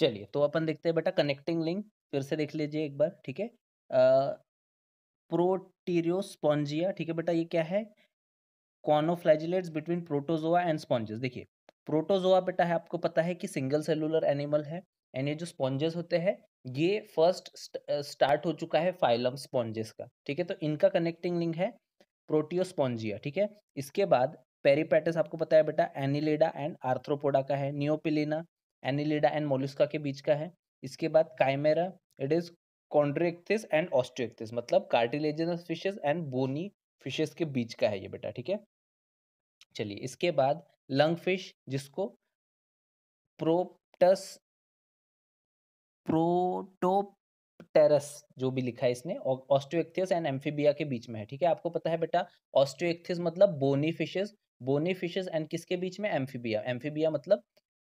चलिए तो अपन देखते हैं बेटा कनेक्टिंग लिंक फिर से देख लीजिए एक बार ठीक है प्रोटीरियोस्पॉन्जिया ठीक है बेटा ये क्या है choanoflagellates between protozoa and sponges देखिए प्रोटोजोआ बेटा है आपको पता है कि सिंगल सेलुलर एनिमल है एंड ये जो स्पॉन्जेस होते हैं ये फर्स्ट स्टार्ट हो चुका है फाइलम स्पॉन्जेस का ठीक है तो इनका कनेक्टिंग लिंक है प्रोटियोस्पॉन्जिया ठीक है इसके बाद पेरीपैटिस आपको पता है बेटा एनिलेडा एंड आर्थ्रोपोडा का है नियोपिलिना एनिलिडा एंड मोलुस्का के बीच का है इसके बाद chimaera it is chondrichthyes and osteichthyes मतलब cartilaginous fishes and bony fishes के बीच का है ये बेटा ठीक है चलिए इसके बाद लंग फिश जिसको प्रोप्टस प्रोटोपटेरस जो भी लिखा है इसने ऑस्ट्रोएक्थियस एंड एम्फीबिया के बीच में है ठीक है आपको पता है बेटा ऑस्ट्रोएक्थियस मतलब bony fishes bony fishes and किसके बीच में एम्फीबिया एम्फीबिया मतलब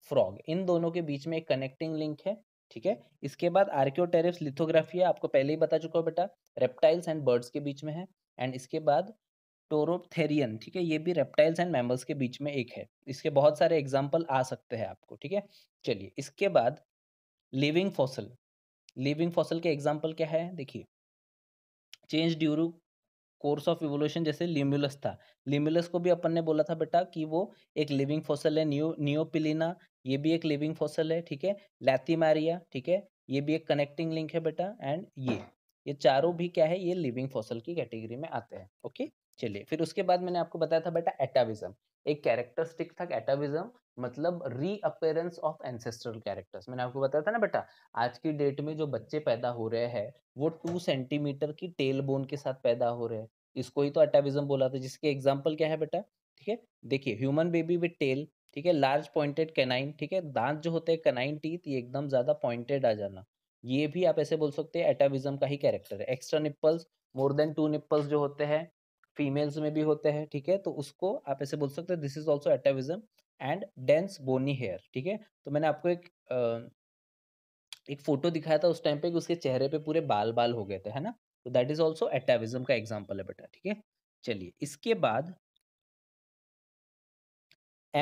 फ्रॉग इन दोनों के बीच में एक कनेक्टिंग लिंक है ठीक है इसके बाद आर्क्योटेरिप्स लिथोग्राफी है आपको पहले ही बता चुका हूँ बेटा रेप्टाइल्स एंड बर्ड्स के बीच में है एंड इसके बाद टोरोथेरियन ठीक है ये भी रेप्टाइल्स एंड मैमल्स के बीच में एक है इसके बहुत सारे एग्जाम्पल आ सकते हैं आपको ठीक है चलिए इसके बाद लिविंग फॉसल लिविंग फॉसल के एग्जाम्पल क्या है देखिए change during course of evolution जैसे लिम्बुलस था लिम्बुलस को भी अपन ने बोला था बेटा कि वो एक लिविंग फॉसल है न्यू नियोपिलिना ये भी एक लिविंग फॉसल है ठीक है लैथीमारिया ठीक है ये भी एक कनेक्टिंग लिंक है बेटा एंड ये हाँ। ये चारों भी क्या है ये लिविंग फॉसल की कैटेगरी में आते हैं ओके चलिए फिर उसके बाद मैंने आपको बताया था बेटा एटाविज्म एक कैरेक्टरिस्टिक था एटाविज्म मतलब रीअपेयरेंस ऑफ एंसेस्ट्रल कैरेक्टर्स मैंने आपको बताया था ना बेटा आज की डेट में जो बच्चे पैदा हो रहे हैं वो टू सेंटीमीटर की टेल बोन के साथ पैदा हो रहे हैं इसको ही तो एटाविज्म बोला था जिसके एग्जाम्पल क्या है बेटा ठीक है देखिए ह्यूमन बेबी विथ टेल ठीक है लार्ज पॉइंटेड कैनाइन ठीक है दांत जो होते हैं कैनाइन टीथ ये एकदम ज़्यादा पॉइंटेड आ जाना ये भी आप ऐसे बोल सकते हैं एटाविज्म का ही कैरेक्टर है extra nipples more than two nipples जो होते हैं फीमेल्स में भी होते हैं ठीक है तो उसको आप ऐसे बोल सकते हैं this is also atavism and dense bony hair ठीक है तो मैंने आपको एक एक फोटो दिखाया था उस टाइम पे कि उसके चेहरे पे पूरे बाल बाल हो गए थे है ना तो दैट इज ऑल्सो एटाविज्म का एग्जाम्पल है बेटा ठीक है चलिए इसके बाद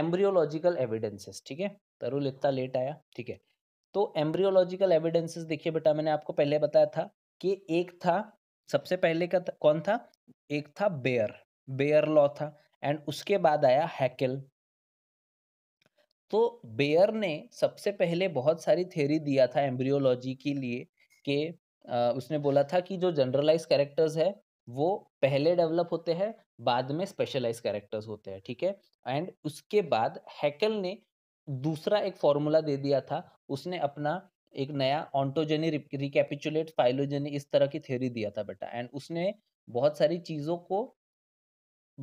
एम्ब्रियोलॉजिकल एविडेंसेस ठीक है तरुल इतना लेट आया ठीक है तो एम्ब्रियोलॉजिकल एविडेंसेस देखिए बेटा मैंने आपको पहले बताया था कि एक था सबसे पहले का कौन था एक था बेयर बेयर लॉ था एंड उसके बाद आया हैकेल तो बेयर ने सबसे पहले बहुत सारी थेरी दिया था एम्ब्रियोलॉजी के लिए कि उसने बोला था कि जो जनरलाइज कैरेक्टर्स है वो पहले डेवलप होते हैं बाद में स्पेशलाइज कैरेक्टर्स होते हैं ठीक है एंड उसके बाद हैकल ने दूसरा एक फॉर्मूला दे दिया था उसने अपना एक नया ऑन्टोजेनी रिकैपिचुलेट फाइलोजेनी इस तरह की थ्योरी दिया था बेटा एंड उसने बहुत सारी चीज़ों को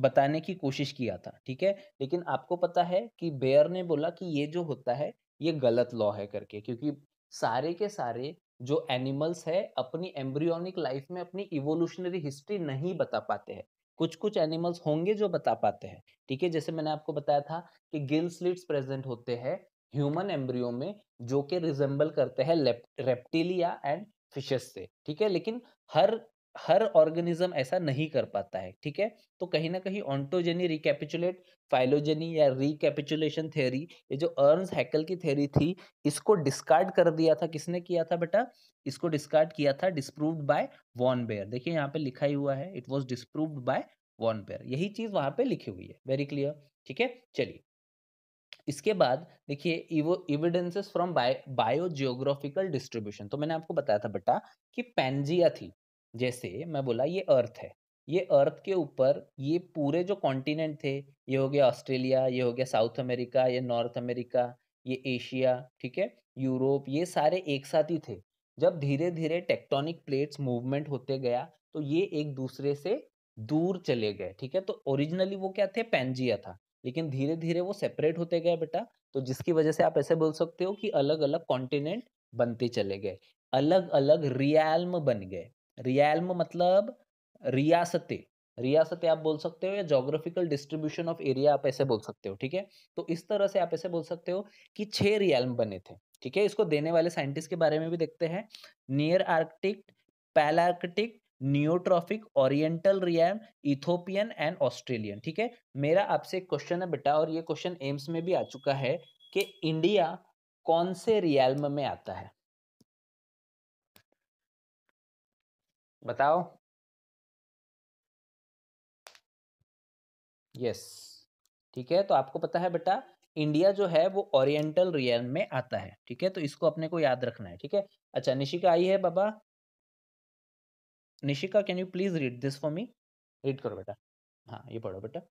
बताने की कोशिश किया था ठीक है लेकिन आपको पता है कि बेयर ने बोला कि ये जो होता है ये गलत लॉ है करके क्योंकि सारे के सारे जो एनिमल्स है अपनी एम्ब्रियोनिक लाइफ में अपनी इवोल्यूशनरी हिस्ट्री नहीं बता पाते हैं कुछ कुछ एनिमल्स होंगे जो बता पाते हैं ठीक है जैसे मैंने आपको बताया था कि गिल स्लिट्स प्रेजेंट होते हैं ह्यूमन एम्ब्रियो में जो कि रिजेंबल करते हैं रेप्टिलिया एंड फिशेस से ठीक है लेकिन हर हर ऑर्गेनिज्म ऐसा नहीं कर पाता है ठीक है तो कहीं ना कहीं ऑन्टोजेनी रिकैपिचुलेट फाइलोजेनी या रिकैपिचुलेशन थ्योरी ये जो अर्न्स हैकल की थ्योरी थी इसको डिस्कार्ड कर दिया था किसने किया था बेटा इसको डिस्कार्ड किया था डिस्प्रूव्ड बाय वॉन बेयर देखिए यहाँ पे लिखा ही हुआ है it was disproved by von Baer यही चीज़ वहां पर लिखी हुई है वेरी क्लियर ठीक है चलिए इसके बाद देखिए evidences from biogeographical distribution तो मैंने आपको बताया था बेटा कि पैनजिया थी जैसे मैं बोला ये अर्थ है ये अर्थ के ऊपर ये पूरे जो कॉन्टिनेंट थे ये हो गया ऑस्ट्रेलिया ये हो गया साउथ अमेरिका ये नॉर्थ अमेरिका ये एशिया ठीक है यूरोप ये सारे एक साथ ही थे जब धीरे धीरे टेक्टोनिक प्लेट्स मूवमेंट होते गया तो ये एक दूसरे से दूर चले गए ठीक है तो ओरिजिनली वो क्या थे पेंजिया था लेकिन धीरे धीरे वो सेपरेट होते गए बेटा तो जिसकी वजह से आप ऐसे बोल सकते हो कि अलग अलग कॉन्टिनेंट बनते चले गए अलग अलग रियाल्म बन गए रियाल्म मतलब रियासतें रियासतें आप बोल सकते हो या जोग्राफिकल डिस्ट्रीब्यूशन ऑफ एरिया आप ऐसे बोल सकते हो ठीक है तो इस तरह से आप ऐसे बोल सकते हो कि छह रियाल्म बने थे ठीक है इसको देने वाले साइंटिस्ट के बारे में भी देखते हैं nearctic palearctic neotropical oriental realm Ethiopian and Australian ठीक है मेरा आपसे एक क्वेश्चन है बेटा और ये क्वेश्चन एम्स में भी आ चुका है कि इंडिया कौन से रियाल्म में आता है बताओ यस ठीक है तो आपको पता है बेटा इंडिया जो है वो ओरिएंटल रियल में आता है ठीक है तो इसको अपने को याद रखना है ठीक है अच्छा निशिका आई है बाबा Nishika can you please read this for me read करो बेटा हाँ ये पढ़ो बेटा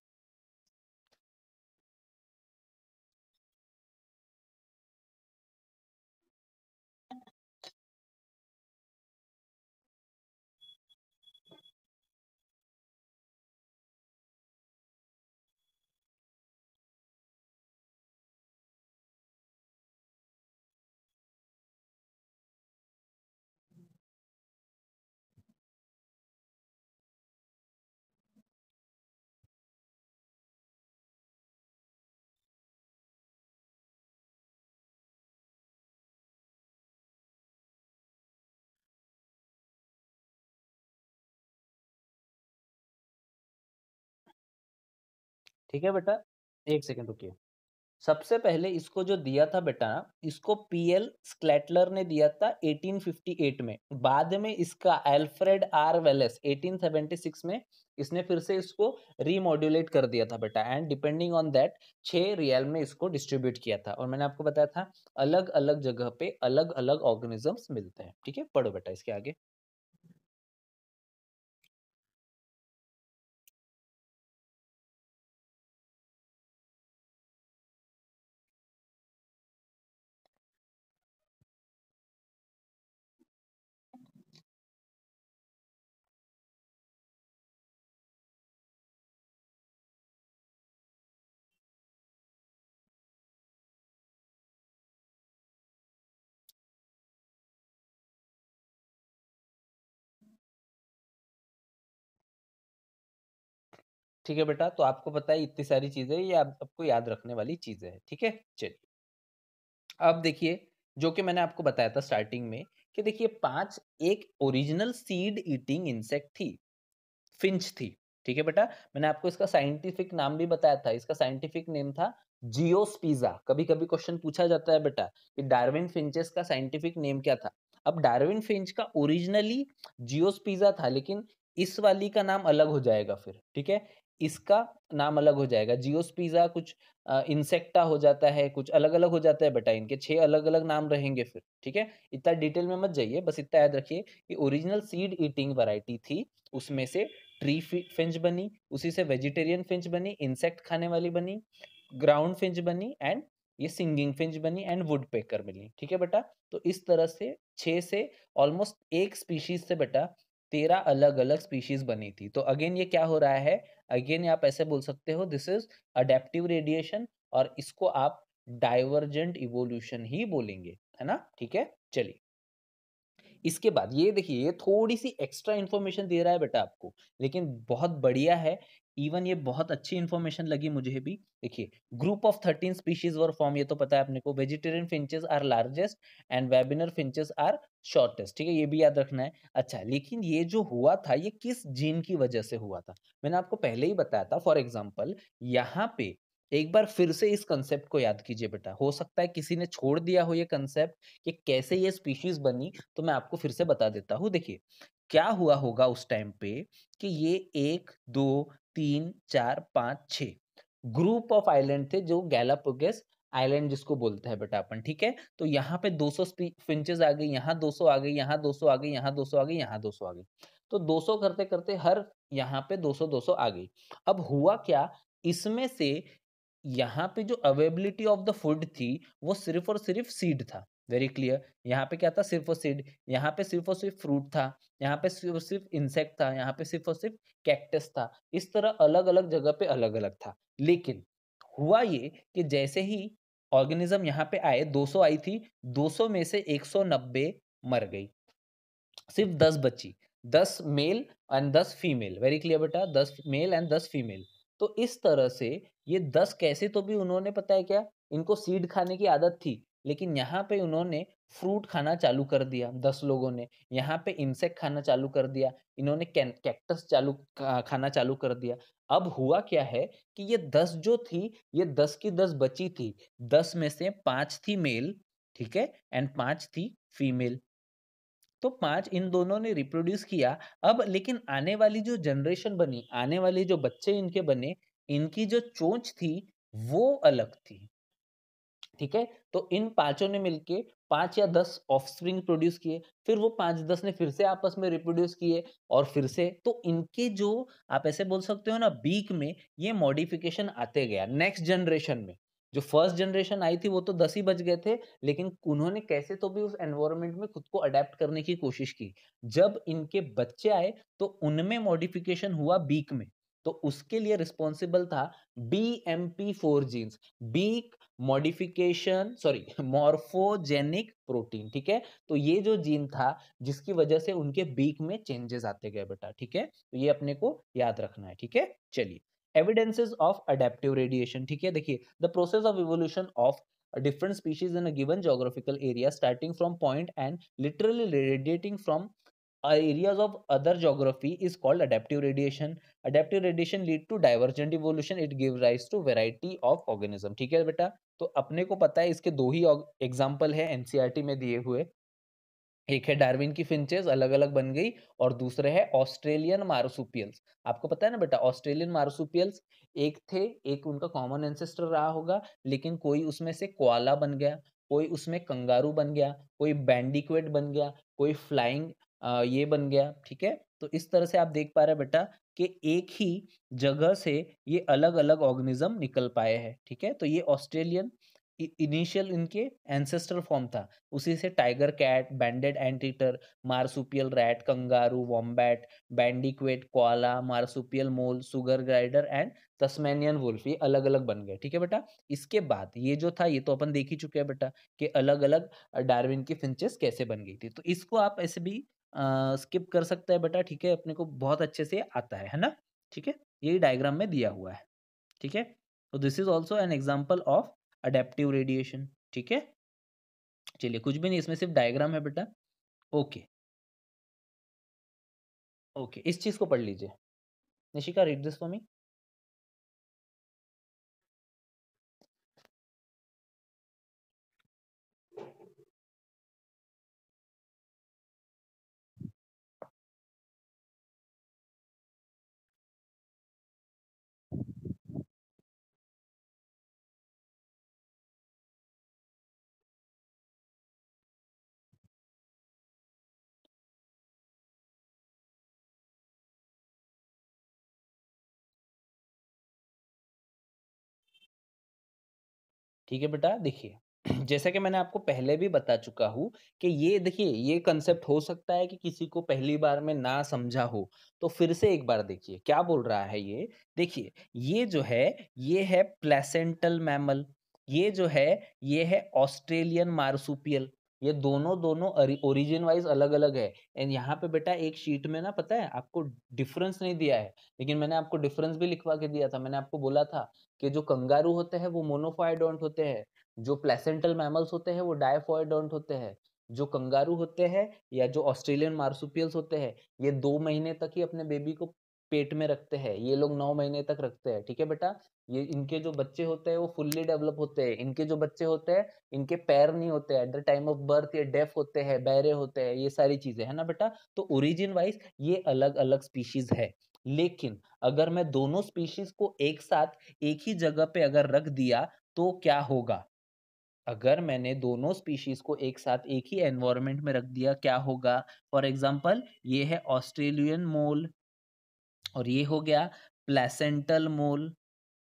ठीक है बेटा एक सेकेंड रुकिए सबसे पहले इसको जो दिया था बेटा इसको पीएल स्क्लेटलर ने दिया था 1858 में बाद में इसका एल्फ्रेड आर वेलेस 1876 में इसने फिर से इसको रीमोड्यूलेट कर दिया था बेटा एंड डिपेंडिंग ऑन दैट छः रियल में इसको डिस्ट्रीब्यूट किया था और मैंने आपको बताया था अलग अलग जगह पे अलग अलग ऑर्गेनिजम्स मिलते हैं ठीक है पढ़ो बेटा इसके आगे ठीक है बेटा तो आपको पता है इतनी सारी चीजें ये आप याद रखने वाली चीजें हैं ठीक है चलिए अब देखिए जो कि मैंने आपको बताया था स्टार्टिंग में कि देखिए पांच एक ओरिजिनल सीड ईटिंग इंसेक्ट थी फिंच थी ठीक है बेटा मैंने आपको इसका साइंटिफिक नाम भी बताया था इसका साइंटिफिक नेम था जियोस्पीजा कभी कभी क्वेश्चन पूछा जाता है बेटा कि डार्विन फिंचेस का साइंटिफिक नेम क्या था अब डार्विन फिंच का ओरिजिनली जियोस्पीजा था लेकिन इस वाली का नाम अलग हो जाएगा फिर ठीक है इसका नाम अलग हो जाएगा जियोस जियोस्पीजा कुछ इंसेक्टा हो जाता है कुछ अलग अलग हो जाता है बेटा इनके छह अलग अलग नाम रहेंगे फिर ठीक है इतना डिटेल में मत जाइए बस इतना याद रखिए कि ओरिजिनल सीड ईटिंग वैरायटी थी उसमें से ट्री फिंच बनी उसी से वेजिटेरियन फिंच बनी इंसेक्ट खाने वाली बनी ग्राउंड फिंच बनी एंड ये सिंगिंग फिंच बनी एंड वुड पेकर मिली ठीक है बेटा तो इस तरह से छः से ऑलमोस्ट एक स्पीशीज से बेटा तेरह अलग अलग स्पीशीज बनी थी तो अगेन ये क्या हो रहा है अगेन आप ऐसे बोल सकते हो दिस इज अडेप्टिव रेडिएशन और इसको आप डाइवर्जेंट इवोल्यूशन ही बोलेंगे है ना ठीक है चलिए इसके बाद ये देखिए ये थोड़ी सी एक्स्ट्रा इन्फॉर्मेशन दे रहा है बेटा आपको लेकिन बहुत बढ़िया है इवन ये बहुत अच्छी इन्फॉर्मेशन लगी मुझे भी देखिए group of thirteen species were form ये तो पता है अपने को vegetarian finches are largest and वेबिनर फिंचेस आर शॉर्टेस्ट ठीक है ये भी याद रखना है अच्छा लेकिन ये जो हुआ था ये किस जीन की वजह से हुआ था मैंने आपको पहले ही बताया था फॉर एग्जाम्पल यहाँ पे एक बार फिर से इस कंसेप्ट को याद कीजिए बेटा हो सकता है किसी ने छोड़ दिया हो ये कंसेप्ट कि कैसे ये स्पीशीज बनी तो मैं आपको फिर से बता देता हूँ देखिए क्या हुआ होगा उस टाइम पे कि ये एक दो तीन चार पाँच छ ग्रुप ऑफ आइलैंड थे जो गैलापोगेस आइलैंड जिसको बोलते हैं बेटा अपन ठीक है तो यहाँ पे 200 फिंचेस आ गई यहाँ 200 आ गई यहाँ 200 आ गई यहाँ 200 आ गई यहाँ 200 आ गई तो 200 करते करते हर यहाँ पे 200 200 आ गई अब हुआ क्या इसमें से यहाँ पे जो अवेबिलिटी ऑफ द फूड थी वो सिर्फ और सिर्फ सीड था वेरी क्लियर यहाँ पे क्या था सिर्फ और सीड यहाँ पे सिर्फ और सिर्फ फ्रूट था यहाँ पे सिर्फ और सिर्फ इंसेक्ट था यहाँ पे सिर्फ और सिर्फ कैक्टस था इस तरह अलग अलग जगह पे अलग अलग था लेकिन हुआ ये कि जैसे ही ऑर्गेनिज्म यहाँ पे आए 200 आई थी 200 में से 190 मर गई सिर्फ 10 बची 10 male and 10 female very clear बेटा 10 मेल एंड 10 फीमेल तो इस तरह से ये 10 कैसे तो भी उन्होंने पता है क्या इनको सीड खाने की आदत थी लेकिन यहाँ पे उन्होंने फ्रूट खाना चालू कर दिया दस लोगों ने यहाँ पे इंसेक्ट खाना चालू कर दिया इन्होंने कैक्टस चालू खाना चालू कर दिया अब हुआ क्या है कि ये दस जो थी ये दस की दस बची थी दस में से पांच थी मेल ठीक है एंड पांच थी फीमेल तो पांच इन दोनों ने रिप्रोड्यूस किया अब लेकिन आने वाली जो जनरेशन बनी आने वाले जो बच्चे इनके बने इनकी जो चोंच थी वो अलग थी ठीक है तो इन पांचों ने मिलके पांच या दस ऑफस्प्रिंग प्रोड्यूस किए फिर वो पांच दस ने फिर से आपस में रिप्रोड्यूस किए और फिर से तो इनके जो आप ऐसे बोल सकते हो ना बीक में ये मॉडिफिकेशन आते गया नेक्स्ट जनरेशन में जो फर्स्ट जनरेशन आई थी वो तो दस ही बच गए थे लेकिन उन्होंने कैसे तो भी उस एनवायरमेंट में खुद को अडेप्ट करने की कोशिश की जब इनके बच्चे आए तो उनमें मॉडिफिकेशन हुआ बीक में तो उसके लिए रिस्पॉन्सिबल था B M P four genes beak modification sorry morphogenic protein ठीक है तो ये जो जीन था जिसकी वजह से उनके बीक में चेंजेस आते गए बेटा ठीक है तो ये अपने को याद रखना है ठीक है चलिए एविडेंसेज ऑफ अडेप्टिव रेडिएशन ठीक है देखिए the process of evolution of different species in a given geographical area starting from point and literally radiating from areas of other geography is called adaptive radiation adaptive radiation lead to divergent evolution it give rise to variety of organism ठीक है बेटा तो अपने को पता है इसके दो ही एग्जाम्पल है एनसीआरटी में दिए हुए एक है डार्विन की फिंचेस अलग अलग बन गई और दूसरे है ऑस्ट्रेलियन मारोसुपियल्स आपको पता है ना बेटा ऑस्ट्रेलियन मारोसुपियल्स एक थे एक उनका कॉमन एंसेस्टर रहा होगा लेकिन कोई उसमें से क्वाला बन गया कोई उसमें कंगारू बन गया कोई बैंडिक्वेट बन गया कोई फ्लाइंग ये बन गया ठीक है तो इस तरह से आप देख पा रहे हैं बेटा कि एक ही जगह से ये अलग अलग ऑर्गेनिज्म निकल पाए हैं ठीक है तो ये ऑस्ट्रेलियन इनिशियल इनके एंसेस्टर फॉर्म था उसी से tiger cat banded anteater marsupial rat kangaroo wombat bandicoot koala marsupial mole sugar glider and Tasmanian wolf ये अलग अलग बन गए ठीक है बेटा इसके बाद ये जो था ये तो अपन देख ही चुके हैं बेटा कि अलग अलग डार्विन की फिंचेस कैसे बन गई थी तो इसको आप ऐसे भी स्किप कर सकता है बेटा ठीक है अपने को बहुत अच्छे से आता है है ना ठीक है यही डायग्राम में दिया हुआ है ठीक है तो this is also an example of adaptive radiation ठीक है चलिए कुछ भी नहीं इसमें सिर्फ डायग्राम है बेटा ओके ओके इस चीज को पढ़ लीजिए Nishika read this for me ठीक है बेटा देखिए जैसा कि मैंने आपको पहले भी बता चुका हूँ कि ये देखिए ये कंसेप्ट हो सकता है कि किसी को पहली बार में ना समझा हो तो फिर से एक बार देखिए क्या बोल रहा है ये देखिए ये जो है ये है प्लेसेंटल मैमल ये जो है ये है ऑस्ट्रेलियन मार्सुपियल ये दोनों दोनों ओरिजिन वाइज अलग अलग है एंड यहाँ पे बेटा एक शीट में ना पता है आपको डिफरेंस नहीं दिया है लेकिन मैंने आपको डिफरेंस भी लिखवा के दिया था मैंने आपको बोला था कि जो कंगारू होते हैं वो मोनोफाइडोंट होते हैं जो प्लेसेंटल मैमल्स होते हैं वो डायफॉइडोंट होते हैं जो कंगारू होते हैं या जो ऑस्ट्रेलियन मार्सुपियल्स होते हैं ये दो महीने तक ही अपने बेबी को पेट में रखते हैं ये लोग नौ महीने तक रखते हैं ठीक है बेटा ये इनके जो बच्चे होते हैं वो फुल्ली डेवलप होते हैं इनके जो बच्चे होते हैं इनके पैर नहीं होते at the time of birth ये डेफ होते हैं बहरे होते हैं ये सारी चीजें है ना बेटा तो ओरिजिन वाइज ये अलग अलग स्पीशीज है लेकिन अगर मैं दोनों स्पीशीज को एक साथ एक ही जगह पे अगर रख दिया तो क्या होगा अगर मैंने दोनों स्पीशीज को एक साथ एक ही एनवायरनमेंट में रख दिया क्या होगा फॉर एग्जाम्पल ये है ऑस्ट्रेलियन मोल और ये हो गया प्लेसेंटल मोल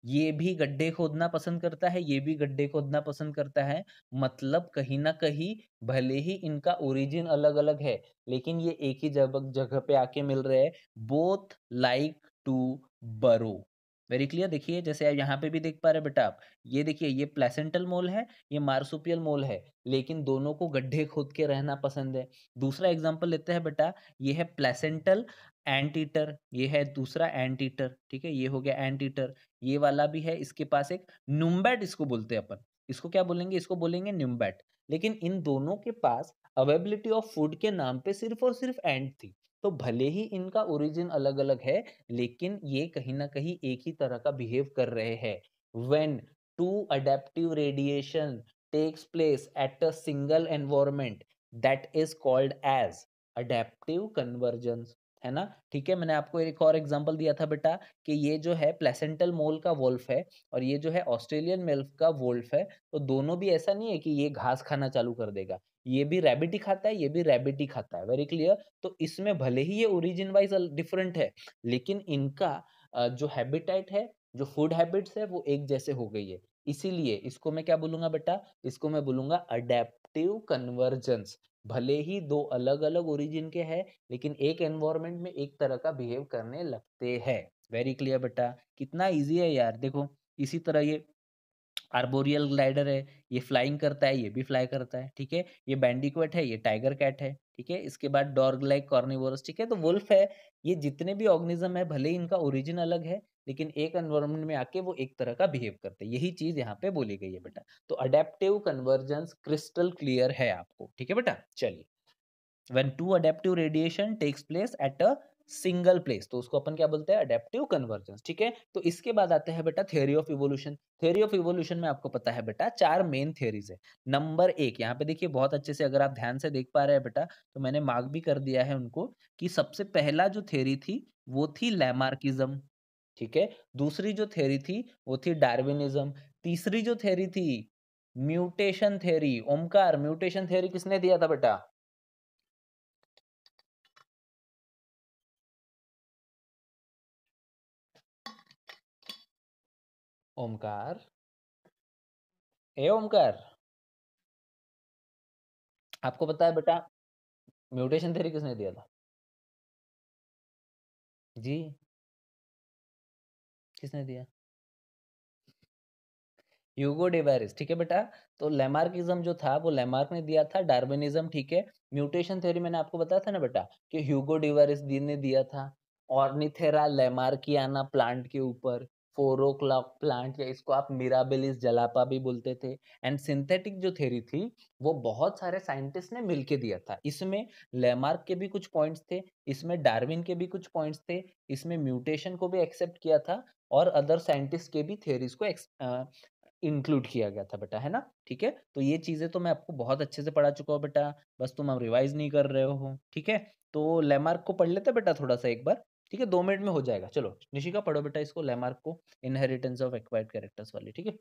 ये भी गड्ढे खोदना पसंद करता है ये भी गड्ढे खोदना पसंद करता है मतलब कहीं ना कहीं भले ही इनका ओरिजिन अलग अलग है लेकिन ये एक ही जगह जगह पे आके मिल रहे हैं both like to burrow very clear देखिए जैसे आप यहाँ पे भी देख पा रहे बेटा आप ये देखिए ये प्लेसेंटल मोल है ये मार्सुपियल मोल है लेकिन दोनों को गड्ढे खोद के रहना पसंद है दूसरा एग्जाम्पल लेते हैं बेटा ये है प्लेसेंटल एंट ईटर ये है दूसरा एंट ईटर ठीक है ये हो गया एंट ईटर ये वाला भी है इसके पास एक न्यूम्बैट इसको बोलते हैं अपन इसको क्या बोलेंगे इसको बोलेंगे न्यूम्बैट लेकिन इन दोनों के पास अवेबिलिटी ऑफ फूड के नाम पे सिर्फ और सिर्फ एंट थी तो भले ही इनका ओरिजिन अलग अलग है लेकिन ये कहीं ना कहीं एक ही तरह का बिहेव कर रहे हैं when two adaptive radiation takes place at a single environment that is called as adaptive convergence है ना ठीक है मैंने आपको एक और एग्जांपल दिया था बेटा कि ये जो है प्लेसेंटल मोल का वोल्फ है और ये जो है ऑस्ट्रेलियन मेल्फ का वोल्फ है तो दोनों भी ऐसा नहीं है कि ये घास खाना चालू कर देगा ये भी रेबिट ही खाता है ये भी रेबिट ही खाता है वेरी क्लियर तो इसमें भले ही ये ओरिजिन वाइज डिफरेंट है लेकिन इनका जो हैबिटाइट है जो फूड हैबिट्स है वो एक जैसे हो गई है इसीलिए इसको मैं क्या बोलूंगा बेटा इसको मैं बोलूंगा अडेप्ट एक्टिव कन्वर्जेंस भले ही दो अलग अलग ओरिजिन के हैं लेकिन एक एनवायरमेंट में एक तरह का बिहेव करने लगते हैं वेरी क्लियर बेटा कितना इजी है यार देखो इसी तरह ये आर्बोरियल ग्लाइडर है ये फ्लाइंग करता है ये भी फ्लाई करता है ठीक है ये बैंडिक्वेट है ये टाइगर कैट है ठीक है इसके बाद डॉर्गलाइक कॉर्निवोरस ठीक है तो वुल्फ है ये जितने भी ऑर्गेनिज्म है भले ही इनका ओरिजिन अलग है लेकिन एक एनवायरमेंट में आके वो एक तरह का बिहेव करते हैं यही चीज यहाँ पे बोली गई है बेटा तो अडेप्टिव कन्वर्जेंस क्रिस्टल क्लियर है आपको ठीक है बेटा चलिए when two adaptive radiation takes place at a single place तो उसको अपन क्या बोलते हैं अडेप्टिव कन्वर्जेंस ठीक है तो इसके बाद आते हैं बेटा theory of evolution theory of evolution में आपको पता है बेटा चार मेन थ्योरीज है नंबर एक यहाँ पे देखिए बहुत अच्छे से अगर आप ध्यान से देख पा रहे हैं बेटा तो मैंने मार्क भी कर दिया है उनको कि सबसे पहला जो थेरी थी वो थी लेमार्किज्म ठीक है दूसरी जो थेरी थी वो थी डार्विनिज्म तीसरी जो थेरी थी म्यूटेशन थेरी ओमकार म्यूटेशन थेरी किसने दिया था बेटा ओमकार ए ओमकार आपको पता है बेटा म्यूटेशन थेरी किसने दिया था जी किसने दिया यूगो डेवेरिस ठीक है बेटा तो लेमार्किज्म जो था वो लेमार्क ने दिया था डार्विनिज्म ठीक है म्यूटेशन थ्योरी मैंने आपको बताया था ना बेटा कि ह्यूगो डेवारिस ने दिया था ऑर्निथेरा लेमार्कियाना प्लांट के ऊपर फोर ओ क्लॉक प्लांट या इसको आप मिराबेलिस जलापा भी बोलते थे एंड सिंथेटिक जो थेरी थी वो बहुत सारे साइंटिस्ट ने मिलके दिया था इसमें लेमार्क के भी कुछ पॉइंट्स थे इसमें डार्विन के भी कुछ पॉइंट्स थे इसमें म्यूटेशन को भी एक्सेप्ट किया था और अदर साइंटिस्ट के भी थेरीज को इंक्लूड किया गया था बेटा है ना ठीक है तो ये चीज़ें तो मैं आपको बहुत अच्छे से पढ़ा चुका हूँ बेटा बस तुम अब रिवाइज नहीं कर रहे हो ठीक है तो लेमार्क को पढ़ लेते बेटा थोड़ा सा एक बार ठीक है दो मिनट में हो जाएगा चलो निशिका पढ़ो बेटा इसको लेमार्क को इनहेरिटेंस ऑफ एक्वायर्ड कैरेक्टर्स वाली ठीक है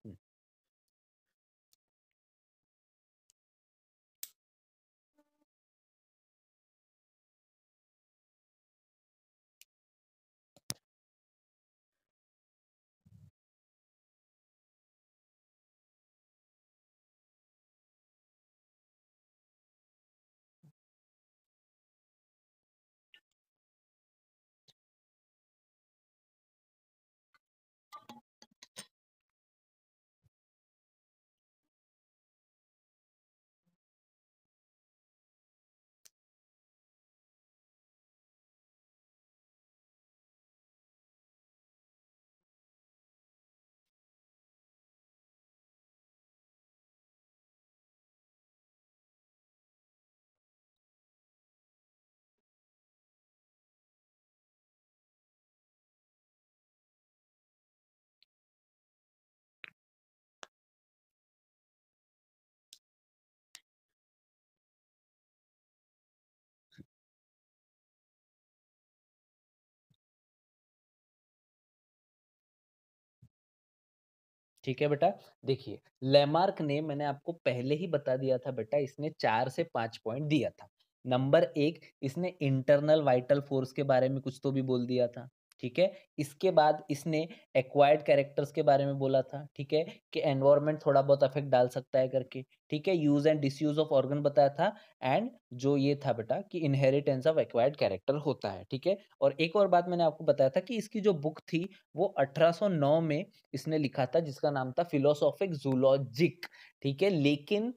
ठीक है बेटा देखिए लेमार्क ने मैंने आपको पहले ही बता दिया था बेटा इसने चार से पांच पॉइंट दिया था नंबर एक इसने इंटरनल वाइटल फोर्स के बारे में कुछ तो भी बोल दिया था ठीक है इसके बाद इसने एक्वायर्ड कैरेक्टर्स के बारे में बोला था ठीक है कि एनवायरमेंट थोड़ा बहुत अफेक्ट डाल सकता है करके ठीक है use and disuse of organ बताया था एंड जो ये था बेटा कि इनहेरिटेंस ऑफ एक्वायर्ड कैरेक्टर होता है ठीक है और एक और बात मैंने आपको बताया था कि इसकी जो बुक थी वो 1809 में इसने लिखा था जिसका नाम था फिलोसॉफिक जूलॉजिक ठीक है लेकिन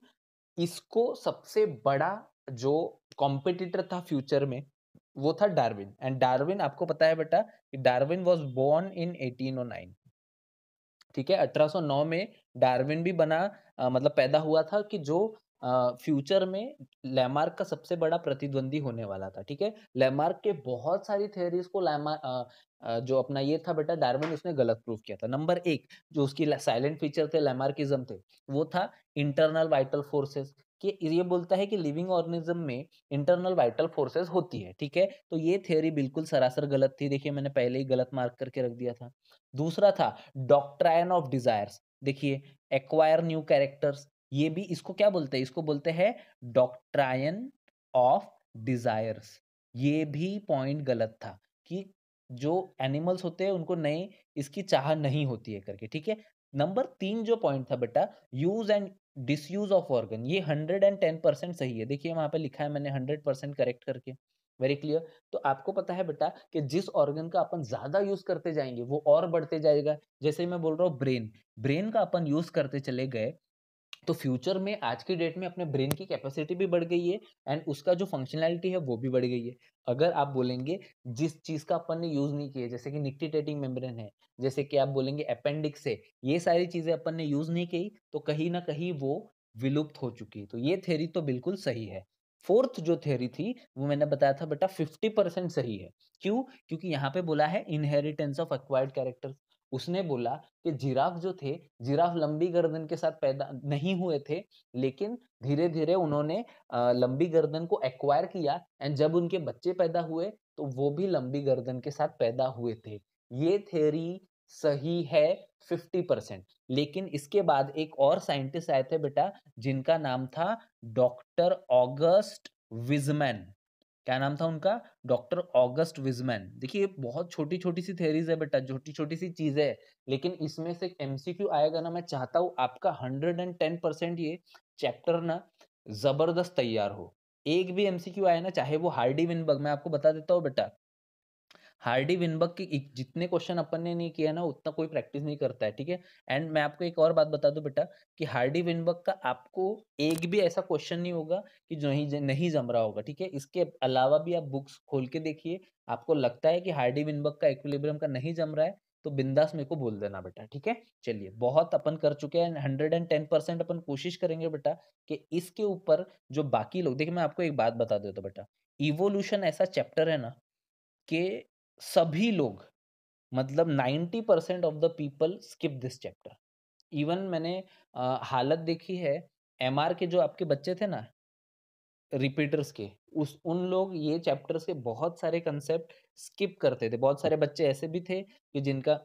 इसको सबसे बड़ा जो कॉम्पिटिटर था फ्यूचर में वो था डार्विन एंड डार्विन आपको पता है बेटा कि डार्विन वाज बोर्न इन 1809 ठीक है 1809 में डार्विन भी बना आ, मतलब पैदा हुआ था कि जो आ, फ्यूचर में लैमार्क का सबसे बड़ा प्रतिद्वंदी होने वाला था ठीक है लैमार्क के बहुत सारी थेरीज को लैमार्क जो अपना ये था बेटा डार्विन उसने गलत प्रूफ किया था नंबर एक जो उसकी साइलेंट फीचर थे लैमार्किज्म थे वो था इंटरनल वाइटल फोर्सेस कि ये बोलता है कि लिविंग ऑर्गेनिज्म में इंटरनल वाइटल फोर्सेस होती है ठीक है तो ये थ्योरी बिल्कुल सरासर गलत थी देखिए मैंने पहले ही गलत मार्क करके रख दिया था दूसरा था डॉक्ट्राइन ऑफ डिजायर्स देखिए एक्वायर न्यू कैरेक्टर्स ये भी इसको क्या बोलते हैं इसको बोलते हैं डॉक्ट्राइन ऑफ डिजायर्स ये भी पॉइंट गलत था कि जो एनिमल्स होते हैं उनको नए इसकी चाह नहीं होती है करके ठीक है नंबर तीन जो पॉइंट था बेटा use and disuse of organ ये हंड्रेड एंड टेन परसेंट सही है देखिए वहां पे लिखा है मैंने हंड्रेड परसेंट करेक्ट करके वेरी क्लियर तो आपको पता है बेटा कि जिस ऑर्गन का अपन ज़्यादा यूज़ करते जाएंगे वो और बढ़ते जाएगा जैसे मैं बोल रहा हूँ ब्रेन ब्रेन का अपन यूज़ करते चले गए तो फ्यूचर में आज की डेट में अपने ब्रेन की कैपेसिटी भी बढ़ गई है एंड उसका जो फंक्शनैलिटी है वो भी बढ़ गई है अगर आप बोलेंगे जिस चीज़ का अपन ने यूज़ नहीं किया जैसे कि निक्टिटेटिंग मेम्ब्रेन है जैसे कि आप बोलेंगे अपेंडिक्स है ये सारी चीज़ें अपन ने यूज़ नहीं की तो कहीं ना कहीं वो विलुप्त हो चुकी तो ये थेरी तो बिल्कुल सही है फोर्थ जो थेरी थी वो मैंने बताया था बेटा फिफ्टी परसेंट सही है क्यों क्योंकि यहाँ पे बोला है इनहेरिटेंस ऑफ एक्वायर्ड कैरेक्टर्स उसने बोला कि जिराफ जो थे जिराफ लंबी गर्दन के साथ पैदा नहीं हुए थे लेकिन धीरे धीरे उन्होंने लंबी गर्दन को एक्वायर किया एंड जब उनके बच्चे पैदा हुए तो वो भी लंबी गर्दन के साथ पैदा हुए थे ये थेरी सही है फिफ्टी परसेंट लेकिन इसके बाद एक और साइंटिस्ट आए थे बेटा जिनका नाम था डॉक्टर ऑगस्ट विजमैन क्या नाम था उनका डॉक्टर ऑगस्ट विजमैन देखिए बहुत छोटी छोटी सी थेरीज है बेटा छोटी छोटी सी चीजें है लेकिन इसमें से एमसीक्यू आएगा ना मैं चाहता हूँ आपका हंड्रेड एंड टेन परसेंट ये चैप्टर ना जबरदस्त तैयार हो एक भी एमसीक्यू आए ना चाहे वो हार्डी विनबर्ग मैं आपको बता देता हूँ बेटा हार्डी विनबक के जितने क्वेश्चन अपन ने नहीं किया ना उतना कोई प्रैक्टिस नहीं करता है ठीक है एंड मैं आपको एक और बात बता दूं बेटा कि हार्डी विनबक का आपको एक भी ऐसा क्वेश्चन नहीं होगा कि जो ही नहीं जम रहा होगा ठीक है इसके अलावा भी आप बुक्स खोल के देखिए आपको लगता है कि हार्डी विनबक का इक्विलिब्रियम का नहीं जम रहा है तो बिंदास मेरे को बोल देना बेटा ठीक है चलिए बहुत अपन कर चुके हैं हंड्रेड एंड टेन परसेंट अपन कोशिश करेंगे बेटा कि इसके ऊपर जो बाकी लोग देखिए मैं आपको एक बात बता देता हूँ बेटा इवोल्यूशन ऐसा चैप्टर है ना कि सभी लोग मतलब ninety percent of the people skip this chapter even मैंने आ, हालत देखी है एम के जो आपके बच्चे थे ना रिपीटर्स के उस उन लोग ये चैप्टर से बहुत सारे कंसेप्ट स्किप करते थे बहुत सारे बच्चे ऐसे भी थे कि जिनका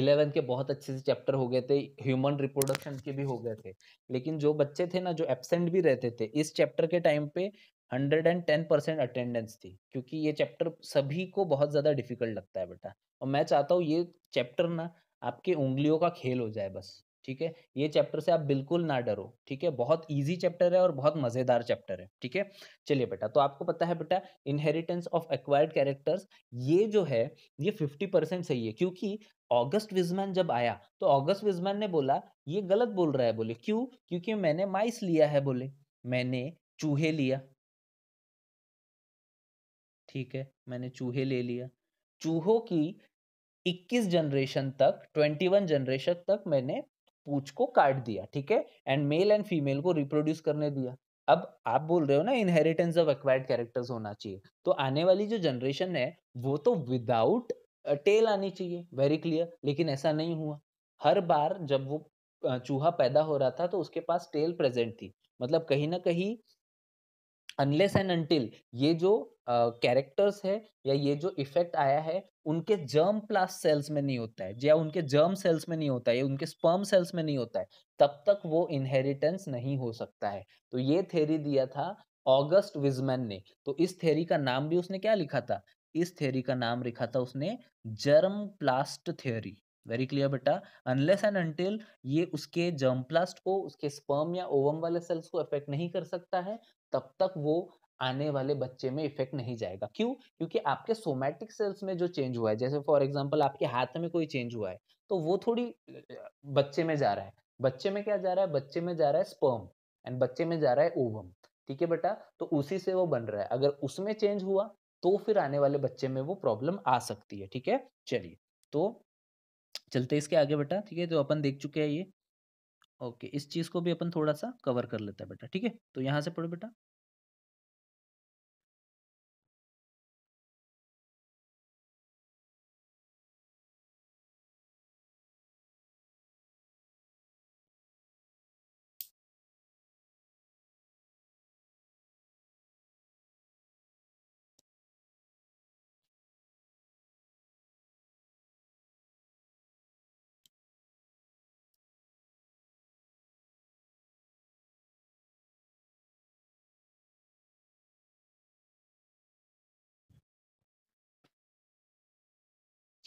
इलेवेंथ के बहुत अच्छे से चैप्टर हो गए थे ह्यूमन रिप्रोडक्शन के भी हो गए थे लेकिन जो बच्चे थे ना जो एबसेंट भी रहते थे इस चैप्टर के टाइम पे hundred and ten percent attendance थी क्योंकि ये चैप्टर सभी को बहुत ज़्यादा डिफिकल्ट लगता है बेटा और मैं चाहता हूँ ये चैप्टर ना आपके उंगलियों का खेल हो जाए बस ठीक है ये चैप्टर से आप बिल्कुल ना डरो ठीक है बहुत इजी चैप्टर है और बहुत मज़ेदार चैप्टर है ठीक है चलिए बेटा तो आपको पता है बेटा इनहेरिटेंस ऑफ एक्वायर्ड कैरेक्टर्स ये जो है ये फिफ्टी परसेंट सही है क्योंकि ऑगस्ट विजमैन जब आया तो ऑगस्ट विजमैन ने बोला ये गलत बोल रहा है बोले क्यों क्योंकि मैंने माइस लिया है बोले मैंने चूहे लिया ठीक है मैंने चूहे ले लिया चूहों की 21 जनरेशन तक 21 जनरेशन तक मैंने पूछ को काट दिया ठीक है एंड मेल एंड फीमेल को रिप्रोड्यूस करने दिया अब आप बोल रहे हो ना इनहेरिटेंस ऑफ एक्वायर्ड कैरेक्टर्स होना चाहिए तो आने वाली जो जनरेशन है वो तो विदाउट टेल आनी चाहिए वेरी क्लियर लेकिन ऐसा नहीं हुआ हर बार जब वो चूहा पैदा हो रहा था तो उसके पास टेल प्रेजेंट थी मतलब कहीं ना कहीं अनलेस एंड अनटिल ये जो कैरेक्टर्स है या ये जो इफेक्ट आया है उनके जर्म प्लास सेल्स में नहीं होता है या उनके जर्म सेल्स में नहीं होता है या उनके स्पर्म सेल्स में नहीं होता है तब तक वो इनहेरिटेंस नहीं हो सकता है तो ये थेरी दिया था ऑगस्ट विजमैन ने तो इस थेरी का नाम भी उसने क्या लिखा था इस थेरी का नाम लिखा था उसने germ plasm theory very clear बेटा अनलेस एंड अनटिल ये उसके जर्म प्लास्ट को उसके स्पर्म या ओवम वाले सेल्स को अफेक्ट नहीं कर सकता है तब तक वो आने वाले बच्चे में इफेक्ट नहीं जाएगा क्यों क्योंकि आपके सोमैटिक सेल्स में जो चेंज हुआ है जैसे फॉर एग्जाम्पल आपके हाथ में कोई चेंज हुआ है तो वो थोड़ी बच्चे में जा रहा है बच्चे में क्या जा रहा है बच्चे में जा रहा है स्पर्म एंड बच्चे में जा रहा है ओवम ठीक है बेटा तो उसी से वो बन रहा है अगर उसमें चेंज हुआ तो फिर आने वाले बच्चे में वो प्रॉब्लम आ सकती है ठीक है चलिए तो चलते इसके आगे बेटा ठीक है जो तो अपन देख चुके हैं ये ओके इस चीज़ को भी अपन थोड़ा सा कवर कर लेते हैं बेटा ठीक है तो यहाँ से पढ़ो बेटा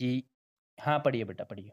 जी हाँ, पढ़िए बेटा, पढ़िए।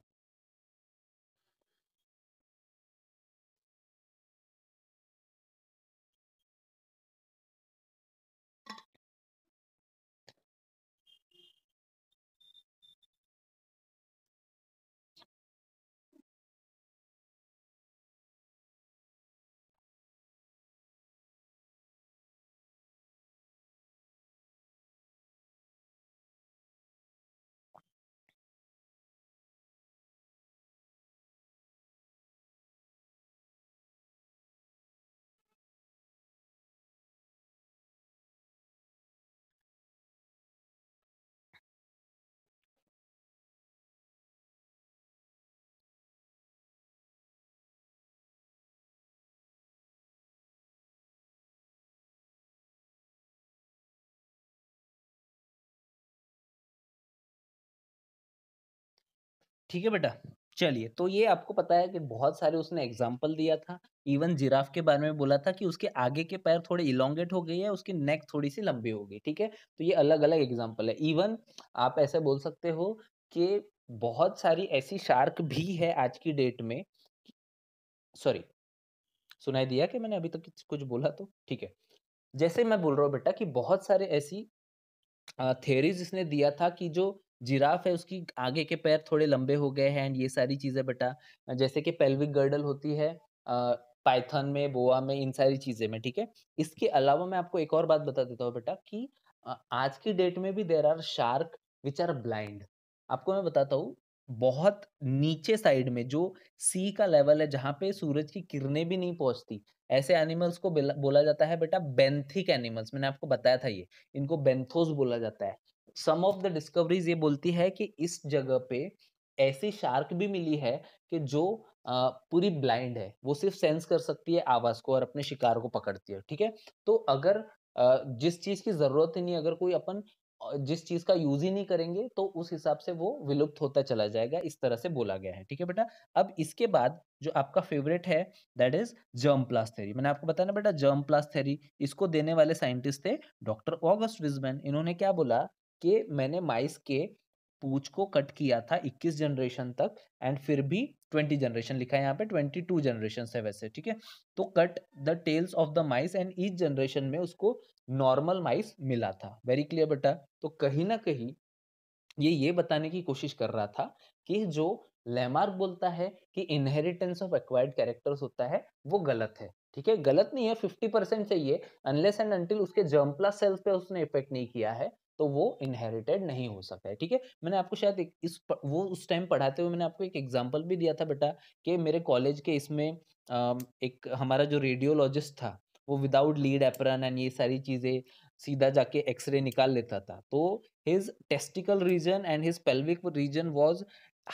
ठीक है बेटा चलिए तो ये आपको पता है कि बहुत सारे उसने एग्जाम्पल दिया था इवन जिराफ के बारे में बोला था कि उसके आगे के पैर थोड़े इलोंगेट हो गए हैं उसकी नेक थोड़ी सी लंबी हो गई ठीक है तो ये अलग अलग एग्जाम्पल है इवन आप ऐसे बोल सकते हो कि बहुत सारी ऐसी शार्क भी है आज की डेट में सॉरी सुनाई दिया कि मैंने अभी तक तो कुछ बोला तो ठीक है जैसे मैं बोल रहा हूँ बेटा कि बहुत सारे ऐसी थेरीज इसने दिया था कि जो जिराफ है उसकी आगे के पैर थोड़े लंबे हो गए हैं एंड ये सारी चीजें बेटा जैसे कि पेल्विक गर्डल होती है पाइथन में बोआ में इन सारी चीजें में ठीक है इसके अलावा मैं आपको एक और बात बता देता हूँ बेटा कि आज की डेट में भी there are shark which are blind आपको मैं बताता हूँ बहुत नीचे साइड में जो सी का लेवल है जहाँ पे सूरज की किरणें भी नहीं पहुंचती ऐसे एनिमल्स को बोला जाता है बेटा बेंथिक एनिमल्स मैंने आपको बताया था ये इनको बेंथोस बोला जाता है सम ऑफ द डिस्कवरीज ये बोलती है कि इस जगह पे ऐसी शार्क भी मिली है कि जो आ, पूरी ब्लाइंड है वो सिर्फ सेंस कर सकती है आवाज को और अपने शिकार को पकड़ती है ठीक है तो अगर आ, जिस चीज की जरूरत ही नहीं अगर कोई अपन जिस चीज का यूज ही नहीं करेंगे तो उस हिसाब से वो विलुप्त होता चला जाएगा इस तरह से बोला गया है ठीक है बेटा अब इसके बाद जो आपका फेवरेट है that is germ plasm theory मैंने आपको बताया ना बेटा जर्म प्लास थेरी इसको देने वाले साइंटिस्ट थे डॉक्टर ऑगस्ट विजमैन इन्होंने क्या बोला कि मैंने माइस के पूछ को कट किया था 21 जनरेशन तक एंड फिर भी 20 जनरेशन लिखा है यहाँ पे 22 जनरेशन है वैसे ठीक है तो cut the tails of the mice and each generation में उसको नॉर्मल माइस मिला था वेरी क्लियर बेटा तो कहीं ना कहीं ये ये बताने की कोशिश कर रहा था कि जो लेमार्क बोलता है कि इनहेरिटेंस ऑफ एक्वायर्ड कैरेक्टर्स होता है वो गलत है ठीक है गलत नहीं है फिफ्टी परसेंट चाहिए अनलेस एंड अनटिल उसके प्लस सेल्स पे उसने इफेक्ट नहीं किया है तो वो इनहेरिटेड नहीं हो सकता है ठीक है मैंने आपको शायद एक इस वो उस टाइम पढ़ाते हुए मैंने आपको एक एग्जाम्पल भी दिया था बेटा कि मेरे कॉलेज के इसमें एक हमारा जो रेडियोलॉजिस्ट था वो विदाउट लीड एपरन एंड ये सारी चीज़ें सीधा जाके एक्सरे निकाल लेता था तो his testicle region and his pelvic region was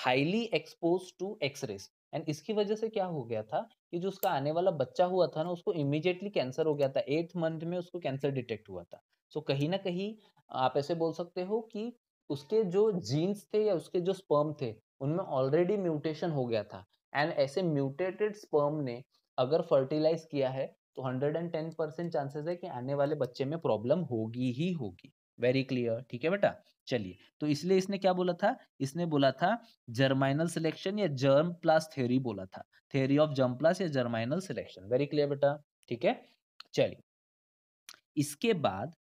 highly expose to X-rays and इसकी वजह से क्या हो गया था कि जो उसका आने वाला बच्चा हुआ था ना उसको इमिजिएटली कैंसर हो गया था एट्थ मंथ में उसको कैंसर डिटेक्ट हुआ था सो so, कहीं ना कहीं आप ऐसे बोल सकते हो कि उसके जो जीन्स थे या उसके जो स्पर्म थे उनमें ऑलरेडी म्यूटेशन हो गया था एंड ऐसे म्यूटेटेड स्पर्म ने अगर फर्टिलाइज किया है तो 110 परसेंट चांसेस है कि आने वाले बच्चे में प्रॉब्लम होगी ही होगी वेरी क्लियर ठीक है बेटा चलिए तो इसलिए इसने क्या बोला था इसने बोला था जर्माइनल सिलेक्शन या जर्म प्लस थ्योरी बोला था थ्योरी ऑफ जर्म प्लस या जर्माइनल सिलेक्शन वेरी क्लियर बेटा ठीक है चलिए इसके बाद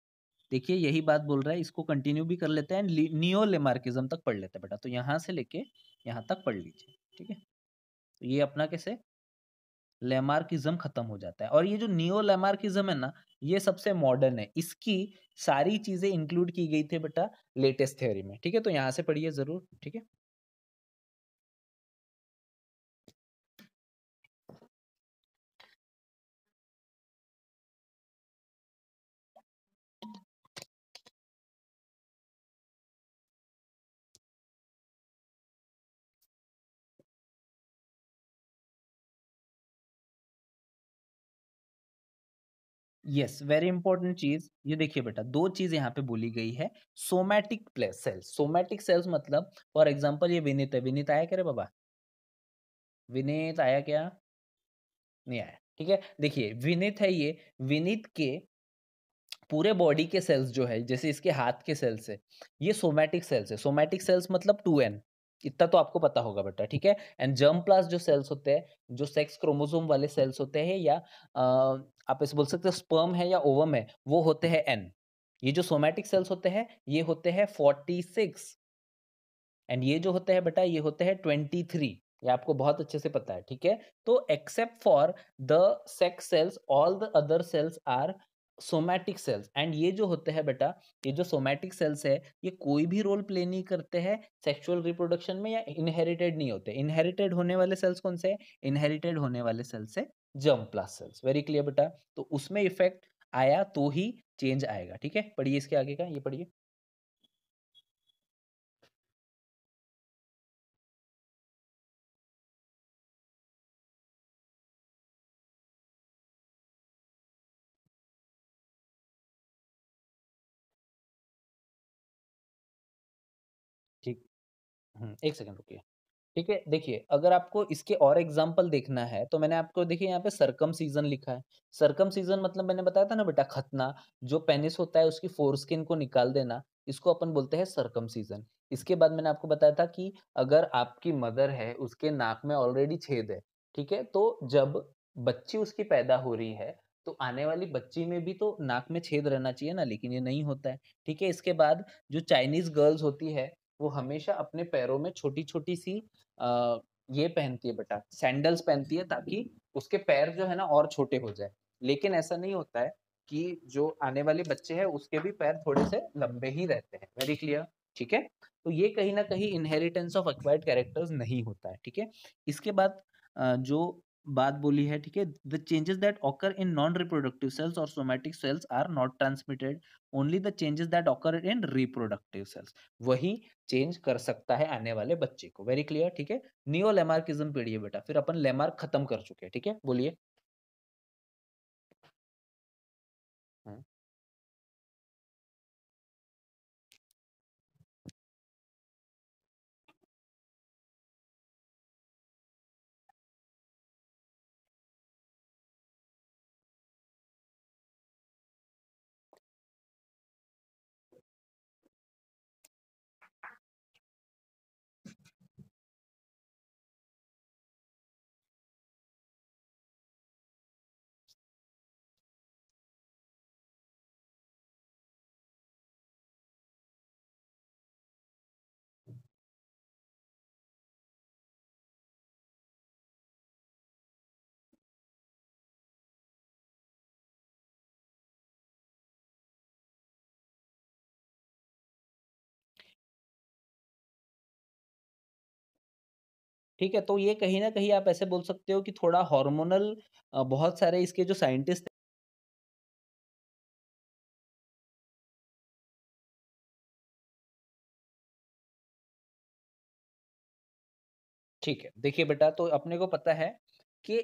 देखिए यही बात बोल रहा है इसको कंटिन्यू भी कर लेते हैं नियो लेमार्किज्म तक पढ़ लेते हैं बेटा तो यहाँ से लेके यहाँ तक पढ़ लीजिए ठीक है तो ये अपना कैसे लेमार्किज्म खत्म हो जाता है और ये जो नियो लेमार्किज्म है ना ये सबसे मॉडर्न है इसकी सारी चीजें इंक्लूड की गई थी बेटा लेटेस्ट थ्योरी में ठीक है तो यहाँ से पढ़िए जरूर ठीक है यस वेरी इंपॉर्टेंट चीज ये देखिए बेटा दो चीज यहाँ पे बोली गई है सोमैटिक सेल्स सोमैटिक सेल्स मतलब फॉर एग्जाम्पल ये विनीत है विनीत आया क्या बाबा विनीत आया क्या नहीं आया ठीक है देखिए विनीत है ये विनीत के पूरे बॉडी के सेल्स जो है जैसे इसके हाथ के सेल्स है ये सोमैटिक सेल्स है सोमैटिक सेल्स मतलब टू एन इतना तो आपको पता होगा बेटा ठीक है एंड जर्म प्लास जो सेल्स होते हैं जो सेक्स क्रोमोसोम वाले सेल्स होते हैं या आप इसे बोल सकते हो स्पर्म है या ओवम है वो होते हैं एन ये जो सोमैटिक सेल्स होते हैं ये होते हैं फोर्टी सिक्स एंड ये जो होते हैं बेटा ये होते हैं ट्वेंटी थ्री ये आपको बहुत अच्छे से पता है ठीक है तो except for the sex cells all the other cells are somatic cells and ये जो होते हैं बेटा ये जो सोमैटिक सेल्स है ये कोई भी रोल प्ले नहीं करते हैं सेक्सुअल रिप्रोडक्शन में या इनहेरिटेड नहीं होते इनहेरिटेड होने वाले सेल्स कौन से इनहेरिटेड होने वाले सेल्स है germ plasm cells very clear बेटा तो उसमें इफेक्ट आया तो ही चेंज आएगा ठीक है पढ़िए इसके आगे का ये पढ़िए ठीक हम्म, एक सेकंड रुकिए ठीक है देखिए अगर आपको इसके और एग्जाम्पल देखना है तो मैंने आपको देखिए यहाँ पे सरकम सीजन लिखा है सरकम सीजन मतलब मैंने बताया था ना बेटा खतना जो पेनिस होता है उसकी फोर स्किन को निकाल देना इसको अपन बोलते हैं सरकम सीजन इसके बाद मैंने आपको बताया था कि अगर आपकी मदर है उसके नाक में ऑलरेडी छेद है ठीक है तो जब बच्ची उसकी पैदा हो रही है तो आने वाली बच्ची में भी तो नाक में छेद रहना चाहिए ना लेकिन ये नहीं होता है ठीक है इसके बाद जो चाइनीज गर्ल्स होती है वो हमेशा अपने पैरों में छोटी छोटी सी अः ये पहनती है बेटा सैंडल्स पहनती है ताकि उसके पैर जो है ना और छोटे हो जाए लेकिन ऐसा नहीं होता है कि जो आने वाले बच्चे हैं उसके भी पैर थोड़े से लंबे ही रहते हैं वेरी क्लियर ठीक है तो ये कहीं ना कहीं इनहेरिटेंस ऑफ अक्वायर्ड कैरेक्टर्स नहीं होता है ठीक है इसके बाद जो बात बोली है ठीक है the changes that occur in non reproductive cells और somatic cells are not transmitted only the changes that occur in reproductive cells वही चेंज कर सकता है आने वाले बच्चे को वेरी क्लियर ठीक है नियो लेमार्किज्म पीढ़ी बेटा फिर अपन लेमार्क खत्म कर चुके हैं ठीक है बोलिए ठीक है तो ये कहीं ना कहीं आप ऐसे बोल सकते हो कि थोड़ा हार्मोनल बहुत सारे इसके जो साइंटिस्ट ठीक है देखिए बेटा तो अपने को पता है कि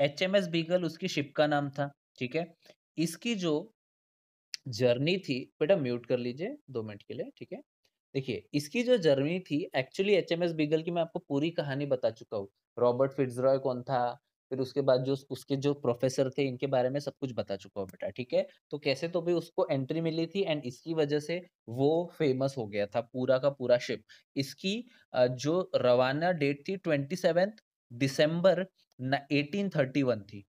एच एम एस बीगल उसकी शिप का नाम था ठीक है इसकी जो जर्नी थी बेटा म्यूट कर लीजिए दो मिनट के लिए ठीक है देखिए इसकी जो जर्नी थी एक्चुअली एच एम बीगल की मैं आपको पूरी कहानी बता चुका हूँ रॉबर्ट फिट्जरॉय कौन था फिर उसके बाद जो उसके जो प्रोफेसर थे इनके बारे में सब कुछ बता चुका हूँ बेटा ठीक है तो कैसे तो भी उसको एंट्री मिली थी एंड इसकी वजह से वो फेमस हो गया था पूरा का पूरा शिप इसकी जो रवाना डेट थी twenty seventh December eighteen thirty one थी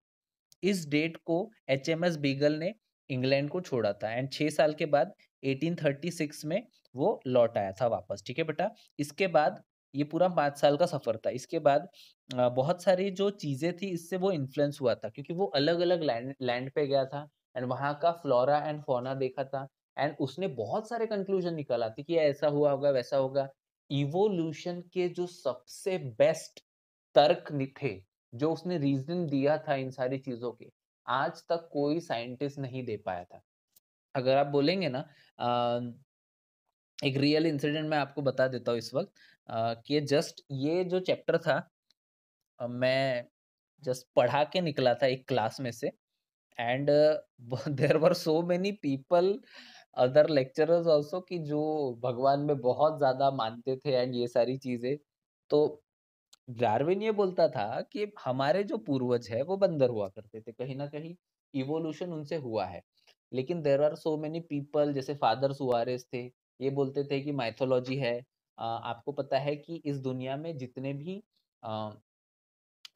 इस डेट को एच एम एस बीगल ने इंग्लैंड को छोड़ा था एंड छः साल के बाद 1836 में वो लौट आया था वापस ठीक है बेटा इसके बाद ये पूरा पाँच साल का सफ़र था इसके बाद बहुत सारी जो चीज़ें थी इससे वो इन्फ्लुएंस हुआ था क्योंकि वो अलग अलग लैंड लैंड पे गया था एंड वहाँ का फ्लोरा एंड फोना देखा था एंड उसने बहुत सारे कंक्लूजन निकाला थे कि ऐसा हुआ होगा वैसा होगा इवोल्यूशन के जो सबसे बेस्ट तर्क थे जो उसने रीजन दिया था इन सारी चीज़ों के आज तक कोई साइंटिस्ट नहीं दे पाया था अगर आप बोलेंगे ना एक रियल इंसिडेंट मैं आपको बता देता हूँ इस वक्त आ, कि जस्ट ये जो चैप्टर था मैं जस्ट पढ़ा के निकला था एक क्लास में से and there were so many people other lecturers also कि जो भगवान में बहुत ज़्यादा मानते थे एंड ये सारी चीज़ें तो डार्विन ये बोलता था कि हमारे जो पूर्वज है वो बंदर हुआ करते थे कहीं ना कहीं इवोल्यूशन उनसे हुआ है लेकिन there are so many people जैसे फादर सुआरेस थे ये बोलते थे कि माइथोलॉजी है आपको पता है कि इस दुनिया में जितने भी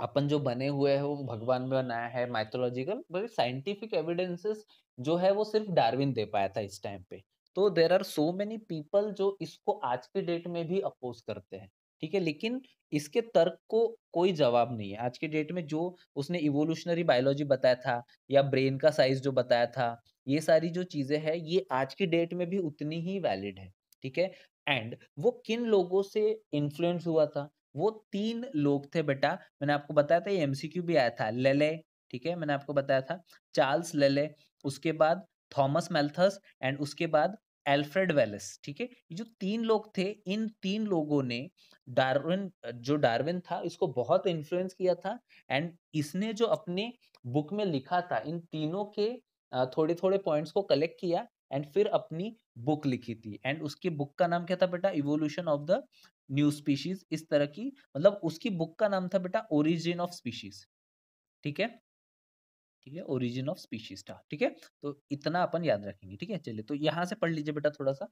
अपन जो बने हुए हैं वो भगवान में बनाया है माइथोलॉजिकल बल्कि साइंटिफिक एविडेंसेस जो है वो सिर्फ डार्विन दे पाया था इस टाइम पे तो there are so many people जो इसको आज के डेट में भी अपोज करते हैं ठीक है लेकिन इसके तर्क को कोई जवाब नहीं है आज के डेट में जो उसने इवोल्यूशनरी बायोलॉजी बताया था या ब्रेन का साइज जो बताया था ये सारी जो चीजें हैं ये आज की डेट में भी उतनी ही वैलिड है ठीक है एंड वो किन लोगों से इन्फ्लुएंस हुआ था वो तीन लोग थे बेटा मैंने आपको बताया था ये एमसीक्यू भी आया था लेले ठीक है मैंने आपको बताया था चार्ल्स लेले उसके बाद थॉमस मेल्थस एंड उसके बाद एल्फ्रेड वेलिस ठीक है ये जो तीन लोग थे इन तीन लोगों ने डार्विन जो डार्विन था इसको बहुत इन्फ्लुएंस किया था एंड इसने जो अपने बुक में लिखा था इन तीनों के थोड़े थोड़े पॉइंट्स को कलेक्ट किया एंड फिर अपनी बुक लिखी थी एंड उसकी बुक का नाम क्या था बेटा evolution of the new species इस तरह की मतलब उसकी बुक का नाम था बेटा ओरिजिन ऑफ स्पीशीज ठीक है ठीक है ओरिजिन ऑफ स्पीशीज था ठीक है तो इतना अपन याद रखेंगे ठीक है चलिए तो यहाँ से पढ़ लीजिए बेटा थोड़ा सा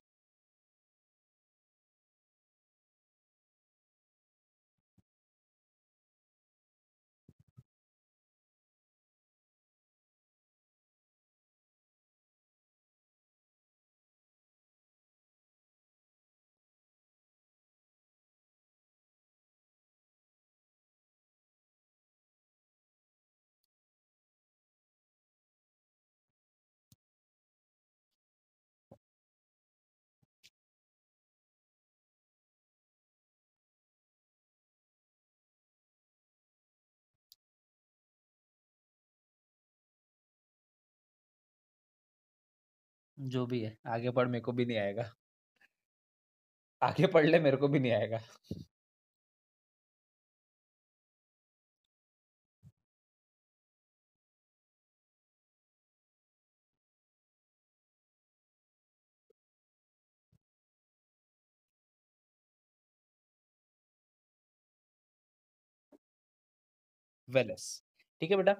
जो भी है आगे पढ़ मेरे को भी नहीं आएगा आगे पढ़ ले मेरे को भी नहीं आएगा वेलेस ठीक है बेटा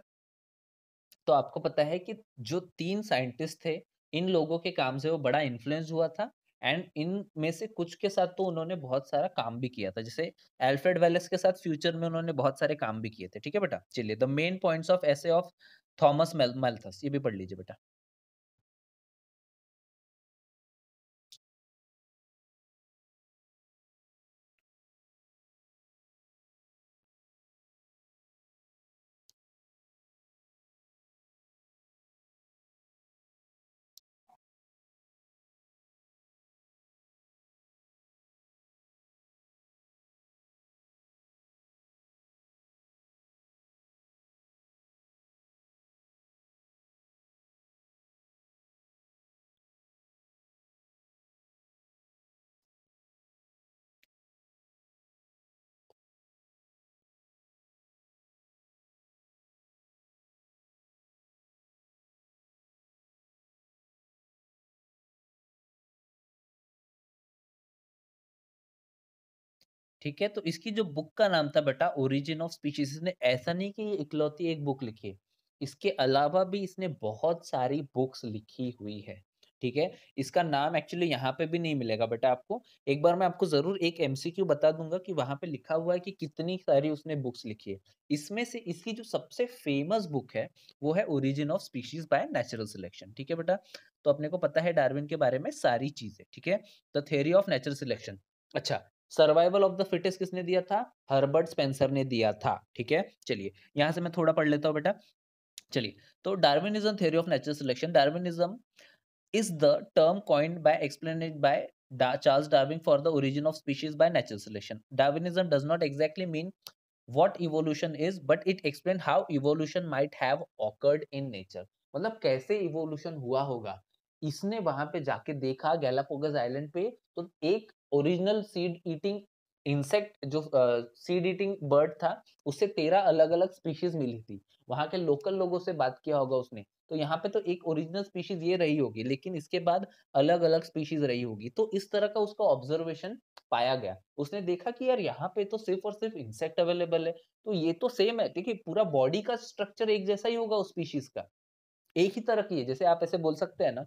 तो आपको पता है कि जो तीन साइंटिस्ट थे इन लोगों के काम से वो बड़ा इन्फ्लुएंस हुआ था एंड इन में से कुछ के साथ तो उन्होंने बहुत सारा काम भी किया था जैसे एल्फ्रेड वेलेस के साथ फ्यूचर में उन्होंने बहुत सारे काम भी किए थे ठीक है बेटा चलिए the main points of essay of Thomas Malthus ये भी पढ़ लीजिए बेटा ठीक है तो इसकी जो बुक का नाम था बेटा ओरिजिन ऑफ स्पीशीज ने ऐसा नहीं कि ये इकलौती एक बुक लिखी इसके अलावा भी इसने बहुत सारी बुक्स लिखी हुई है ठीक है इसका नाम एक्चुअली यहाँ पे भी नहीं मिलेगा बेटा आपको एक बार मैं आपको जरूर एक एमसीक्यू बता दूंगा कि वहां पे लिखा हुआ है कि कितनी सारी उसने बुक्स लिखी है इसमें से इसकी जो सबसे फेमस बुक है वो है origin of species by natural selection ठीक है बेटा तो अपने को पता है डार्विन के बारे में सारी चीजें ठीक है the theory of natural selection अच्छा सर्वाइवल ऑफ द फिटेस्ट किसने दिया था हर्बर्ट स्पेंसर ने दिया था ठीक है चलिए यहां से मैं थोड़ा पढ़ लेता हूँ बेटा चलिए तो Darwinism theory of natural selection Darwinism is the term coined by explain by Charles Darwin for the origin of species by natural selection Darwinism does not exactly mean what evolution is but it explain how evolution might have occurred in nature मतलब कैसे evolution हुआ होगा इसने वहां पे जाके देखा Galapagos island पे तो एक ओरिजिनल सीड ईटिंग इंसेक्ट जो सीड ईटिंग बर्ड था उससे तेरह अलग अलग स्पीशीज मिली थी वहां के लोकल लोगों से बात किया होगा उसने तो यहाँ पे तो एक ओरिजिनल स्पीशीज ये रही होगी लेकिन इसके बाद अलग अलग स्पीशीज रही होगी तो इस तरह का उसका ऑब्जर्वेशन पाया गया उसने देखा कि यार यहाँ पे तो सिर्फ और सिर्फ इंसेक्ट अवेलेबल है तो ये तो सेम है देखिए पूरा बॉडी का स्ट्रक्चर एक जैसा ही होगा उस स्पीशीज का एक ही तरह की है जैसे आप ऐसे बोल सकते हैं ना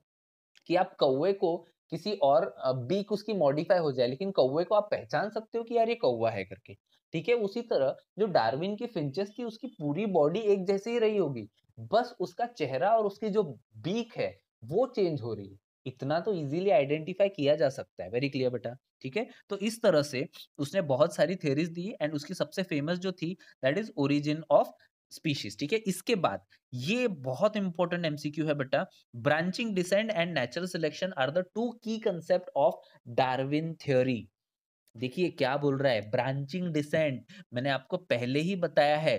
कि आप कौए को किसी और बीक उसकी मॉडिफाई हो जाए लेकिन कौए को आप पहचान सकते हो कि यार ये कौवा है करके ठीक है उसी तरह जो डार्विन की फिंचेस थी उसकी पूरी बॉडी एक जैसे ही रही होगी बस उसका चेहरा और उसकी जो बीक है वो चेंज हो रही है इतना तो इजीली आइडेंटिफाई किया जा सकता है वेरी क्लियर बेटा ठीक है तो इस तरह से उसने बहुत सारी थ्योरीज दी एंड उसकी सबसे फेमस जो थी that is origin of species ठीक है इसके बाद ये बहुत इंपॉर्टेंट एमसीक्यू है बेटा branching descend and natural selection are the two key concept of Darwin theory देखिए क्या बोल रहा है ब्रांचिंग डिसेंड मैंने आपको पहले ही बताया है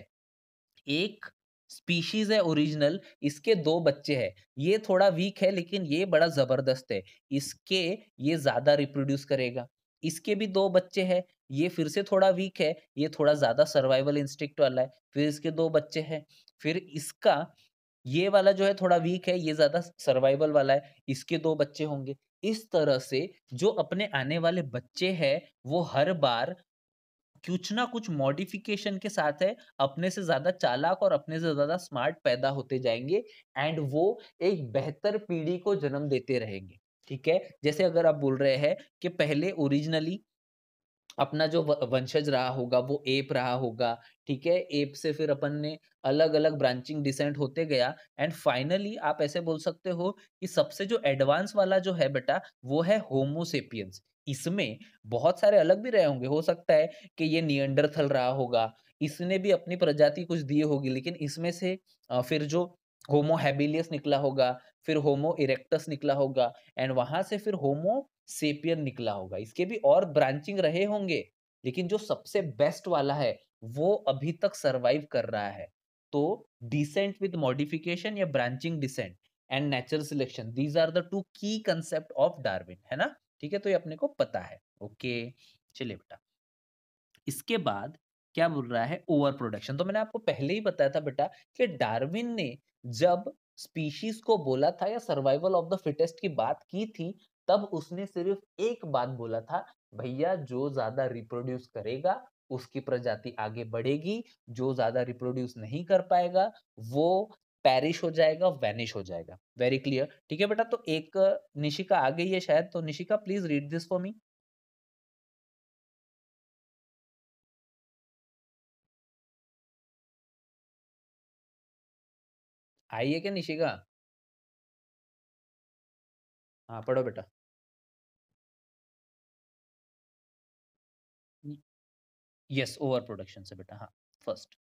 एक स्पीशीज है ओरिजिनल इसके दो बच्चे हैं ये थोड़ा वीक है लेकिन ये बड़ा जबरदस्त है इसके ये ज्यादा रिप्रोड्यूस करेगा इसके भी दो बच्चे हैं ये फिर से थोड़ा वीक है ये थोड़ा ज्यादा सर्वाइवल इंस्टिक्ट वाला है फिर इसके दो बच्चे हैं फिर इसका ये वाला जो है थोड़ा वीक है ये ज्यादा सर्वाइवल वाला है इसके दो बच्चे होंगे इस तरह से जो अपने आने वाले बच्चे हैं वो हर बार कुछ ना कुछ मॉडिफिकेशन के साथ है अपने से ज्यादा चालाक और अपने से ज्यादा स्मार्ट पैदा होते जाएंगे एंड वो एक बेहतर पीढ़ी को जन्म देते रहेंगे ठीक है जैसे अगर आप बोल रहे हैं कि पहले ओरिजिनली अपना जो वंशज रहा होगा वो एप रहा होगा ठीक है एप से फिर अपन ने अलग अलग ब्रांचिंग डिसेंट होते गया एंड फाइनली आप ऐसे बोल सकते हो कि सबसे जो एडवांस वाला जो है बेटा वो है होमोसेपियंस इसमें बहुत सारे अलग भी रहे होंगे हो सकता है कि ये नियंडरथल रहा होगा इसने भी अपनी प्रजाति कुछ दी होगी लेकिन इसमें से फिर जो होमोहेबिलियस निकला होगा फिर होमो इरेक्टस निकला होगा एंड वहां से फिर होमो सेपियन निकला होगा इसके भी और ब्रांचिंग रहे होंगे लेकिन जो सबसे बेस्ट वाला है वो अभी तक सरवाइव कर रहा है तो डिसेंट विद मॉडिफिकेशन या branching descent and natural selection these are the two key concept of Darwin है ना ठीक है तो ये अपने को पता है ओके चलिए बेटा इसके बाद क्या बोल रहा है ओवर प्रोडक्शन तो मैंने आपको पहले ही बताया था बेटा कि डार्विन ने जब स्पीशीज को बोला था या सर्वाइवल ऑफ द फिटेस्ट की बात की थी तब उसने सिर्फ एक बात बोला था भैया जो ज्यादा रिप्रोड्यूस करेगा उसकी प्रजाति आगे बढ़ेगी जो ज्यादा रिप्रोड्यूस नहीं कर पाएगा वो पैरिश हो जाएगा वैनिश हो जाएगा वेरी क्लियर ठीक है बेटा तो एक निशिका आ गई है शायद तो Nishika please read this for me आई है क्या निशिका हाँ पढ़ो बेटा यस ओवर प्रोडक्शन से बेटा हाँ फर्स्ट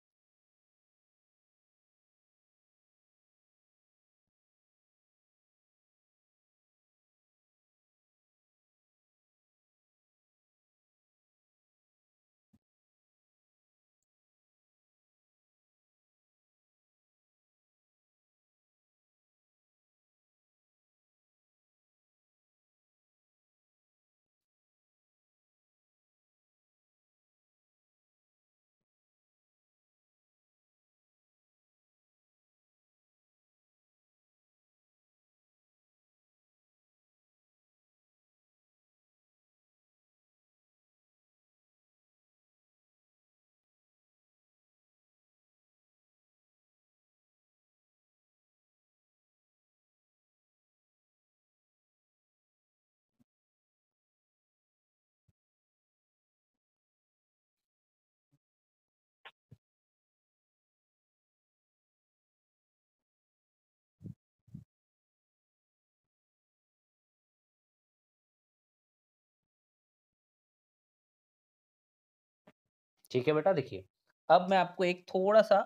ठीक है बेटा देखिए अब मैं आपको एक थोड़ा सा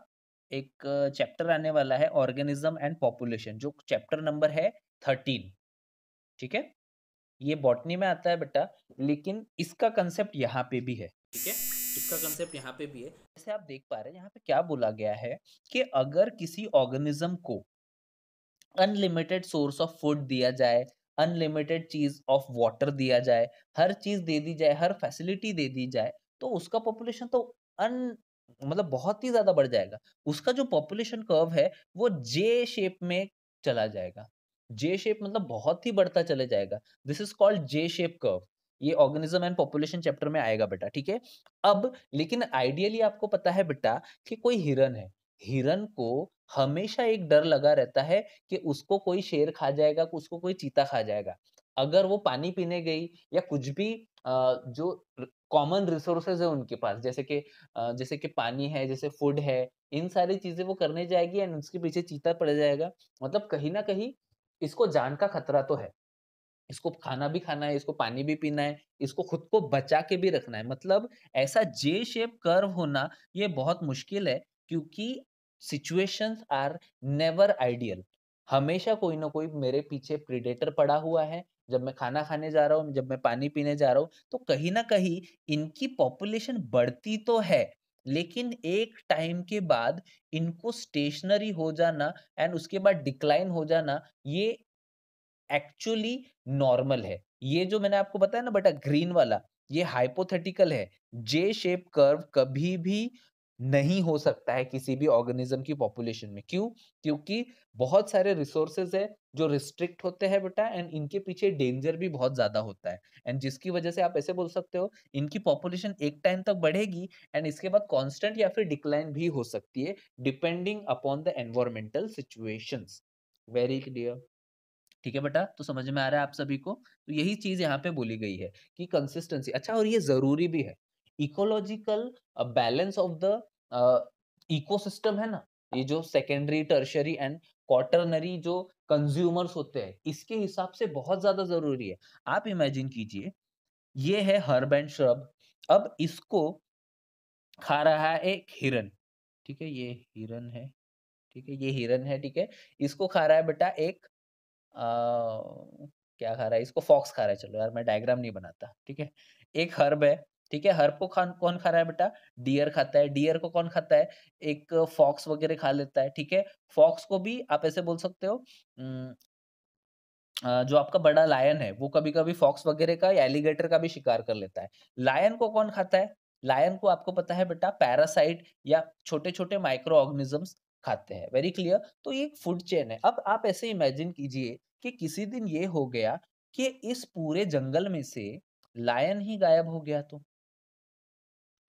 एक चैप्टर आने वाला है ऑर्गेनिज्म एंड पॉपुलेशन जो चैप्टर नंबर है थर्टीन ठीक है ये बॉटनी में आता है बेटा लेकिन इसका कंसेप्ट यहाँ पे भी है ठीक है इसका कंसेप्ट यहाँ पे भी है जैसे आप देख पा रहे हैं यहाँ पे क्या बोला गया है कि अगर किसी ऑर्गेनिज्म को अनलिमिटेड सोर्स ऑफ फूड दिया जाए अनलिमिटेड चीज ऑफ वाटर दिया जाए हर चीज दे दी जाए हर फैसिलिटी दे दी जाए तो उसका पॉपुलेशन तो अन मतलब बहुत ही ज्यादा बढ़ जाएगा उसका जो पॉपुलेशन कर्व है वो जे शेप में चला जाएगा जे शेप मतलब बहुत ही बढ़ता चले जाएगा this is called J shape curve ये ऑर्गेनिज्म एंड पॉपुलेशन चैप्टर में आएगा बेटा ठीक है अब लेकिन आइडियली आपको पता है बेटा कि कोई हिरन है हिरन को हमेशा एक डर लगा रहता है कि उसको कोई शेर खा जाएगा उसको कोई चीता खा जाएगा अगर वो पानी पीने गई या कुछ भी जो कॉमन रिसोर्सेज है उनके पास जैसे कि जैसे कि पानी है जैसे फूड है इन सारी चीजें वो करने जाएगी एंड उसके पीछे चीता पड़ जाएगा मतलब कहीं ना कहीं इसको जान का खतरा तो है इसको खाना भी खाना है इसको पानी भी पीना है इसको खुद को बचा के भी रखना है मतलब ऐसा जे शेप कर्व होना ये बहुत मुश्किल है क्योंकि सिचुएशंस आर नेवर आइडियल हमेशा कोई ना कोई मेरे पीछे प्रिडेटर पड़ा हुआ है जब मैं खाना खाने जा रहा हूँ जब मैं पानी पीने जा रहा हूँ तो कहीं ना कहीं इनकी पॉपुलेशन बढ़ती तो है लेकिन एक टाइम के बाद इनको स्टेशनरी हो जाना एंड उसके बाद डिक्लाइन हो जाना ये एक्चुअली नॉर्मल है ये जो मैंने आपको बताया ना बेटा ग्रीन वाला ये हाइपोथेटिकल है जे शेप कर्व कभी भी नहीं हो सकता है किसी भी ऑर्गेनिज्म की पॉपुलेशन में क्यों क्योंकि बहुत सारे रिसोर्सेज है जो रिस्ट्रिक्ट होते हैं बेटा एंड इनके पीछे डेंजर भी बहुत ज्यादा होता है एंड जिसकी वजह से आप ऐसे बोल सकते हो इनकी पॉपुलेशन एक टाइम तक बढ़ेगी एंड इसके बाद कॉन्स्टेंट या फिर डिक्लाइन भी हो सकती है depending upon the environmental situation very clear ठीक है बेटा तो समझ में आ रहा है आप सभी को तो यही चीज यहाँ पे बोली गई है कि कंसिस्टेंसी अच्छा और ये जरूरी भी है ecological balance of the ecosystem है ना ये जो सेकेंडरी टर्शरी एंड क्वार्टरनरी जो कंज्यूमर्स होते हैं इसके हिसाब से बहुत ज्यादा जरूरी है आप इमेजिन कीजिए ये है हर्ब एंड श्रब अब इसको खा रहा है एक हिरन ठीक है ये हिरन है ठीक है ये हिरन है ठीक है इसको खा रहा है बेटा एक आ, क्या खा रहा है इसको फॉक्स खा रहा है चलो यार मैं डायग्राम नहीं बनाता ठीक है एक हर्ब है ठीक है हर को खान कौन खा रहा है बेटा डियर खाता है डियर को कौन खाता है एक फॉक्स वगैरह खा लेता है ठीक है फॉक्स को भी आप ऐसे बोल सकते हो जो आपका बड़ा लायन है वो कभी कभी फॉक्स वगैरह का या एलिगेटर का भी शिकार कर लेता है लायन को कौन खाता है लायन को आपको पता है बेटा पैरासाइट या छोटे छोटे माइक्रो ऑर्गेनिजम्स खाते हैं वेरी क्लियर तो ये एक फूड चेन है अब आप ऐसे इमेजिन कीजिए कि किसी दिन ये हो गया कि इस पूरे जंगल में से लायन ही गायब हो गया तो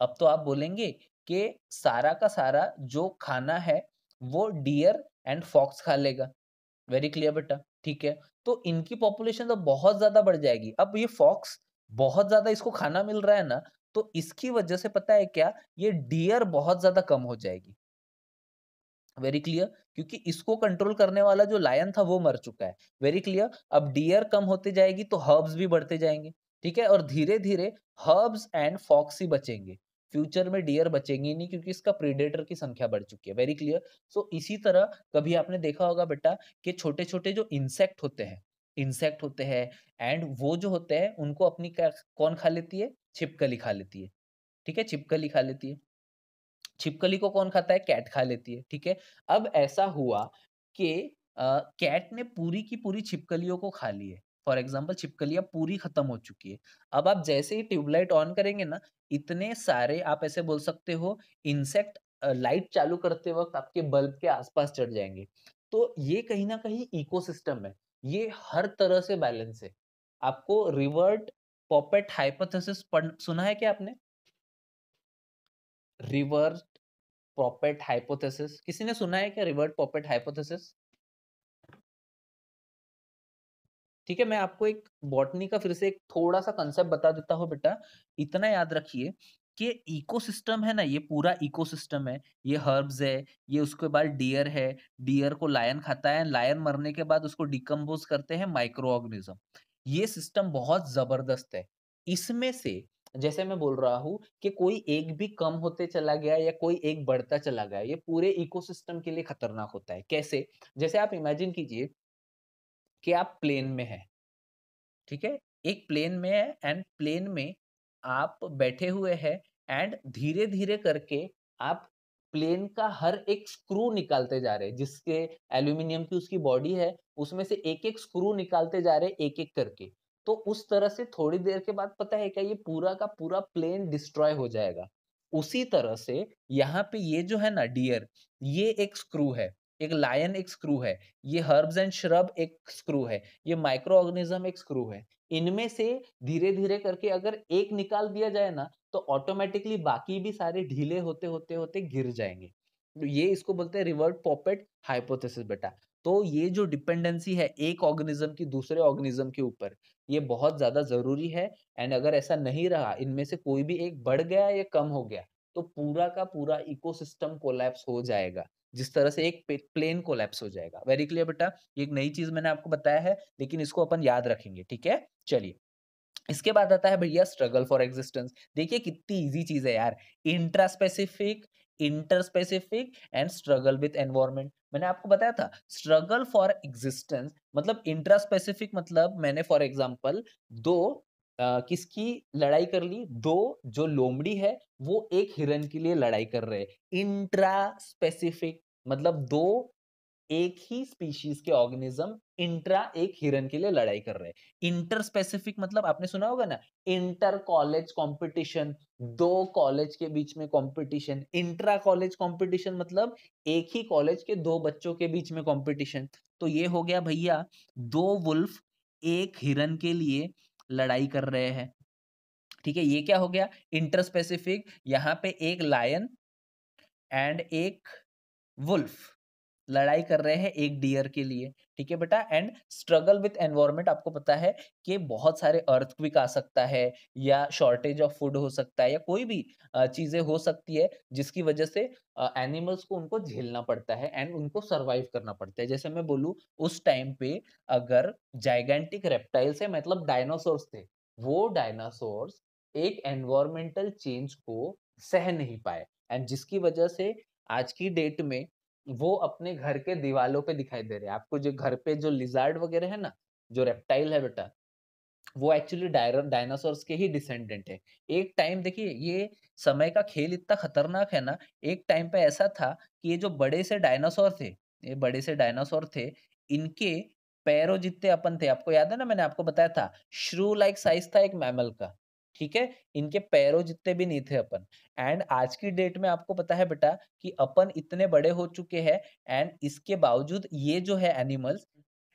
अब तो आप बोलेंगे कि सारा का सारा जो खाना है वो डियर एंड फॉक्स खा लेगा वेरी क्लियर बेटा ठीक है तो इनकी पॉपुलेशन तो बहुत ज्यादा बढ़ जाएगी अब ये फॉक्स बहुत ज्यादा इसको खाना मिल रहा है ना तो इसकी वजह से पता है क्या ये डियर बहुत ज्यादा कम हो जाएगी वेरी क्लियर क्योंकि इसको कंट्रोल करने वाला जो लायन था वो मर चुका है वेरी क्लियर अब डियर कम होते जाएगी तो हर्ब्स भी बढ़ते जाएंगे ठीक है और धीरे धीरे हर्ब्स एंड फॉक्स ही बचेंगे फ्यूचर में डियर बचेंगी नहीं क्योंकि इसका प्रीडेटर की संख्या बढ़ चुकी है वेरी क्लियर सो इसी तरह कभी आपने देखा होगा बेटा कि छोटे छोटे जो इंसेक्ट होते हैं इंसेक्ट होते हैं एंड वो जो होते हैं उनको अपनी कौन खा लेती है छिपकली खा लेती है ठीक है छिपकली खा लेती है छिपकली को कौन खाता है कैट खा लेती है ठीक है अब ऐसा हुआ कि कैट ने पूरी की पूरी छिपकलियों को खा ली है फॉर एग्जाम्पल छिपकलिया पूरी खत्म हो चुकी है अब आप जैसे ही ट्यूबलाइट ऑन करेंगे ना इतने सारे आप ऐसे बोल सकते हो इंसेक्ट लाइट चालू करते वक्त आपके बल्ब के आसपास चढ़ जाएंगे तो ये कहीं ना कहीं इकोसिस्टम है ये हर तरह से बैलेंस है आपको रिवर्ट पॉपेट हाइपोथेसिस सुना है क्या आपने रिवर्ट पॉपेट हाइपोथेसिस किसी ने सुना है क्या रिवर्ट पॉपेट हाइपोथेसिस ठीक है मैं आपको एक बॉटनी का फिर से एक थोड़ा सा कंसेप्ट बता देता हूँ बेटा इतना याद रखिए कि इकोसिस्टम है ना ये पूरा इकोसिस्टम है ये हर्ब्स है ये उसके बाद डियर है डियर को लायन खाता है लायन मरने के बाद उसको डिकम्पोज करते हैं माइक्रो ऑर्गेनिज्म ये सिस्टम बहुत जबरदस्त है इसमें से जैसे मैं बोल रहा हूँ कि कोई एक भी कम होते चला गया या कोई एक बढ़ता चला गया ये पूरे इकोसिस्टम के लिए खतरनाक होता है कैसे जैसे आप इमेजिन कीजिए कि आप प्लेन में हैं ठीक है एक प्लेन में है एंड प्लेन में आप बैठे हुए हैं एंड धीरे धीरे करके आप प्लेन का हर एक स्क्रू निकालते जा रहे हैं जिसके एल्यूमिनियम की उसकी बॉडी है उसमें से एक एक स्क्रू निकालते जा रहे हैं एक एक करके तो उस तरह से थोड़ी देर के बाद पता है क्या ये पूरा का पूरा प्लेन डिस्ट्रॉय हो जाएगा उसी तरह से यहाँ पे ये जो है ना डियर ये एक स्क्रू है एक लायन एक स्क्रू है ये हर्ब्स एंड श्रब एक स्क्रू है ये माइक्रो ऑर्गेनिज्म एक स्क्रू है इनमें से धीरे धीरे करके अगर एक निकाल दिया जाए ना तो ऑटोमेटिकली बाकी भी सारे ढीले होते होते होते गिर जाएंगे तो ये इसको बोलते हैं रिवर्ट पॉपेट हाइपोथेसिस बेटा तो ये जो डिपेंडेंसी है एक ऑर्गेनिज्म की दूसरे ऑर्गेनिज्म के ऊपर ये बहुत ज्यादा जरूरी है एंड अगर ऐसा नहीं रहा इनमें से कोई भी एक बढ़ गया या कम हो गया तो पूरा का पूरा इकोसिस्टम कोलैप्स हो जाएगा जिस तरह से एक प्लेन कोलैप्स हो जाएगा वेरी क्लियर बेटा एक नई चीज मैंने आपको बताया है लेकिन इसको अपन याद रखेंगे ठीक है चलिए इसके बाद आता है भैया स्ट्रगल फॉर एग्जिस्टेंस देखिए कितनी इजी चीज है यार intra specific inter specific and struggle with environment मैंने आपको बताया था स्ट्रगल फॉर एग्जिस्टेंस मतलब इंट्रा स्पेसिफिक मतलब मैंने फॉर एग्जांपल दो किसकी लड़ाई कर ली दो जो लोमड़ी है वो एक हिरन के लिए लड़ाई कर रहे हैं इंट्रा स्पेसिफिक मतलब दो एक ही स्पीशीज के ऑर्गेनिज्म इंट्रा एक हिरन के लिए लड़ाई कर रहे हैं इंटर स्पेसिफिक मतलब आपने सुना होगा ना इंटर कॉलेज कंपटीशन दो कॉलेज के बीच में कंपटीशन इंट्रा कॉलेज कंपटीशन मतलब एक ही कॉलेज के दो बच्चों के बीच में कंपटीशन तो ये हो गया भैया दो वुल्फ एक हिरन के लिए लड़ाई कर रहे हैं ठीक है ये क्या हो गया इंटर स्पेसिफिक यहाँ पे एक लायन एंड एक वुल्फ लड़ाई कर रहे हैं एक डियर के लिए ठीक है बेटा एंड स्ट्रगल विथ एनवायरमेंट आपको पता है कि बहुत सारे अर्थक्विक आ सकता है या शॉर्टेज ऑफ फूड हो सकता है या कोई भी चीजें हो सकती है जिसकी वजह से एनिमल्स को उनको झेलना पड़ता है एंड उनको सर्वाइव करना पड़ता है जैसे मैं बोलूँ उस टाइम पे अगर जाइगेंटिक रेप्टाइल्स है मतलब डायनासोर्स थे वो डायनासोर्स एक एनवायरमेंटल चेंज को सह नहीं पाए एंड जिसकी वजह से आज की डेट में वो अपने घर के दीवालों पे दिखाई दे रहे हैं आपको जो घर पे जो लिजार्ड वगैरह है ना जो रेप्टाइल है बेटा वो एक्चुअली डायनासोर्स के ही डिसेंडेंट है एक टाइम देखिए ये समय का खेल इतना खतरनाक है ना एक टाइम पे ऐसा था कि ये जो बड़े से डायनासोर थे ये बड़े से डायनासोर थे इनके पैरों जितने अपन थे आपको याद है ना मैंने आपको बताया था श्रू लाइक साइज था एक मैमल का ठीक है इनके पैरों जितने भी नहीं थे अपन एंड आज की डेट में आपको पता है बेटा कि अपन इतने बड़े हो चुके हैं एंड इसके बावजूद ये जो है एनिमल्स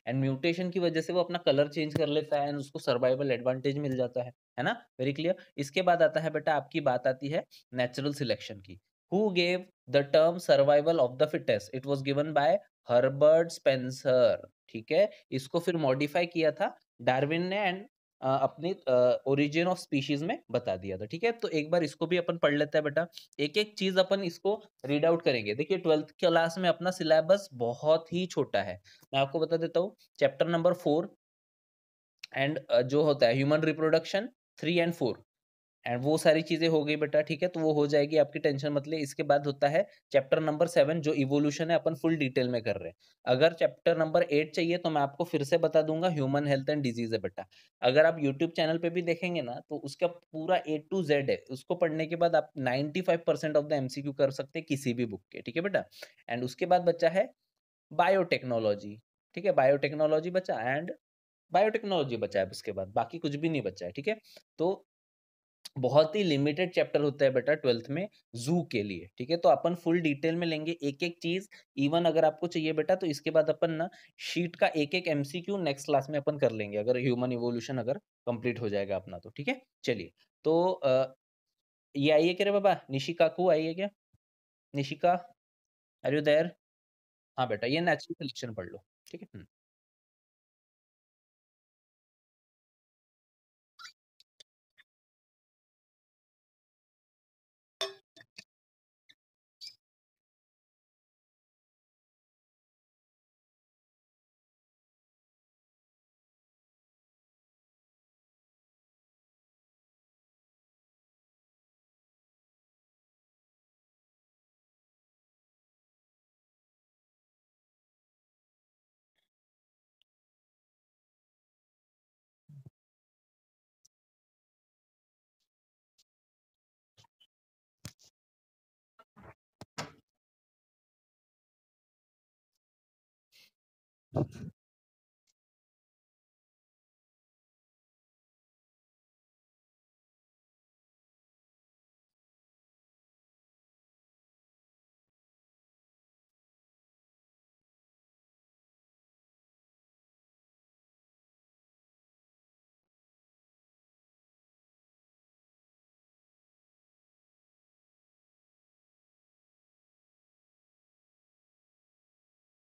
एंड म्यूटेशन की वजह से वो अपना कलर चेंज कर लेता है एंड उसको सर्वाइवल एडवांटेज मिल जाता है है ना वेरी क्लियर इसके बाद आता है बेटा आपकी बात आती है नेचुरल सिलेक्शन की who gave the term survival of the fittest it was given by Herbert Spencer ठीक है इसको फिर मॉडिफाई किया था डार्विन ने एंड अपनी ओरिजिन ऑफ स्पीशीज में बता दिया था ठीक है तो एक बार इसको भी अपन पढ़ लेते हैं बेटा एक एक चीज अपन इसको रीड आउट करेंगे देखिए ट्वेल्थ क्लास में अपना सिलेबस बहुत ही छोटा है मैं आपको बता देता हूँ चैप्टर नंबर फोर एंड जो होता है human reproduction three and four and वो सारी चीजें हो गई बेटा ठीक है तो वो हो जाएगी आपकी टेंशन मतलब इसके बाद होता है चैप्टर नंबर सेवन जो इवोल्यूशन है अपन फुल डिटेल में कर रहे हैं अगर चैप्टर नंबर एट चाहिए तो मैं आपको फिर से बता दूंगा ह्यूमन हेल्थ एंड डिजीज है बेटा अगर आप यूट्यूब चैनल पर भी देखेंगे ना तो उसका पूरा ए टू जेड है उसको पढ़ने के बाद आप ninety five percent of the M कर सकते हैं किसी भी बुक के ठीक है बेटा एंड उसके बाद बच्चा है बायोटेक्नोलॉजी ठीक है बायोटेक्नोलॉजी बचा एंड बायोटेक्नोलॉजी बचा है उसके बाद बाकी कुछ भी नहीं बचा है ठीक है तो बहुत ही लिमिटेड चैप्टर होता है बेटा ट्वेल्थ में जू के लिए ठीक है तो अपन फुल डिटेल में लेंगे एक एक चीज इवन अगर आपको चाहिए बेटा तो इसके बाद अपन ना शीट का एक एक एमसीक्यू नेक्स्ट क्लास में अपन कर लेंगे अगर ह्यूमन इवोल्यूशन अगर कंप्लीट हो जाएगा अपना तो ठीक है चलिए तो आ, ये आइए क्या बाबा निशिका को आइए क्या निशिका अरे उदैर हाँ बेटा ये नेचुरल सिलेक्शन पढ़ लो ठीक है हम्म।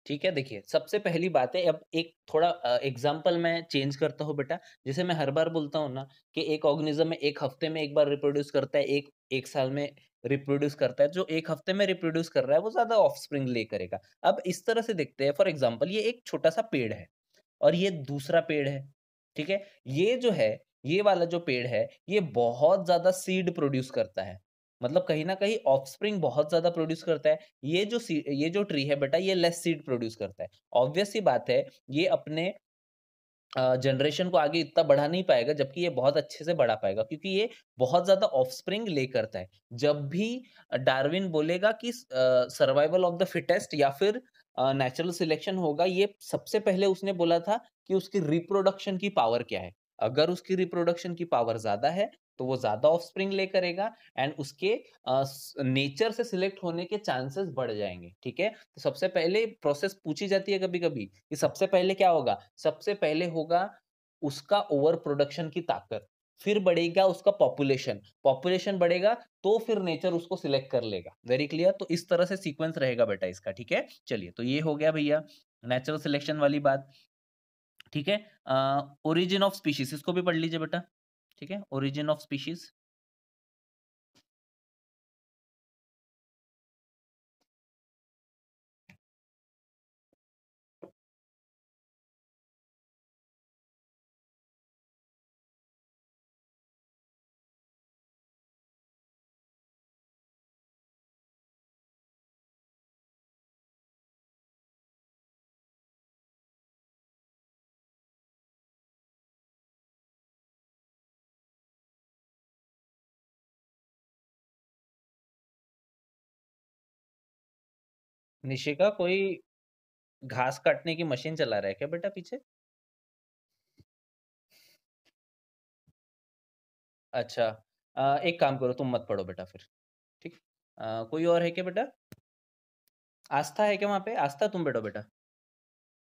ठीक है देखिए सबसे पहली बात है अब एक थोड़ा एग्जाम्पल मैं चेंज करता हूँ बेटा जैसे मैं हर बार बोलता हूँ ना कि एक ऑर्गेनिज्म में एक हफ्ते में एक बार रिप्रोड्यूस करता है एक एक साल में रिप्रोड्यूस करता है जो एक हफ्ते में रिप्रोड्यूस कर रहा है वो ज़्यादा ऑफ स्प्रिंग ले करेगा अब इस तरह से देखते हैं फॉर एग्जाम्पल ये एक छोटा सा पेड़ है और ये दूसरा पेड़ है ठीक है ये जो है ये वाला जो पेड़ है ये बहुत ज़्यादा सीड प्रोड्यूस करता है मतलब कहीं ना कहीं ऑफस्प्रिंग बहुत ज्यादा प्रोड्यूस करता है ये जो ये जो ट्री है बेटा ये लेस सीड प्रोड्यूस करता है ऑब्वियस ही बात है ये अपने जनरेशन को आगे इतना बढ़ा नहीं पाएगा जबकि ये बहुत अच्छे से बढ़ा पाएगा क्योंकि ये बहुत ज्यादा ऑफस्प्रिंग ले करता है जब भी डार्विन बोलेगा कि सर्वाइवल ऑफ द फिटेस्ट या फिर नेचुरल सिलेक्शन होगा ये सबसे पहले उसने बोला था कि उसकी रिप्रोडक्शन की पावर क्या है अगर उसकी रिप्रोडक्शन की पावर ज्यादा है तो वो ज्यादा ऑफ स्प्रिंग ले करेगा एंड उसके नेचर से सिलेक्ट होने के चांसेस बढ़ जाएंगे ठीक है तो सबसे पहले प्रोसेस पूछी जाती है कभी कभी कि सबसे पहले क्या होगा सबसे पहले होगा उसका ओवर प्रोडक्शन की ताकत फिर बढ़ेगा उसका पॉपुलेशन पॉपुलेशन बढ़ेगा तो फिर नेचर उसको सिलेक्ट कर लेगा वेरी क्लियर तो इस तरह से सीक्वेंस रहेगा बेटा इसका ठीक है चलिए तो ये हो गया भैया नेचुरल सिलेक्शन वाली बात ठीक है ओरिजिन ऑफ स्पीशीज इसको भी पढ़ लीजिए बेटा ठीक है ओरिजिन ऑफ स्पीशीज निशिका कोई घास काटने की मशीन चला रहा है क्या बेटा पीछे अच्छा आ, एक काम करो तुम मत पढ़ो बेटा फिर ठीक आ, कोई और है क्या बेटा आस्था है क्या वहां पे आस्था तुम बैठो बेटा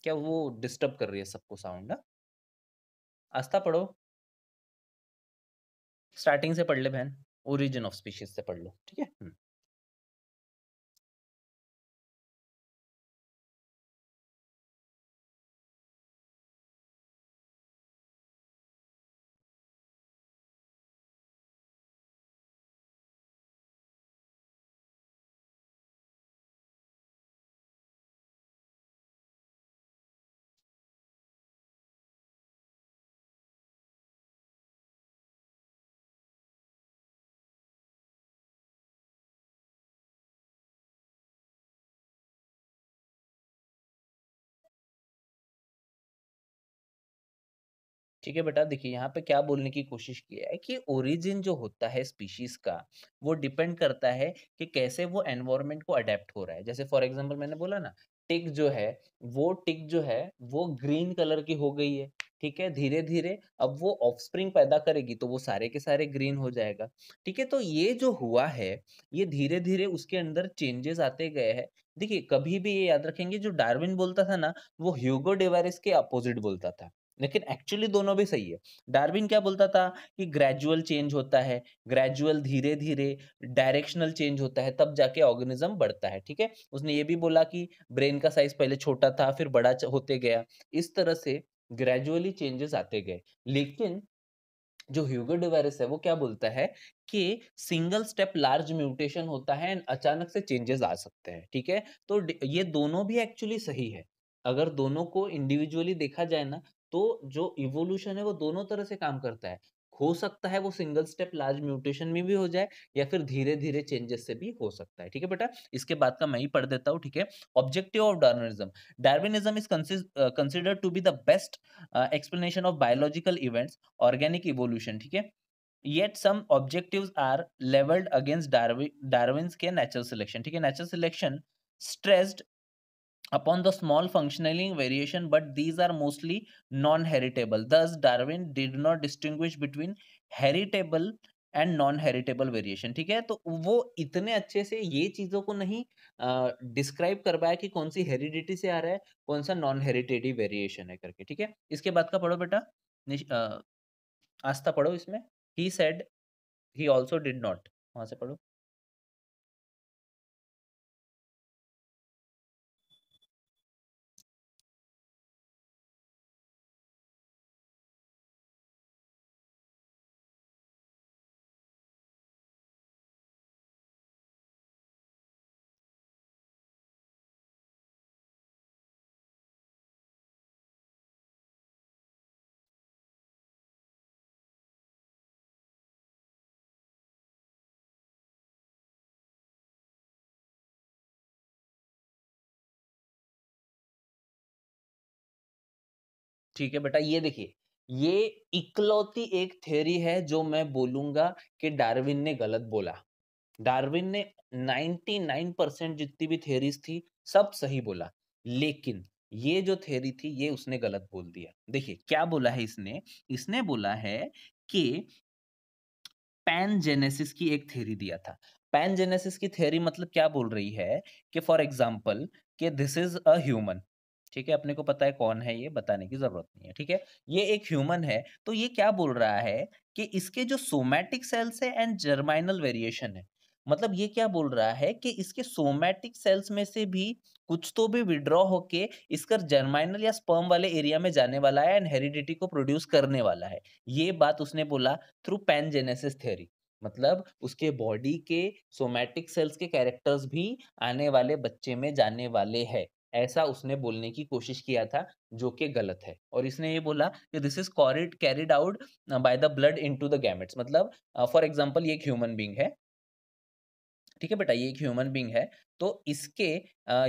क्या वो डिस्टर्ब कर रही है सबको साउंड ना हाँ? आस्था पढ़ो स्टार्टिंग से पढ़ ले बहन ओरिजिन ऑफ स्पीशीज से पढ़ लो ठीक है हम्म। ठीक है बेटा देखिए यहाँ पे क्या बोलने की कोशिश की है कि ओरिजिन जो होता है स्पीशीज का वो डिपेंड करता है कि कैसे वो एनवायरमेंट को अडेप्ट हो रहा है जैसे फॉर एग्जाम्पल मैंने बोला ना टिक जो है वो टिक जो है वो ग्रीन कलर की हो गई है ठीक है धीरे धीरे अब वो ऑफस्प्रिंग पैदा करेगी तो वो सारे के सारे ग्रीन हो जाएगा ठीक है तो ये जो हुआ है ये धीरे धीरे उसके अंदर चेंजेस आते गए हैं देखिए कभी भी ये याद रखेंगे जो डार्विन बोलता था ना वो ह्यूगो डेवारिस के अपोजिट बोलता था लेकिन एक्चुअली दोनों भी सही है डार्विन क्या बोलता था कि ग्रेजुअल चेंज होता है ग्रेजुअल धीरे धीरे डायरेक्शनल चेंज होता है तब जाके ऑर्गेनिज्म बढ़ता है ठीक है उसने ये भी बोला कि ब्रेन का साइज पहले छोटा था फिर बड़ा होते गया इस तरह से ग्रेजुअली चेंजेस आते गए लेकिन जो ह्यूगो डिवाइरस है वो क्या बोलता है कि सिंगल स्टेप लार्ज म्यूटेशन होता है एंड अचानक से चेंजेस आ सकते हैं ठीक है तो ये दोनों भी एक्चुअली सही है अगर दोनों को इंडिविजुअली देखा जाए ना तो जो इवोल्यूशन है वो दोनों तरह से काम करता है हो सकता है वो सिंगल स्टेप लार्ज म्यूटेशन में भी हो जाए या फिर धीरे धीरे चेंजेस से भी हो सकता है ठीक है बेटा इसके बाद का मैं ही पढ़ देता हूँ ठीक है objective of Darwinism Darwinism is consider to be the best explanation of biological events organic evolution ठीक है yet some objective are levelled against darwin Darwin के नेचुरल सिलेक्शन ठीक है natural selection stressed upon the small functioning variation but these are mostly non-heritable thus darwin did not distinguish between heritable and non heritable variation ठीक है तो वो इतने अच्छे से ये चीज़ों को नहीं डिस्क्राइब कर पाया कि कौन सी हेरिडिटी से आ रहा है कौन सा नॉन हेरिटेडी वेरिएशन है करके ठीक है इसके बाद का पढ़ो बेटा आस्था पढ़ो इसमें ही said he also did not वहाँ से पढ़ो ठीक है बेटा ये देखिए ये इकलौती एक थ्योरी है जो मैं बोलूंगा कि डार्विन ने गलत बोला डार्विन ने 99 परसेंट जितनी भी थेरीज थी सब सही बोला लेकिन ये जो थेरी थी ये उसने गलत बोल दिया देखिए क्या बोला है इसने इसने बोला है कि पैन जेनेसिस की एक थेरी दिया था पैन जेनेसिस की थेरी मतलब क्या बोल रही है कि फॉर एग्जाम्पल कि दिस इज अ ह्यूमन ठीक है अपने को पता है कौन है ये बताने की जरूरत नहीं है ठीक है ये एक ह्यूमन है तो ये क्या बोल रहा है कि इसके जो सोमैटिक सेल्स है एंड जर्माइनल वेरिएशन है मतलब ये क्या बोल रहा है कि इसके सोमैटिक सेल्स में से भी कुछ तो भी विड्रॉ होके इसका जर्माइनल या स्पर्म वाले एरिया में जाने वाला है एंड हेरिडिटी को प्रोड्यूस करने वाला है ये बात उसने बोला थ्रू पैनजेनेसिस थ्योरी मतलब उसके बॉडी के सोमैटिक सेल्स के कैरेक्टर्स भी आने वाले बच्चे में जाने वाले हैं ऐसा उसने बोलने की कोशिश किया था जो कि गलत है और इसने ये बोला कि this is carried carried out by the blood into the gametes मतलब फॉर uh, एग्जाम्पल ये एक ह्यूमन बींग है ठीक है बेटा ये एक ह्यूमन बींग है तो इसके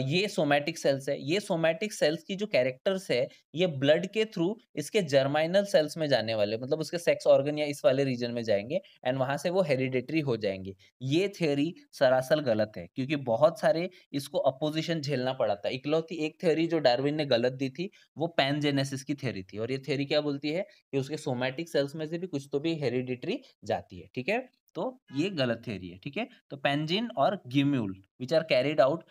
ये सोमैटिक सेल्स है ये सोमैटिक सेल्स की जो कैरेक्टर्स है ये ब्लड के थ्रू इसके जर्माइनल सेल्स में जाने वाले मतलब उसके सेक्स ऑर्गन या इस वाले रीजन में जाएंगे एंड वहां से वो हेरिडेटरी हो जाएंगे ये थ्योरी सरासर गलत है क्योंकि बहुत सारे इसको अपोजिशन झेलना पड़ा था इकलौती एक थ्योरी जो डार्विन ने गलत दी थी वो पैनजेनेसिस की थ्योरी थी और ये थ्योरी क्या बोलती है कि उसके सोमैटिक सेल्स में से भी कुछ तो भी हेरिडिटरी जाती है ठीक है तो ये गलत थे है ठीक है तो पेंजिन और gemmule which are carried out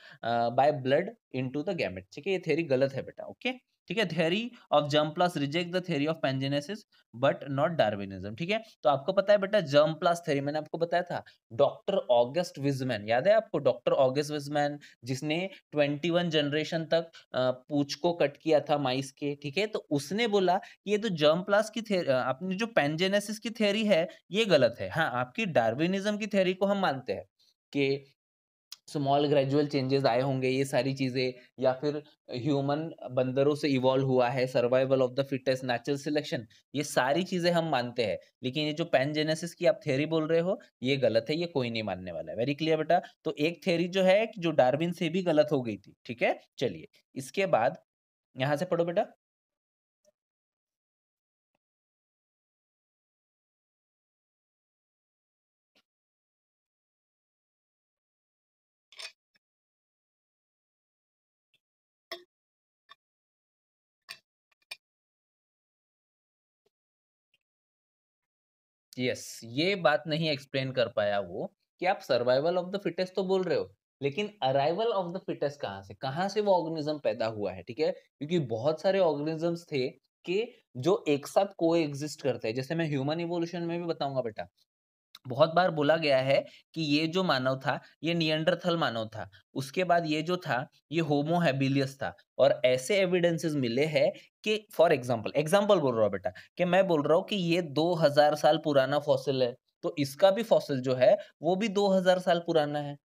by blood into the gamete ठीक है ये थियरी गलत है बेटा ओके ठीक है theory of germ plus reject the theory of pangenesis but not Darwinism ठीक है तो आपको पता है बेटा जर्म प्लस थेरी मैंने आपको बताया था डॉक्टर ऑगस्ट विजमैन याद है आपको डॉक्टर ऑगस्ट विजमैन जिसने 21 जनरेशन तक पूछ को कट किया था माइस के ठीक है तो उसने बोला कि ये तो जर्म प्लस की थे अपनी जो पेंजेनेसिस की थेरी है ये गलत है हाँ आपकी डार्विनिज्म की थेरी को हम मानते हैं कि स्मॉल ग्रेजुअल चेंजेस आए होंगे ये सारी चीज़ें या फिर ह्यूमन बंदरों से इवॉल्व हुआ है survival of the fittest natural selection ये सारी चीज़ें हम मानते हैं लेकिन ये जो पैन जेनेसिस की आप थेरी बोल रहे हो ये गलत है ये कोई नहीं मानने वाला है वेरी क्लियर बेटा तो एक थेरी जो है जो डार्विन से भी गलत हो गई थी ठीक है चलिए इसके बाद यहाँ से पढ़ो बेटा yes, ये बात नहीं एक्सप्लेन कर पाया वो कि आप सर्वाइवल ऑफ द फिटेस्ट तो बोल रहे हो लेकिन अराइवल ऑफ द फिटेस्ट कहाँ से कहाँ से वो ऑर्गेनिज्म पैदा हुआ है ठीक है क्योंकि बहुत सारे ऑर्गेनिजम्स थे कि जो एक साथ को करते हैं जैसे मैं ह्यूमन इवोल्यूशन में भी बताऊंगा बेटा बहुत बार बोला गया है कि ये जो मानव था ये नियंडरथल मानव था उसके बाद ये जो था ये होमो हैबिलियस था और ऐसे एविडेंसेस मिले हैं कि फॉर एग्जांपल एग्जांपल बोल रहा हूँ बेटा कि मैं बोल रहा हूँ कि ये 2000 साल पुराना फॉसिल है तो इसका भी फॉसिल जो है वो भी 2000 साल पुराना है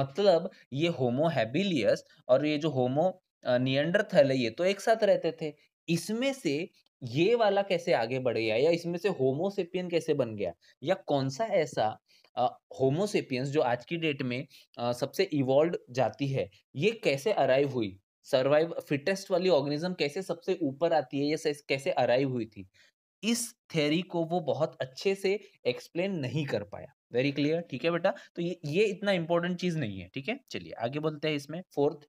मतलब ये होमो हैबिलियस और ये जो होमो नियंडरथल है ये तो एक साथ रहते थे इसमें से ये वाला कैसे आगे बढ़ गया या इसमें से होमोसेपियन कैसे बन गया या कौन सा ऐसा होमोसेपियंस जो आज की डेट में आ, सबसे इवॉल्व जाती है ये कैसे अराइव हुई सर्वाइव फिटेस्ट वाली ऑर्गेनिज्म कैसे सबसे ऊपर आती है या कैसे अराइव हुई थी इस थेरी को वो बहुत अच्छे से एक्सप्लेन नहीं कर पाया वेरी क्लियर ठीक है बेटा तो ये ये इतना इंपॉर्टेंट चीज नहीं है ठीक है चलिए आगे बोलते हैं इसमें फोर्थ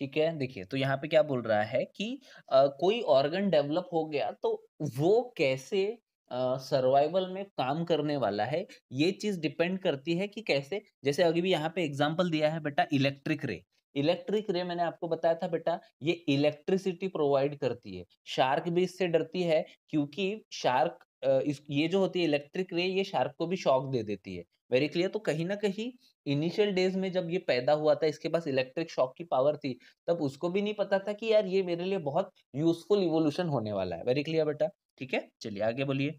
ठीक है देखिए तो यहाँ पे क्या बोल रहा है कि आ, कोई ऑर्गन डेवलप हो गया तो वो कैसे सर्वाइवल में काम करने वाला है ये चीज डिपेंड करती है कि कैसे जैसे अभी भी यहाँ पे एग्जाम्पल दिया है बेटा इलेक्ट्रिक रे इलेक्ट्रिक रे मैंने आपको बताया था बेटा ये इलेक्ट्रिसिटी प्रोवाइड करती है शार्क भी इससे डरती है क्योंकि शार्क इस ये जो होती है इलेक्ट्रिक रे ये शार्क को भी शॉक दे देती है वेरी क्लियर तो कहीं ना कहीं इनिशियल डेज में जब ये पैदा हुआ था इसके पास इलेक्ट्रिक शॉक की पावर थी तब उसको भी नहीं पता था कि यार ये मेरे लिए बहुत यूजफुल इवोल्यूशन होने वाला है वेरी क्लियर बेटा ठीक है चलिए आगे बोलिए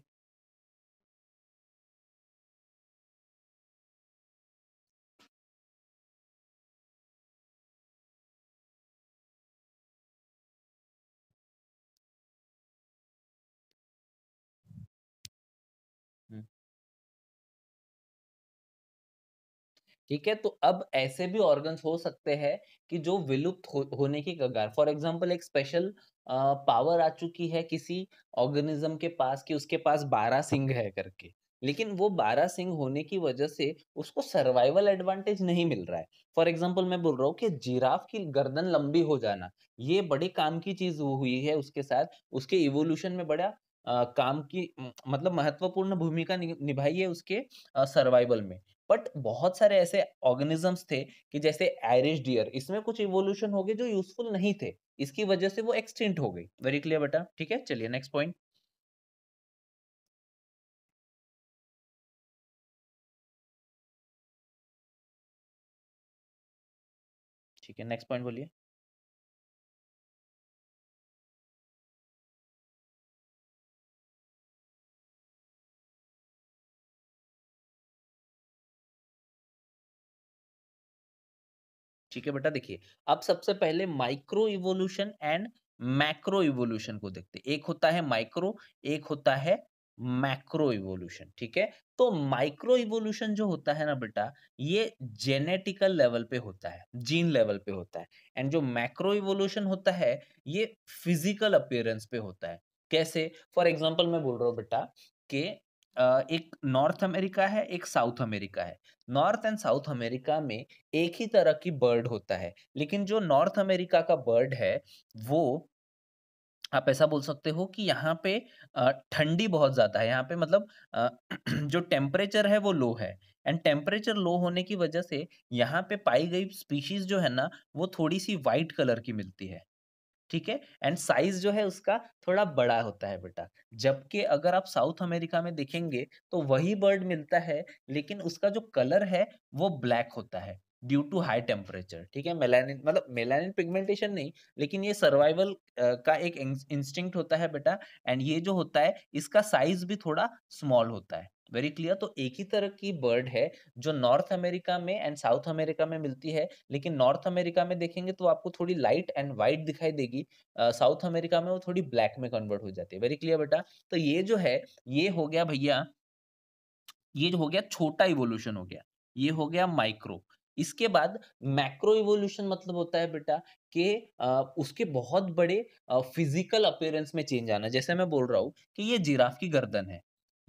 ठीक है तो अब ऐसे भी ऑर्गन्स हो सकते हैं कि जो विलुप्त हो, होने की कगार फॉर एग्जाम्पल एक स्पेशल पावर आ चुकी है किसी ऑर्गेनिज्म के पास कि उसके पास बारह सिंग है करके लेकिन वो बारह सिंग होने की वजह से उसको सर्वाइवल एडवांटेज नहीं मिल रहा है फॉर एग्जाम्पल मैं बोल रहा हूँ कि जिराफ की गर्दन लंबी हो जाना ये बड़े काम की चीज हुई है उसके साथ उसके इवोल्यूशन में बड़ा आ, काम की मतलब महत्वपूर्ण भूमिका निभाई है उसके सर्वाइवल में बट बहुत सारे ऐसे ऑर्गेनिजम्स थे कि जैसे आयरिश डियर इसमें कुछ इवोल्यूशन हो गए जो यूजफुल नहीं थे इसकी वजह से वो एक्सटिंट हो गई वेरी क्लियर बेटा ठीक है चलिए नेक्स्ट पॉइंट ठीक है नेक्स्ट पॉइंट बोलिए ठीक है बेटा देखिए अब सबसे पहले micro evolution and macro evolution को देखते हैं एक होता है माइक्रो एक होता है मैक्रो इवोल्यूशन ठीक है तो माइक्रो इवोल्यूशन जो होता है ना बेटा ये जेनेटिकल लेवल पे होता है जीन लेवल पे होता है एंड जो मैक्रो इवोल्यूशन होता है ये फिजिकल अपियरेंस पे होता है कैसे फॉर एग्जाम्पल मैं बोल रहा हूँ बेटा कि एक नॉर्थ अमेरिका है एक साउथ अमेरिका है नॉर्थ एंड साउथ अमेरिका में एक ही तरह की बर्ड होता है लेकिन जो नॉर्थ अमेरिका का बर्ड है वो आप ऐसा बोल सकते हो कि यहाँ पे ठंडी बहुत ज़्यादा है यहाँ पे मतलब जो टेम्परेचर है वो लो है एंड टेम्परेचर लो होने की वजह से यहाँ पे पाई गई स्पीशीज जो है ना वो थोड़ी सी वाइट कलर की मिलती है ठीक है एंड साइज जो है उसका थोड़ा बड़ा होता है बेटा जबकि अगर आप साउथ अमेरिका में देखेंगे तो वही बर्ड मिलता है लेकिन उसका जो कलर है वो ब्लैक होता है ड्यू टू हाई टेम्परेचर ठीक है मेलानिन मतलब मेलानिन पिगमेंटेशन नहीं लेकिन ये सर्वाइवल का एक इंस्टिंक्ट होता है बेटा एंड ये जो होता है इसका साइज भी थोड़ा स्मॉल होता है वेरी क्लियर तो एक ही तरह की बर्ड है जो नॉर्थ अमेरिका में एंड साउथ अमेरिका में मिलती है लेकिन नॉर्थ अमेरिका में देखेंगे तो आपको थोड़ी लाइट एंड वाइट दिखाई देगी साउथ uh, अमेरिका में वो थोड़ी ब्लैक में कन्वर्ट हो जाती है वेरी क्लियर बेटा तो ये जो है ये हो गया भैया ये जो हो गया छोटा इवोल्यूशन हो गया ये हो गया माइक्रो इसके बाद मैक्रो इवोल्यूशन मतलब होता है बेटा कि उसके बहुत बड़े फिजिकल अपेयरेंस में चेंज आना जैसे मैं बोल रहा हूँ कि ये जिराफ की गर्दन है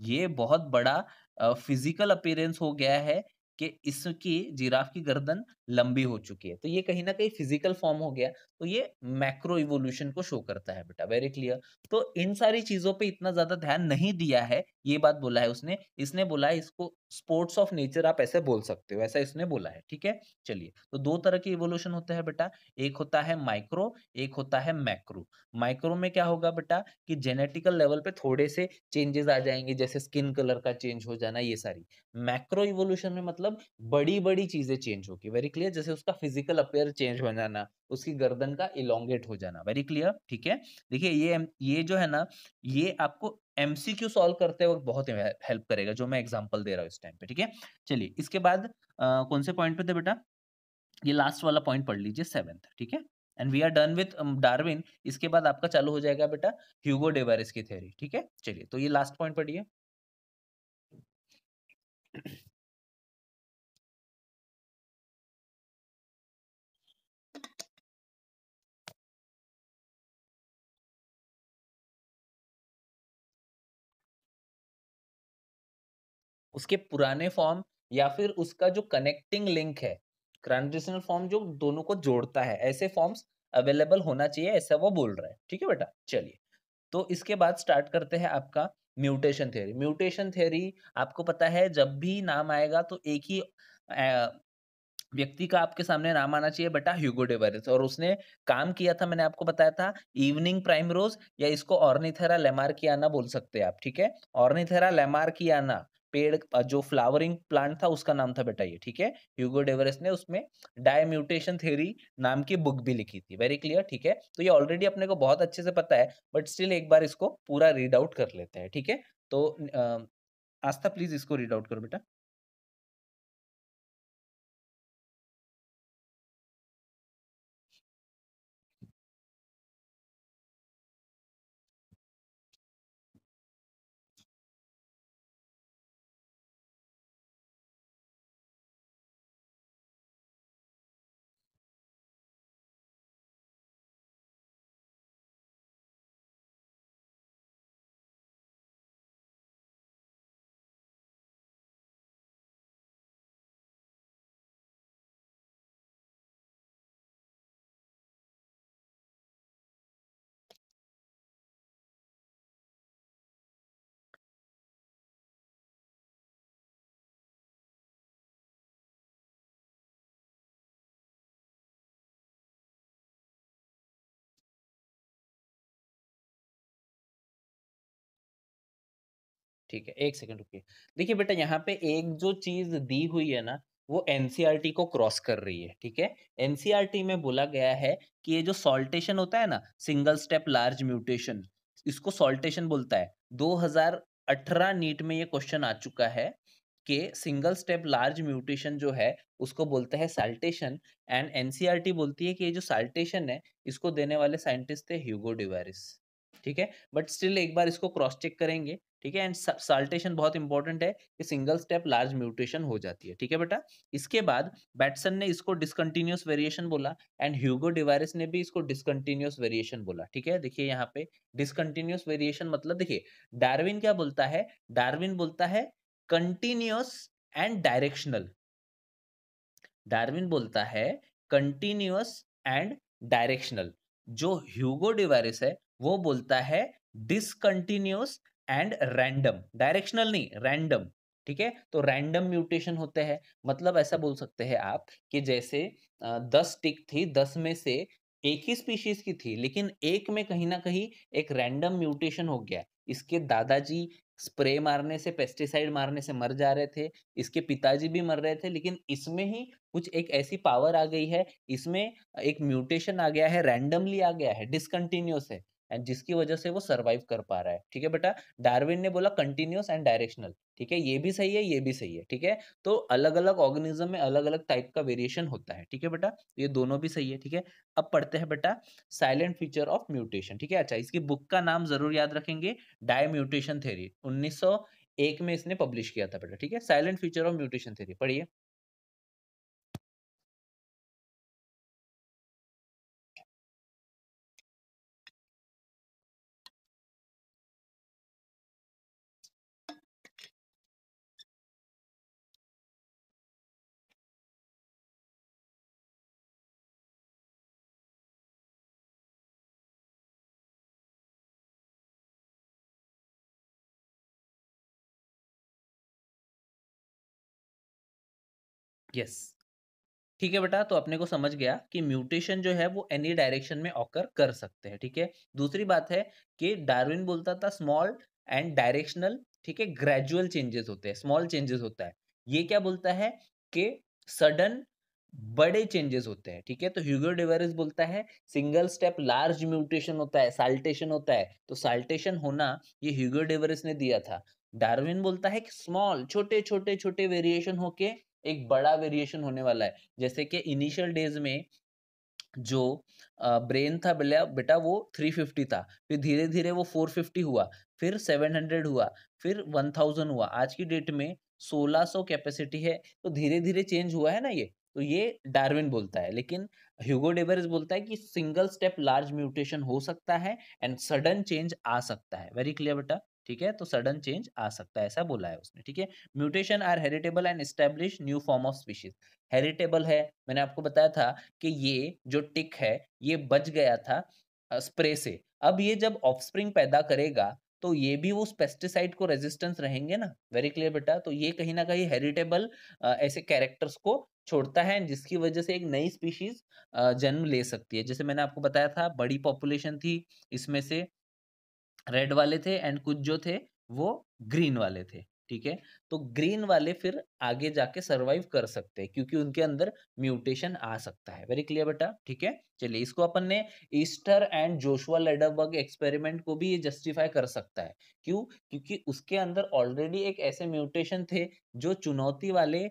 ये बहुत बड़ा फिजिकल अपीयरेंस हो गया है कि इसकी जिराफ की गर्दन लंबी हो चुकी है तो ये कहीं ना कहीं फिजिकल फॉर्म हो गया तो ये मैक्रो इवोल्यूशन को शो करता है बेटा वेरी क्लियर तो इन सारी चीजों पे इतना ज्यादा ध्यान नहीं दिया है ये बात बोला है उसने इसने बोला है इसको स्पोर्ट्स ऑफ नेचर आप ऐसे बोल सकते हो ऐसा इसने बोला है ठीक है चलिए तो दो तरह के इवोल्यूशन होते हैं बेटा एक होता है माइक्रो एक होता है मैक्रो माइक्रो में क्या होगा बेटा कि जेनेटिकल लेवल पे थोड़े से चेंजेस आ जाएंगे जैसे स्किन कलर का चेंज हो जाना ये सारी मैक्रो इवोल्यूशन में मतलब बड़ी बड़ी चीजें चेंज होगी वेरी क्लियर जैसे उसका फिजिकल अपेयर चेंज हो जाना उसकी गर्दन का इलोंगेट हो जाना वेरी क्लियर ठीक है देखिए ये ये जो है ना ये आपको एमसीक्यू सॉल्व करते वक्त बहुत हेल्प करेगा जो मैं एग्जांपल दे रहा हूँ इस टाइम पे ठीक है चलिए इसके बाद आ, कौन से पॉइंट पे थे बेटा ये लास्ट वाला पॉइंट पढ़ लीजिए सेवेंथ ठीक है and we are done with Darwin इसके बाद आपका चालू हो जाएगा बेटा ह्यूगो डेवरिस की थे ठीक है चलिए तो ये लास्ट पॉइंट पढ़िए उसके पुराने फॉर्म या फिर उसका जो कनेक्टिंग लिंक है ट्रांजिशनल फॉर्म जो दोनों को जोड़ता है ऐसे फॉर्म्स अवेलेबल होना चाहिए ऐसा वो बोल रहा है ठीक है बेटा चलिए तो इसके बाद स्टार्ट करते हैं आपका म्यूटेशन थ्योरी म्यूटेशन थ्योरी आपको पता है जब भी नाम आएगा तो एक ही व्यक्ति का आपके सामने नाम आना चाहिए बेटा ह्यूगो डेवरिस और उसने काम किया था मैंने आपको बताया था इवनिंग प्राइम रोज या इसको ऑर्निथेरा लेमार्कियाना बोल सकते हैं आप ठीक है ऑर्निथेरा लेमार्कियाना पेड़ जो फ्लावरिंग प्लांट था उसका नाम था बेटा ये ठीक है ह्यूगो डेवरेस ने उसमें डायम्यूटेशन थ्योरी नाम की बुक भी लिखी थी वेरी क्लियर ठीक है तो ये ऑलरेडी अपने को बहुत अच्छे से पता है बट स्टिल एक बार इसको पूरा रीड आउट कर लेते हैं ठीक है तो आस्था प्लीज इसको रीड आउट करो बेटा ठीक है एक सेकंड रुकिए देखिए बेटा यहाँ पे एक जो चीज दी हुई है ना वो एनसीईआरटी e को क्रॉस कर रही है ठीक है एनसीईआरटी e में बोला गया है कि ये जो सॉल्टेशन होता है ना सिंगल स्टेप लार्ज म्यूटेशन इसको सॉल्टेशन बोलता है 2018 नीट में ये क्वेश्चन आ चुका है कि सिंगल स्टेप लार्ज म्यूटेशन जो है उसको बोलते हैं साल्टेशन एंड एनसीईआरटी e बोलती है कि ये जो साल्टेशन है इसको देने वाले साइंटिस्ट थे ह्यूगो डिवारिस ठीक है बट स्टिल एक बार इसको क्रॉस चेक करेंगे ठीक है एंड साल्टेशन बहुत इंपॉर्टेंट है कि सिंगल स्टेप लार्ज म्यूटेशन हो जाती है ठीक है बेटा इसके बाद बैटसन ने इसको डिसकंटिन्यूस वेरिएशन बोला एंड ह्यूगो डिवारिस ने भी इसको डिसकंटिन्यूस वेरिएशन बोला ठीक है देखिए यहाँ पे डिसकंटिन्यूस वेरिएशन मतलब देखिए डार्विन क्या बोलता है डार्विन बोलता है कंटिन्यूस एंड डायरेक्शनल डार्विन बोलता है कंटिन्यूस एंड डायरेक्शनल जो ह्यूगो डिवारिस है वो बोलता है डिसकंटिन्यूस एंड रैंडम डायरेक्शनल नहीं रैंडम ठीक है तो रैंडम म्यूटेशन होते हैं मतलब ऐसा बोल सकते हैं आप कि जैसे दस टिक थी दस में से एक ही स्पीशीज की थी लेकिन एक में कहीं ना कहीं एक रैंडम म्यूटेशन हो गया इसके दादाजी स्प्रे मारने से पेस्टिसाइड मारने से मर जा रहे थे इसके पिताजी भी मर रहे थे लेकिन इसमें ही कुछ एक ऐसी पावर आ गई है इसमें एक म्यूटेशन आ गया है रैंडमली आ गया है डिसकंटिन्यूस है एंड जिसकी वजह से वो सर्वाइव कर पा रहा है ठीक है बेटा डार्विन ने बोला कंटिन्यूस एंड डायरेक्शनल ठीक है ये भी सही है ये भी सही है ठीक है तो अलग अलग ऑर्गेनिज्म में अलग अलग टाइप का वेरिएशन होता है ठीक है बेटा ये दोनों भी सही है ठीक है अब पढ़ते हैं बेटा साइलेंट फीचर ऑफ म्यूटेशन ठीक है अच्छा इसकी बुक का नाम जरूर याद रखेंगे डाय म्यूटेशन थेरी उन्नीस एक में इसने पब्लिश किया था बेटा ठीक है silent feature of mutation theory पढ़िए यस ठीक है बेटा तो अपने को समझ गया कि म्यूटेशन जो है वो एनी डायरेक्शन में ऑकर कर सकते हैं ठीक है थीके? दूसरी बात है कि डार्विन बोलता था स्मॉल एंड डायरेक्शनल ठीक है ग्रेजुअल चेंजेस होते हैं स्मॉल चेंजेस होता है ये क्या बोलता है कि सडन बड़े चेंजेस होते हैं ठीक है तो ह्यूगो डिवेरिस बोलता है सिंगल स्टेप लार्ज म्यूटेशन होता है साल्टेशन होता है तो साल्टेशन होना ये ह्यूगो डिवेरिस ने दिया था डार्विन बोलता है कि स्मॉल छोटे छोटे छोटे वेरिएशन होके एक बड़ा वेरिएशन होने वाला है जैसे कि इनिशियल डेज में जो ब्रेन था बेटा बेटा वो 350 था फिर धीरे धीरे वो 450 हुआ फिर 700 हुआ फिर 1000 हुआ आज की डेट में 1600 कैपेसिटी है तो धीरे धीरे चेंज हुआ है ना ये तो ये डार्विन बोलता है लेकिन ह्यूगो डेबरेज बोलता है कि सिंगल स्टेप लार्ज म्यूटेशन हो सकता है एंड सडन चेंज आ सकता है वेरी क्लियर बेटा ठीक है तो सडन चेंज आ सकता है ऐसा बोला है उसने ठीक है mutation are heritable and establish new form of species heritable है मैंने आपको बताया था कि ये जो टिक है ये बच गया था स्प्रे से अब ये जब ऑफस्प्रिंग पैदा करेगा तो ये भी उस पेस्टिसाइड को रेजिस्टेंस रहेंगे ना वेरी क्लियर बेटा तो ये कहीं ना कहीं हेरिटेबल ऐसे कैरेक्टर्स को छोड़ता है जिसकी वजह से एक नई स्पीशीज जन्म ले सकती है जैसे मैंने आपको बताया था बड़ी पॉपुलेशन थी इसमें से रेड वाले थे एंड कुछ जो थे वो ग्रीन वाले थे ठीक है तो ग्रीन वाले फिर आगे जाके सरवाइव कर सकते हैं क्योंकि उनके अंदर म्यूटेशन आ सकता है वेरी क्लियर बेटा ठीक है चलिए इसको अपन ने Esther and Joshua Lederberg experiment को भी ये जस्टिफाई कर सकता है क्यों क्योंकि उसके अंदर ऑलरेडी एक ऐसे म्यूटेशन थे जो चुनौती वाले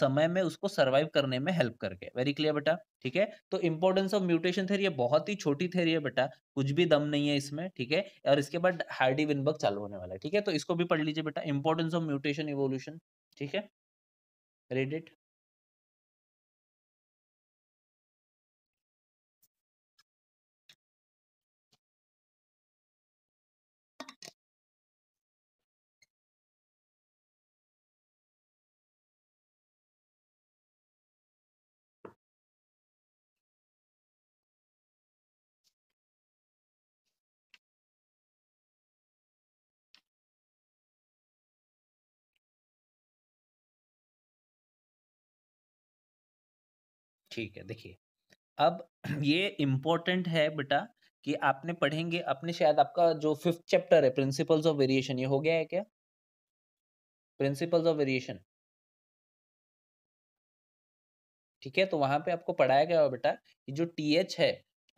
समय में उसको सर्वाइव करने में हेल्प कर गए वेरी क्लियर बेटा ठीक है तो इंपॉर्टेंस ऑफ म्यूटेशन थेरी बहुत ही छोटी थेरी है बेटा कुछ भी दम नहीं है इसमें ठीक है और इसके बाद हार्डी विनबर्ग चालू होने वाला है ठीक है तो इसको भी पढ़ लीजिए बेटा इंपॉर्टेंस ऑफ म्यूटेशन इवोल्यूशन ठीक है रेडिट ठीक है देखिए अब ये इम्पोर्टेंट है बेटा कि आपने पढ़ेंगे अपने शायद आपका जो फिफ्थ चैप्टर है प्रिंसिपल्स ऑफ वेरिएशन ये हो गया है क्या प्रिंसिपल्स ऑफ वेरिएशन ठीक है तो वहां पे आपको पढ़ाया गया बेटा कि जो टी एच है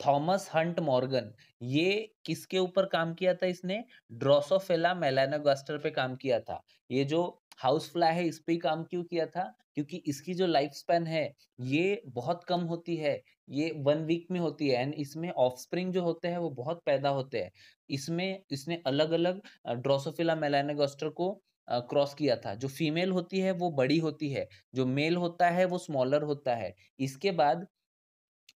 थॉमस हंट मॉर्गन ये किसके ऊपर काम किया था इसने ड्रोसोफेला मेलानोगास्टर पे काम किया था ये जो हाउस फ्लाई है इस पर काम क्यों किया था क्योंकि इसकी जो लाइफ स्पैन है ये बहुत कम होती है ये वन वीक में होती है एंड इसमें ऑफस्प्रिंग जो होते हैं वो बहुत पैदा होते हैं इसमें इसने अलग अलग ड्रोसोफिला मेलानोगास्टर को क्रॉस किया था जो फीमेल होती है वो बड़ी होती है जो मेल होता है वो स्मॉलर होता है इसके बाद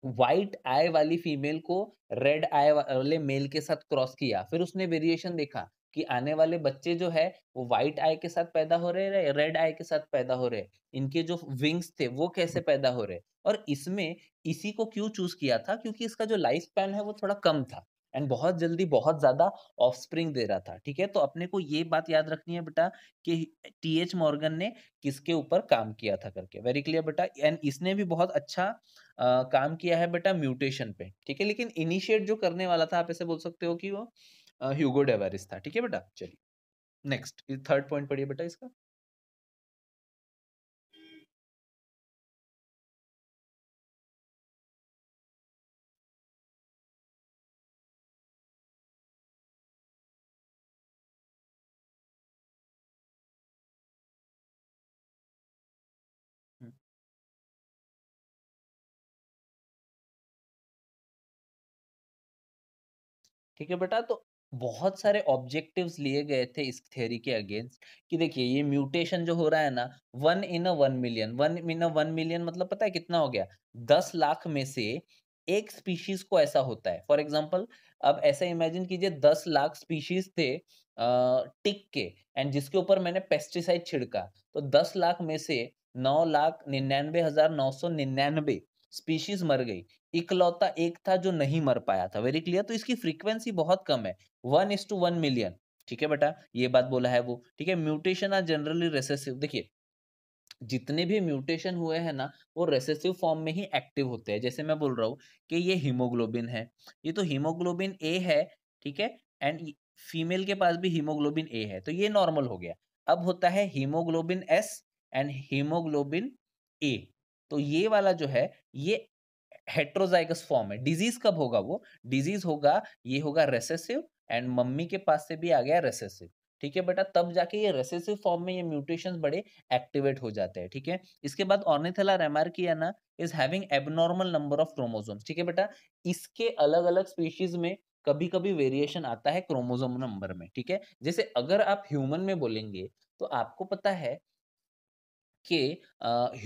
व्हाइट आई वाली फीमेल को रेड आई वाले मेल के साथ क्रॉस किया फिर उसने वेरिएशन देखा कि आने वाले बच्चे जो है वो व्हाइट आई के साथ पैदा हो रहे हैं रेड आई के साथ पैदा हो रहे इनके जो विंग्स थे वो कैसे हम्म। पैदा हो रहे और इसमें इसी को क्यों चूज किया था क्योंकि इसका जो लाइफ स्पैन है वो थोड़ा कम था एंड बहुत जल्दी बहुत ज्यादा ऑफ स्प्रिंग दे रहा था ठीक है तो अपने को ये बात याद रखनी है बेटा कि टी एच मॉर्गन ने किसके ऊपर काम किया था करके वेरी क्लियर बेटा एंड इसने भी बहुत अच्छा आ, काम किया है बेटा म्यूटेशन पे ठीक है लेकिन इनिशिएट जो करने वाला था आप ऐसे बोल सकते हो कि वो ह्यूगो डेवारिस था ठीक है बेटा चलिए नेक्स्ट थर्ड पॉइंट पढ़िए बेटा इसका ठीक है बेटा तो बहुत सारे ऑब्जेक्टिव्स लिए गए थे इस थ्योरी के अगेंस्ट कि देखिए ये म्यूटेशन जो हो रहा है ना one in a one million one in a one million मतलब पता है कितना हो गया दस लाख में से एक स्पीशीज को ऐसा होता है फॉर एग्जाम्पल अब ऐसा इमेजिन कीजिए दस लाख स्पीशीज थे टिक के एंड जिसके ऊपर मैंने पेस्टिसाइड छिड़का तो दस लाख में से नौ लाख निन्यानवे हजार नौ सौ निन्यानवे स्पीशीज मर गई इकलौता एक था जो नहीं मर पाया था वेरी क्लियर तो इसकी फ्रीक्वेंसी बहुत कम है one is to one million ठीक है बेटा ये बात बोला है वो ठीक है म्यूटेशन आर जनरली रेसेसिव देखिए जितने भी म्यूटेशन हुए हैं ना वो रेसेसिव फॉर्म में ही एक्टिव होते हैं जैसे मैं बोल रहा हूँ कि ये हीमोग्लोबिन है ये तो हीमोग्लोबिन ए है ठीक है एंड फीमेल के पास भी हीमोग्लोबिन ए है तो ये नॉर्मल हो गया अब होता है haemoglobin S and haemoglobin A तो ये वाला जो है ये हेट्रोजाइगस फॉर्म है डिजीज कब होगा वो डिजीज होगा ये होगा रेसेसिव एंड मम्मी के पास से भी आ गया रेसेसिव ठीक है बेटा तब जाके ये रेसेसिव फॉर्म में ये म्यूटेशंस बड़े एक्टिवेट हो जाते हैं ठीक है थीके? इसके बाद Oenothera lamarckiana is having abnormal number of chromosome ठीक है बेटा इसके अलग अलग स्पीशीज में कभी कभी वेरिएशन आता है क्रोमोजोम नंबर में ठीक है जैसे अगर आप ह्यूमन में बोलेंगे तो आपको पता है कि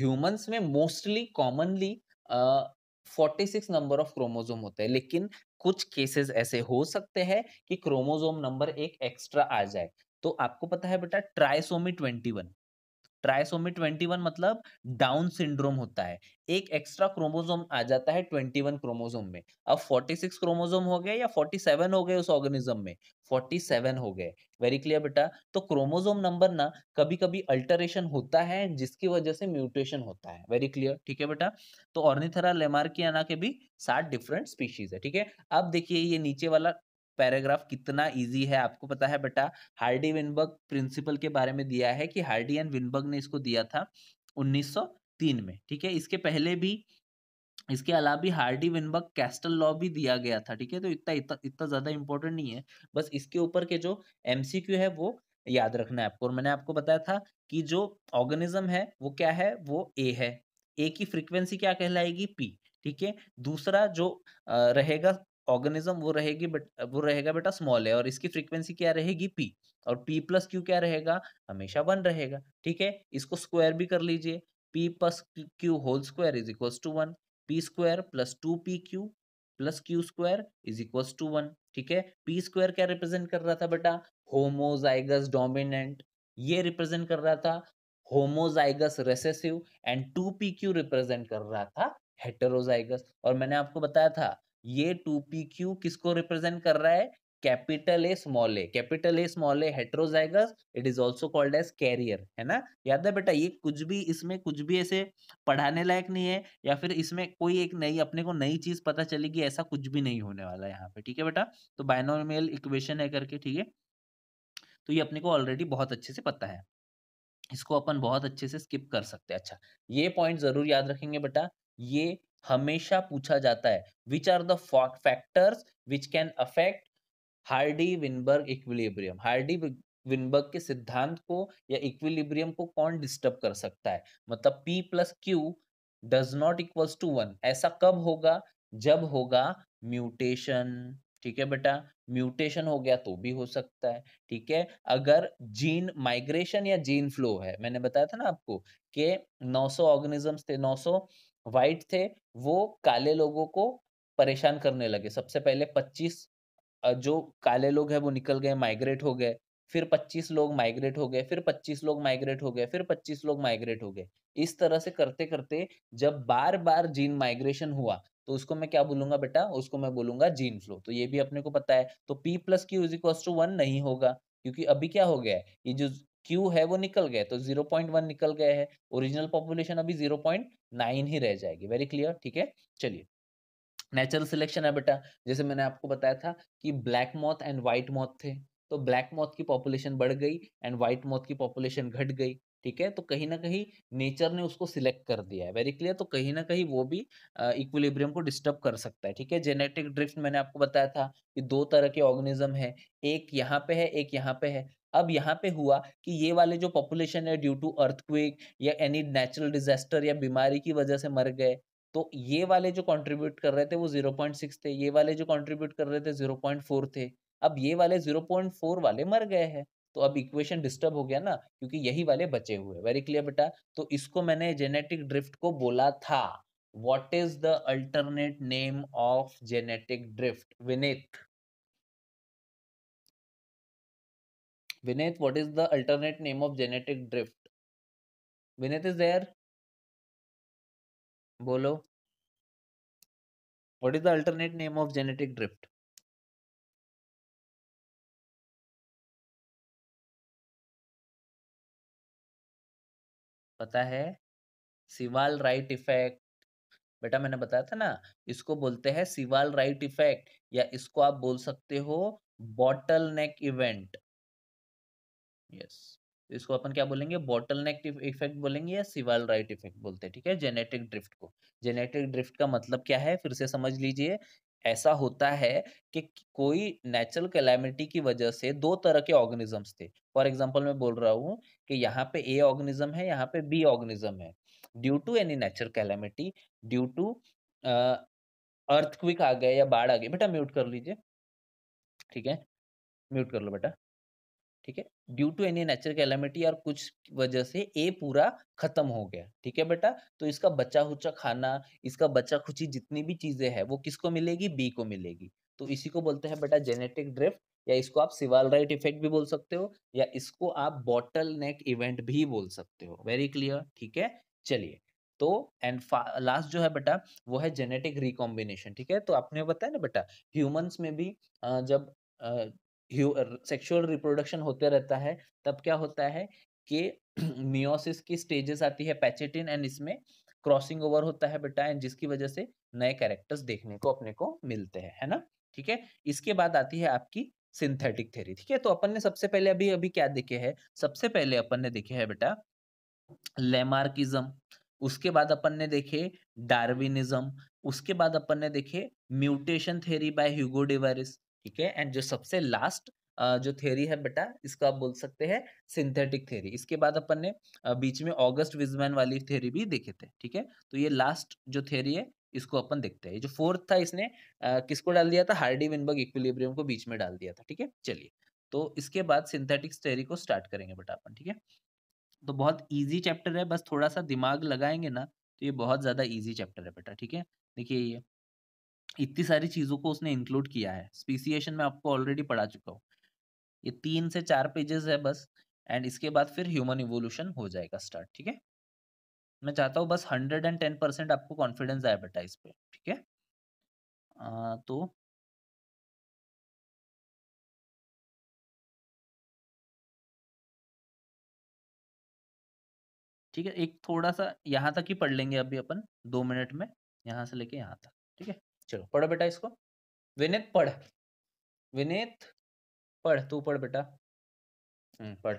ह्यूमन्स में mostly commonly forty six number of chromosome होते हैं लेकिन कुछ केसेस ऐसे हो सकते हैं कि क्रोमोजोम नंबर एक एक्स्ट्रा आ जाए तो आपको पता है बेटा ट्राइसोमी ट्वेंटी वन ट्राइसोमी 21 मतलब डाउन सिंड्रोम होता है एक एक्स्ट्रा क्रोमोसोम आ जाता है 21 क्रोमोसोम में अब 46 क्रोमोसोम हो गए या 47 हो गए उस ऑर्गेनिज्म में 47 हो गए वेरी क्लियर बेटा तो क्रोमोसोम नंबर ना कभी कभी अल्टरेशन होता है जिसकी वजह से म्यूटेशन होता है वेरी क्लियर ठीक है बेटा तो ऑर्निथरा लेमार्कियाना के भी सात डिफरेंट स्पीशीज है ठीक है अब देखिए ये नीचे वाला पैराग्राफ कितना इजी है आपको पता है बेटा हार्डी विनबर्ग प्रिंसिपल के बारे में दिया है कि हार्डी एंड विनबर्ग ने इसको दिया था 1903 में ठीक है इसके पहले भी इसके अलावा भी हार्डी विनबर्ग कैस्टल लॉ भी दिया गया था ठीक है तो इतना इतना इतना ज्यादा इंपॉर्टेंट नहीं है बस इसके ऊपर के जो एम है वो याद रखना है आपको और मैंने आपको बताया था कि जो ऑर्गेनिज्म है वो क्या है वो ए है ए की फ्रिक्वेंसी क्या कहलाएगी पी ठीक है दूसरा जो रहेगा ऑर्गेनिज्म वो रहेगी बट वो रहेगा बेटा स्मॉल है और इसकी फ्रीक्वेंसी क्या रहेगी पी और पी प्लस क्यू क्या रहेगा हमेशा वन रहेगा ठीक है इसको स्क्वायर भी कर लीजिए P plus Q whole square is equals to one P square plus two P Q plus Q square is equals to one ठीक है पी स्क्वायर क्या रिप्रेजेंट कर रहा था बेटा होमोजाइगस डोमिनेंट ये रिप्रेजेंट कर रहा था homozygous recessive and two P Q represent कर रहा था हेटेरोजाइगस और मैंने आपको बताया था ये टू पी क्यू किसको रिप्रेजेंट कर रहा है capital A small A capital A small A heterozygous it is also called as carrier है ना याद है बेटा ये कुछ भी इसमें कुछ भी ऐसे पढ़ाने लायक नहीं है या फिर इसमें कोई एक नई अपने को नई चीज पता चलेगी ऐसा कुछ भी नहीं होने वाला है यहाँ पे ठीक है बेटा तो बायनोमियल इक्वेशन है करके ठीक है तो ये अपने को ऑलरेडी बहुत अच्छे से पता है इसको अपन बहुत अच्छे से स्किप कर सकते हैं अच्छा ये पॉइंट जरूर याद रखेंगे बेटा ये हमेशा पूछा जाता है which are the factors which can affect Hardy Weinberg equilibrium Hardy Weinberg के सिद्धांत को या इक्विलिब्रियम को कौन डिस्टर्ब कर सकता है मतलब P plus Q does not equals to one ऐसा कब होगा जब होगा म्यूटेशन ठीक है बेटा म्यूटेशन हो गया तो भी हो सकता है ठीक है अगर जीन माइग्रेशन या जीन फ्लो है मैंने बताया था ना आपको कि 900 ऑर्गेनिजम्स थे 900 वाइट थे वो काले लोगों को परेशान करने लगे सबसे पहले 25 जो काले लोग हैं वो निकल गए माइग्रेट हो गए फिर 25 लोग माइग्रेट हो गए फिर 25 लोग माइग्रेट हो गए फिर 25 लोग माइग्रेट हो गए इस तरह से करते करते जब बार बार जीन माइग्रेशन हुआ तो उसको मैं क्या बोलूंगा बेटा उसको मैं बोलूंगा जीन फ्लो तो ये भी अपने को पता है तो P plus Q equal to one नहीं होगा क्योंकि अभी क्या हो गया है ये जो क्यू है वो निकल गए तो जीरो पॉइंट वन निकल गए है ओरिजिनल पॉपुलेशन अभी जीरो पॉइंट नाइन ही रह जाएगी वेरी क्लियर ठीक है चलिए नेचुरल सिलेक्शन है बेटा जैसे मैंने आपको बताया था कि black moth and white moth थे तो ब्लैक मॉथ की पॉपुलेशन बढ़ गई एंड व्हाइट मॉथ की पॉपुलेशन घट गई ठीक है तो कहीं ना कहीं नेचर ने उसको सिलेक्ट कर दिया है वेरी क्लियर तो कहीं ना कहीं वो भी इक्विलिब्रियम को डिस्टर्ब कर सकता है ठीक है जेनेटिक ड्रिफ्ट मैंने आपको बताया था कि दो तरह के ऑर्गेनिज्म है एक यहाँ पे है एक यहाँ पे है अब यहाँ पे हुआ कि ये वाले जो पॉपुलेशन है ड्यू टू अर्थक्वेक या एनी नेचुरल डिजास्टर या बीमारी की वजह से मर गए तो ये वाले जो कंट्रीब्यूट कर रहे थे वो 0.6 थे ये वाले जो कंट्रीब्यूट कर रहे थे 0.4 थे अब ये वाले 0.4 वाले मर गए हैं तो अब इक्वेशन डिस्टर्ब हो गया ना क्योंकि यही वाले बचे हुए वेरी क्लियर बेटा तो इसको मैंने जेनेटिक ड्रिफ्ट को बोला था what is the alternate name of genetic drift Vineet Vineet, what is the alternate name of genetic drift? Vineet is there? Bolo. What is the alternate name of genetic drift? पता है सिवाल right effect बेटा मैंने बताया था ना इसको बोलते हैं सिवाल राइट इफेक्ट या इसको आप बोल सकते हो बॉटल नेक इवेंट यस तो इसको अपन क्या बोलेंगे बॉटल नेक इफेक्ट बोलेंगे या सिवाल राइट इफेक्ट बोलते हैं ठीक है जेनेटिक ड्रिफ्ट को जेनेटिक ड्रिफ्ट का मतलब क्या है फिर से समझ लीजिए ऐसा होता है कि कोई नेचुरल कैलामिटी की वजह से दो तरह के ऑर्गेनिजम्स थे फॉर एग्जांपल मैं बोल रहा हूँ कि यहाँ पे ए ऑर्गेनिज्म है यहाँ पे बी ऑर्गेनिज्म है due to any natural calamity due to earthquake आ गए या बाढ़ आ गई बेटा म्यूट कर लीजिए ठीक है म्यूट कर लो बेटा ठीक है due to any natural calamity और कुछ वजह से ए पूरा खत्म हो गया ठीक है बेटा तो इसका बच्चा खुचा खाना इसका बच्चा खुची जितनी भी चीजें है वो किसको मिलेगी बी को मिलेगी तो इसी को बोलते हैं बेटा जेनेटिक ड्रिफ्ट या इसको आप सिवाल राइट इफेक्ट भी बोल सकते हो या इसको आप बॉटल नेक इवेंट भी बोल सकते हो वेरी क्लियर ठीक है चलिए तो एंड लास्ट जो है बेटा वो है जेनेटिक रिकॉम्बिनेशन ठीक है तो आपने बताया ना बेटा ह्यूमंस में भी जब सेक्सुअल रिप्रोडक्शन होते रहता है तब क्या होता है कि मियोसिस की स्टेजेस आती है पैचेटिन एंड इसमें क्रॉसिंग ओवर होता है बेटा एंड जिसकी वजह से नए कैरेक्टर्स देखने को अपने को मिलते हैं है ना ठीक है इसके बाद आती है आपकी सिंथेटिक थेरी ठीक है तो अपन ने सबसे पहले अभी अभी क्या देखे है सबसे पहले अपन ने देखे है बेटा लेमार्किज्म उसके बाद अपन ने देखे डार्विनिज्म उसके बाद अपन ने देखे mutation theory by Hugo de Vries ठीक है एंड जो सबसे लास्ट जो थ्योरी है बेटा इसको आप बोल सकते हैं सिंथेटिक थ्योरी इसके बाद अपन ने बीच में ऑगस्ट विजमैन वाली थ्योरी भी देखे थे ठीक है तो ये लास्ट जो थ्योरी है इसको अपन देखते हैं जो फोर्थ था इसने किसको डाल दिया था हार्डी विनबर्ग इक्विलिब्रियम को बीच में डाल दिया था ठीक है चलिए तो इसके बाद सिंथेटिक थ्योरी को स्टार्ट करेंगे बेटा अपन ठीक है तो बहुत ईजी चैप्टर है बस थोड़ा सा दिमाग लगाएंगे ना तो ये बहुत ज़्यादा ईजी चैप्टर है बेटा ठीक है देखिए ये इतनी सारी चीजों को उसने इंक्लूड किया है स्पीसीएशन में आपको ऑलरेडी पढ़ा चुका हूँ ये तीन से चार पेजेस है बस एंड इसके बाद फिर ह्यूमन इवोल्यूशन हो जाएगा स्टार्ट ठीक है मैं चाहता हूँ बस हंड्रेड एंड टेन परसेंट आपको कॉन्फिडेंस आए बेटा इस पे ठीक है तो ठीक है एक थोड़ा सा यहाँ तक ही पढ़ लेंगे अभी अपन दो मिनट में यहाँ से लेके यहाँ तक ठीक है चलो पढ़ो बेटा इसको विनीत पढ़ विनीत पढ़ तू पढ़ बेटा हम्म, पढ़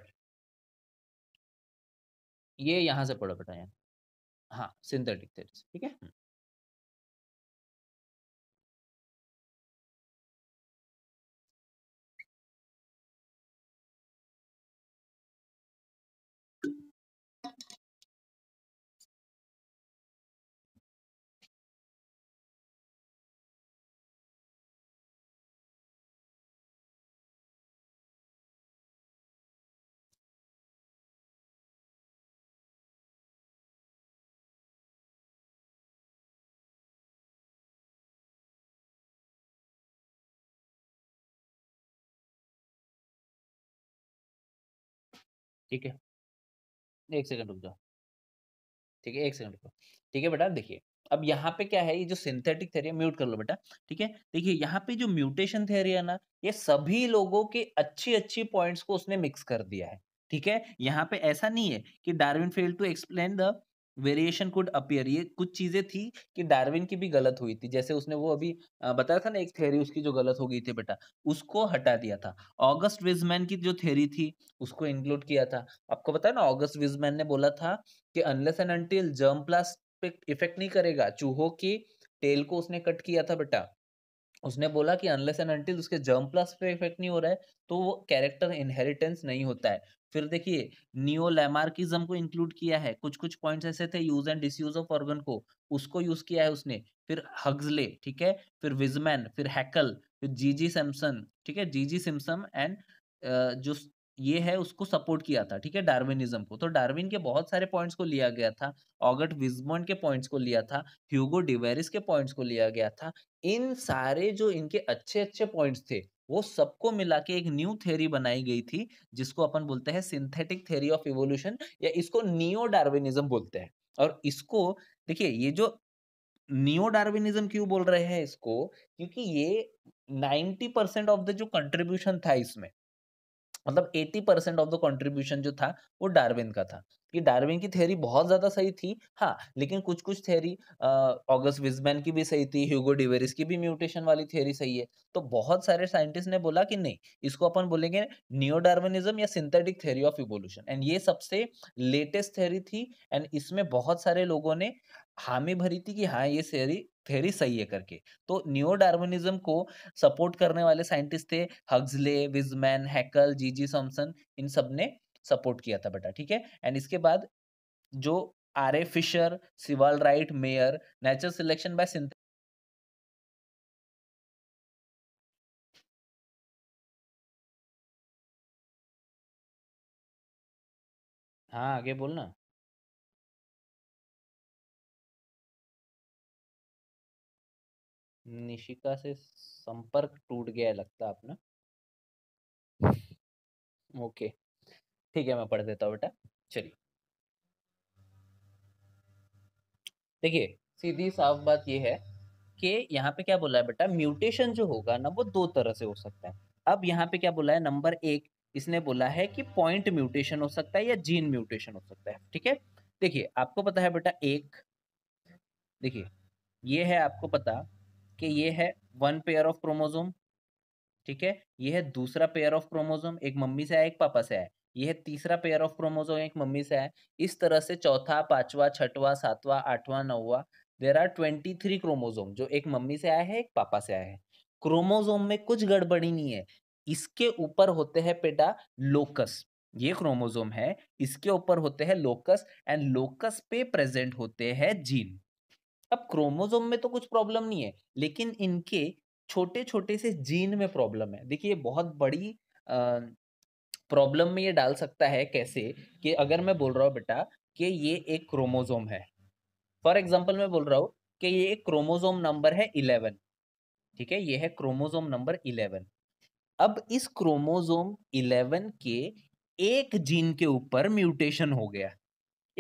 ये यहां से पढ़ो बेटा यहाँ हाँ सिंथेटिक ठीक है हम्म। ठीक है एक सेकंड रुक जाओ ठीक है एक सेकंड रुको ठीक है बेटा देखिए अब यहाँ पे क्या है ये जो सिंथेटिक थेरी म्यूट कर लो बेटा ठीक है देखिए यहाँ पे जो म्यूटेशन थेरी है ना ये सभी लोगों के अच्छी अच्छी पॉइंट्स को उसने मिक्स कर दिया है ठीक है यहाँ पे ऐसा नहीं है कि Darwin fail to explain the variation could appear ये कुछ चीजें थी कि डार्विन की भी गलत हुई थी जैसे उसने वो अभी बताया था ना एक थेरी उसकी जो गलत हो गई थी बेटा उसको हटा दिया था ऑगस्ट विजमैन की जो थेरी थी उसको इंक्लूड किया था आपको बताया ना ऑगस्ट विजमैन ने बोला था कि unless and until germ plasm effect नहीं करेगा चूहों की टेल को उसने कट किया था बेटा उसने बोला कि अनलेस एंड अनटिल उसके जर्म प्लस पे इफेक्ट नहीं हो रहा है तो वो कैरेक्टर इनहेरिटेंस नहीं होता है फिर देखिए नियो लेमार्किज्म को इंक्लूड किया है कुछ कुछ पॉइंट्स ऐसे थे use and disuse of organ को उसको यूज किया है उसने फिर हग्जले ठीक है फिर विजमैन फिर हैकल फिर जीजी सैमसन ठीक है जीजी सिम्सन एंड जो ये है उसको सपोर्ट किया था ठीक है डार्विनिज्म को तो डार्विन के बहुत सारे पॉइंट्स को लिया गया था ऑगट विजमॉन के पॉइंट्स को लिया था ह्यूगो डिवेरिस के पॉइंट्स को लिया गया था इन सारे जो इनके अच्छे अच्छे पॉइंट्स थे वो सबको मिला के एक न्यू थेरी बनाई गई थी जिसको अपन बोलते हैं सिंथेटिक थेरी ऑफ इवोल्यूशन या इसको नियो डार्विनिज्म बोलते हैं और इसको देखिए ये जो नियो डार्विनिज्म क्यों बोल रहे हैं इसको क्योंकि ये नाइन्टी परसेंट ऑफ द जो कंट्रीब्यूशन था इसमें मतलब 80 परसेंट ऑफ द कंट्रीब्यूशन जो था वो डार्विन का था कि डार्विन की थ्योरी बहुत ज्यादा सही थी हाँ लेकिन कुछ कुछ थ्योरी ऑगस्ट विजमैन की भी सही थी ह्यूगो डिवेरिस की भी म्यूटेशन वाली थ्योरी सही है तो बहुत सारे साइंटिस्ट ने बोला कि नहीं इसको अपन बोलेंगे नियो डार्विनिज्म या synthetic theory of evolution and ये सबसे लेटेस्ट थ्योरी थी एंड इसमें बहुत सारे लोगों ने हामी भरी थी कि हाँ ये थ्योरी थेरी सही है करके तो न्यो डार्विनिज्म को सपोर्ट करने वाले साइंटिस्ट थे हग्जले विजमैन हैकल जी जी सॉमसन इन सब ने सपोर्ट किया था बेटा ठीक है एंड इसके बाद जो R A Fisher Sewall Wright Mayr natural selection by synth हाँ आगे बोलना निशिका से संपर्क टूट गया लगता अपना ओके ठीक है मैं पढ़ देता हूँ बेटा चलिए देखिए सीधी साफ बात यह है कि यहाँ पे क्या बोला है बेटा म्यूटेशन जो होगा ना वो दो तरह से हो सकता है अब यहाँ पे क्या बोला है नंबर एक इसने बोला है कि पॉइंट म्यूटेशन हो सकता है या जीन म्यूटेशन हो सकता है ठीक है देखिए आपको पता है बेटा एक देखिए ये है आपको पता कि ये है वन पेयर ऑफ क्रोमोजोम ठीक है ये है दूसरा पेयर ऑफ क्रोमोजोम एक मम्मी से आया एक पापा से आया यह तीसरा पेयर ऑफ क्रोमोजोम एक मम्मी से है इस तरह से चौथा पांचवा छठवा सातवा आठवां नौवा there are twenty three chromosome जो एक मम्मी से आया है एक पापा से आया है क्रोमोजोम में कुछ गड़बड़ी नहीं है इसके ऊपर होते हैं बेटा लोकस ये क्रोमोजोम है इसके ऊपर होते हैं लोकस एंड लोकस पे प्रेजेंट होते हैं जीन अब क्रोमोजोम में तो कुछ प्रॉब्लम नहीं है लेकिन इनके छोटे छोटे से जीन में प्रॉब्लम है देखिए बहुत बड़ी प्रॉब्लम में ये डाल सकता है कैसे कि अगर मैं बोल रहा हूँ बेटा कि ये एक क्रोमोजोम है फॉर एग्जाम्पल मैं बोल रहा हूँ कि ये एक क्रोमोजोम नंबर है इलेवन ठीक है ये है क्रोमोजोम नंबर इलेवन अब इस क्रोमोजोम इलेवन के एक जीन के ऊपर म्यूटेशन हो गया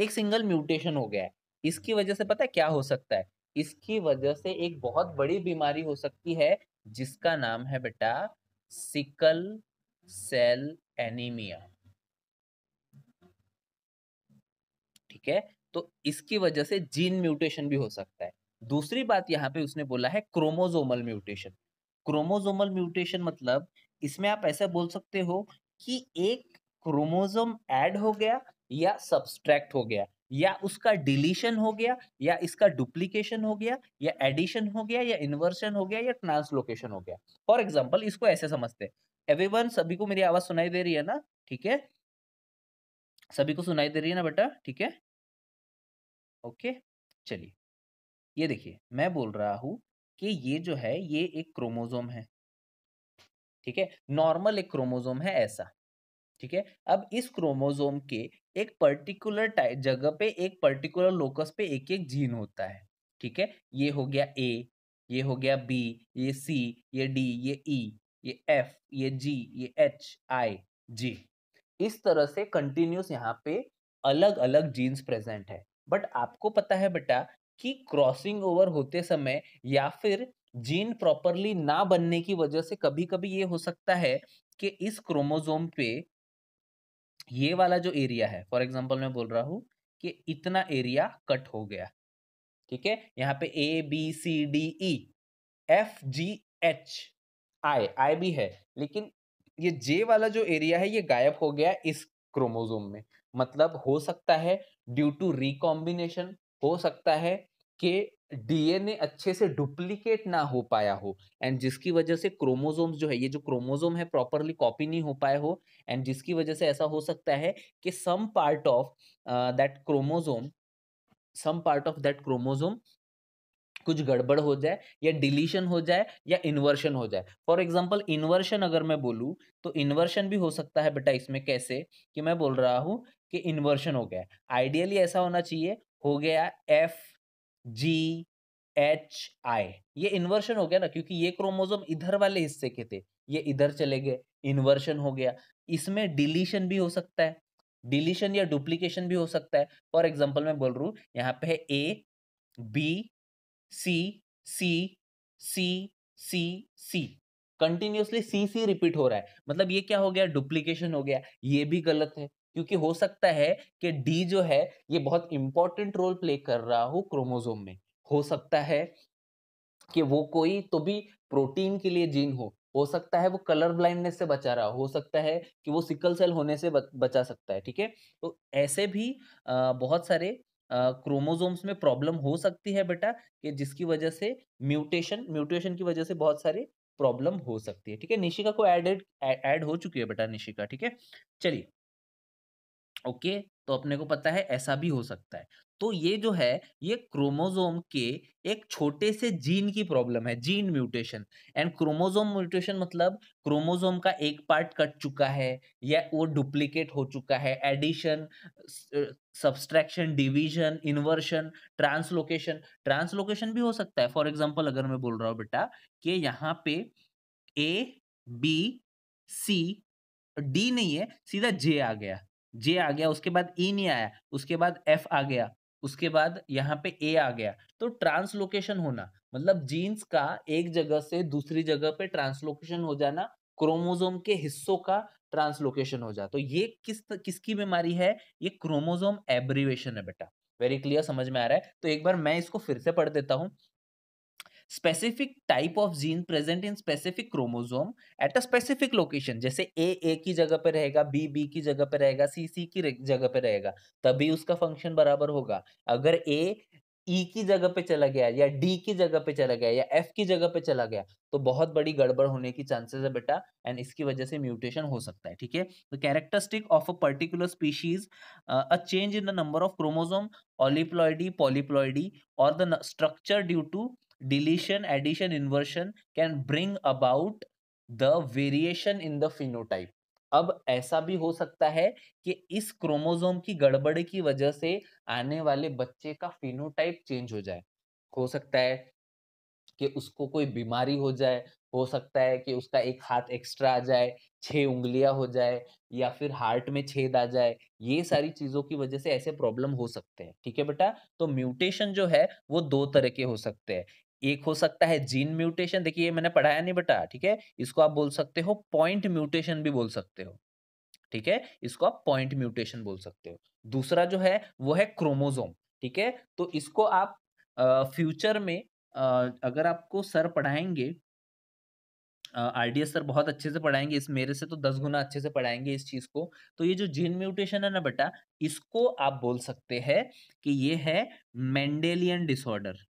एक सिंगल म्यूटेशन हो गया है इसकी वजह से पता है क्या हो सकता है इसकी वजह से एक बहुत बड़ी बीमारी हो सकती है जिसका नाम है बेटा सिकल सेल एनीमिया ठीक है तो इसकी वजह से जीन म्यूटेशन भी हो सकता है दूसरी बात यहाँ पे उसने बोला है क्रोमोजोमल म्यूटेशन क्रोमोजोमल म्यूटेशन मतलब इसमें आप ऐसा बोल सकते हो कि एक क्रोमोजोम ऐड हो गया या सब्सट्रैक्ट हो गया या उसका डिलीशन हो गया या इसका डुप्लीकेशन हो गया या एडिशन हो गया या इन्वर्शन हो गया या ट्रांसलोकेशन हो गया फॉर एग्जाम्पल इसको ऐसे समझते हैं वन सभी को मेरी आवाज सुनाई दे रही है ना ठीक है सभी को सुनाई दे रही है ना बेटा ठीक है ओके चलिए ये देखिए मैं बोल रहा हूं कि ये जो है ये एक क्रोमोजोम है ठीक है नॉर्मल एक क्रोमोजोम है ऐसा ठीक है अब इस क्रोमोजोम के एक पर्टिकुलर टाइप जगह पे एक पर्टिकुलर लोकस पे एक एक जीन होता है ठीक है ये हो गया ए ये हो गया बी ये सी ये डी ये ई e, ये एफ ये जी ये एच आई जी इस तरह से कंटिन्यूस यहाँ पे अलग अलग जीन्स प्रेजेंट है बट आपको पता है बेटा कि क्रॉसिंग ओवर होते समय या फिर जीन प्रॉपरली ना बनने की वजह से कभी कभी ये हो सकता है कि इस क्रोमोजोम पे ये वाला जो एरिया है फॉर एग्जाम्पल मैं बोल रहा हूँ कि इतना एरिया कट हो गया ठीक है यहाँ पे A B C D E F G H I I भी है लेकिन ये जे वाला जो एरिया है ये गायब हो गया इस क्रोमोजोम में मतलब हो सकता है ड्यू टू रिकॉम्बिनेशन हो सकता है कि डीएनए अच्छे से डुप्लीकेट ना हो पाया हो एंड जिसकी वजह से क्रोमोजोम जो है ये जो क्रोमोजोम है प्रॉपरली कॉपी नहीं हो पाए हो एंड जिसकी वजह से ऐसा हो सकता है कि some part of that chromosome some part of that chromosome कुछ गड़बड़ हो जाए या डिलीशन हो जाए या इन्वर्शन हो जाए फॉर एग्जाम्पल इन्वर्शन अगर मैं बोलूँ तो इन्वर्शन भी हो सकता है बेटा इसमें कैसे कि मैं बोल रहा हूँ कि इन्वर्शन हो गया आइडियली ऐसा होना चाहिए हो गया एफ जी एच आई ये इन्वर्शन हो गया ना क्योंकि ये क्रोमोजोम इधर वाले हिस्से के थे ये इधर चले गए इन्वर्शन हो गया इसमें डिलीशन भी हो सकता है डिलीशन या डुप्लीकेशन भी हो सकता है फॉर एग्जाम्पल मैं बोल रहा हूँ यहाँ पे है A B C C C C C continuously C C repeat हो रहा है मतलब ये क्या हो गया डुप्लीकेशन हो गया ये भी गलत है क्योंकि हो सकता है कि डी जो है ये बहुत इंपॉर्टेंट रोल प्ले कर रहा हो क्रोमोजोम में हो सकता है कि वो कोई तो भी प्रोटीन के लिए जीन हो हो सकता है वो कलर ब्लाइंडनेस से बचा रहा हो सकता है कि वो सिकल सेल होने से बचा सकता है ठीक है तो ऐसे भी बहुत सारे क्रोमोसोम्स में प्रॉब्लम हो सकती है बेटा कि जिसकी वजह से म्यूटेशन म्यूटेशन की वजह से बहुत सारे प्रॉब्लम हो सकती है ठीक है निशिका को एडेड ऐड हो चुकी है बेटा निशिका ठीक है चलिए ओके तो अपने को पता है ऐसा भी हो सकता है तो ये जो है ये क्रोमोजोम के एक छोटे से जीन की प्रॉब्लम है gene mutation and chromosome mutation मतलब क्रोमोजोम का एक पार्ट कट चुका है या वो डुप्लीकेट हो चुका है addition subtraction division inversion translocation translocation भी हो सकता है फॉर एग्जाम्पल अगर मैं बोल रहा हूँ बेटा कि यहाँ पे ए बी सी डी नहीं है सीधा जे आ गया जे आ गया उसके बाद ई नहीं आया उसके बाद एफ आ गया उसके बाद यहाँ पे ए आ गया तो ट्रांसलोकेशन होना मतलब जीन्स का एक जगह से दूसरी जगह पे ट्रांसलोकेशन हो जाना क्रोमोजोम के हिस्सों का ट्रांसलोकेशन हो जाए तो ये किस किसकी बीमारी है ये क्रोमोजोम एब्रीवेशन है बेटा वेरी क्लियर समझ में आ रहा है तो एक बार मैं इसको फिर से पढ़ देता हूँ specific type of gene present in specific chromosome at a specific location जैसे ए ए की जगह पे रहेगा बी बी की जगह पे रहेगा सी सी की जगह पे रहेगा तभी उसका फंक्शन बराबर होगा अगर ए ई e की जगह पे चला गया या डी की जगह पे चला गया या एफ की जगह पे चला गया तो बहुत बड़ी गड़बड़ होने की चांसेस है बेटा एंड इसकी वजह से म्यूटेशन हो सकता है ठीक है the characteristic of a particular species a change in the number of chromosome aneuploidy polyploidy और the structure due to deletion, addition, inversion can bring about the variation in the phenotype. अब ऐसा भी हो सकता है कि इस क्रोमोसोम की गड़बड़ की वजह से आने वाले बच्चे का फिनोटाइप चेंज हो जाए हो सकता है कि उसको कोई बीमारी हो जाए हो सकता है कि उसका एक हाथ एक्स्ट्रा आ जाए छह उंगलियां हो जाए या फिर हार्ट में छेद आ जाए ये सारी चीज़ों की वजह से ऐसे प्रॉब्लम हो सकते हैं ठीक है बेटा तो म्यूटेशन जो है वो दो तरह के हो सकते हैं एक हो सकता है जीन म्यूटेशन देखिए ये मैंने पढ़ाया नहीं बेटा ठीक है इसको आप बोल सकते हो पॉइंट म्यूटेशन भी बोल सकते हो ठीक है इसको आप पॉइंट म्यूटेशन बोल सकते हो दूसरा जो है वो है क्रोमोजोम ठीक है तो इसको आप फ्यूचर में आ, अगर आपको सर पढ़ाएंगे आर डी सर बहुत अच्छे से पढ़ाएंगे इस मेरे से तो दस गुना अच्छे से पढ़ाएंगे इस चीज को तो ये जो जीन म्यूटेशन है ना बेटा इसको आप बोल सकते हैं कि ये है मेंडेलियन डिसऑर्डर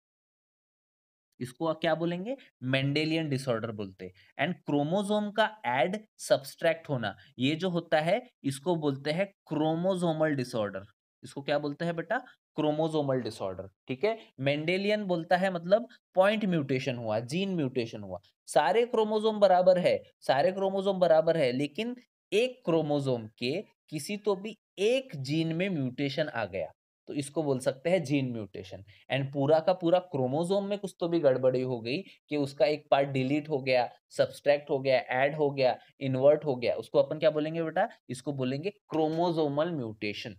इसको क्या बोलेंगे मेंडेलियन डिसऑर्डर बोलते हैं एंड क्रोमोजोम का एड सब्सट्रैक्ट होना ये जो होता है इसको बोलते हैं क्रोमोजोमल डिसऑर्डर इसको क्या बोलते हैं बेटा क्रोमोजोमल डिसऑर्डर ठीक है मेंडेलियन बोलता है मतलब पॉइंट म्यूटेशन हुआ जीन म्यूटेशन हुआ सारे क्रोमोजोम बराबर है सारे क्रोमोजोम बराबर है लेकिन एक क्रोमोजोम के किसी तो भी एक जीन में म्यूटेशन आ गया तो इसको बोल सकते हैं जीन म्यूटेशन एंड पूरा का पूरा क्रोमोजोम में कुछ तो भी गड़बड़ी हो गई कि उसका एक पार्ट डिलीट हो गया सब्सट्रैक्ट हो गया ऐड हो गया इन्वर्ट हो गया उसको अपन क्या बोलेंगे बेटा इसको बोलेंगे क्रोमोजोमल म्यूटेशन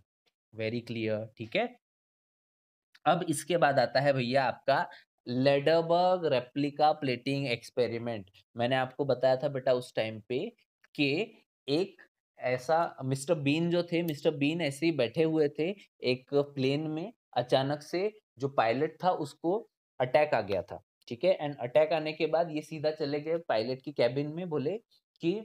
वेरी क्लियर ठीक है अब इसके बाद आता है भैया आपका लेडरबर्ग रेप्लिका प्लेटिंग एक्सपेरिमेंट मैंने आपको बताया था बेटा उस टाइम पे कि एक ऐसा मिस्टर बीन जो थे मिस्टर बीन ऐसे ही बैठे हुए थे एक प्लेन में अचानक से जो पायलट था उसको अटैक आ गया था ठीक है एंड अटैक आने के बाद ये सीधा चले गए पायलट की कैबिन में बोले कि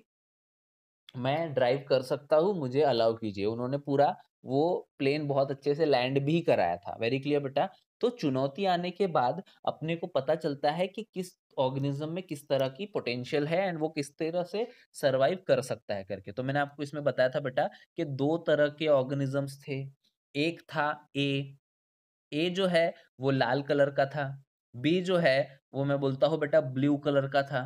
मैं ड्राइव कर सकता हूँ मुझे अलाउ कीजिए उन्होंने पूरा वो प्लेन बहुत अच्छे से लैंड भी कराया था वेरी क्लियर बेटा तो चुनौती आने के बाद अपने को पता चलता है कि किस ऑर्गेनिज्म में किस तरह की पोटेंशियल है एंड वो किस तरह से सरवाइव कर सकता है करके तो मैंने आपको इसमें बताया था बेटा कि दो तरह के ऑर्गेनिजम्स थे एक था ए ए जो है वो लाल कलर का था बी जो है वो मैं बोलता हूँ बेटा ब्लू कलर का था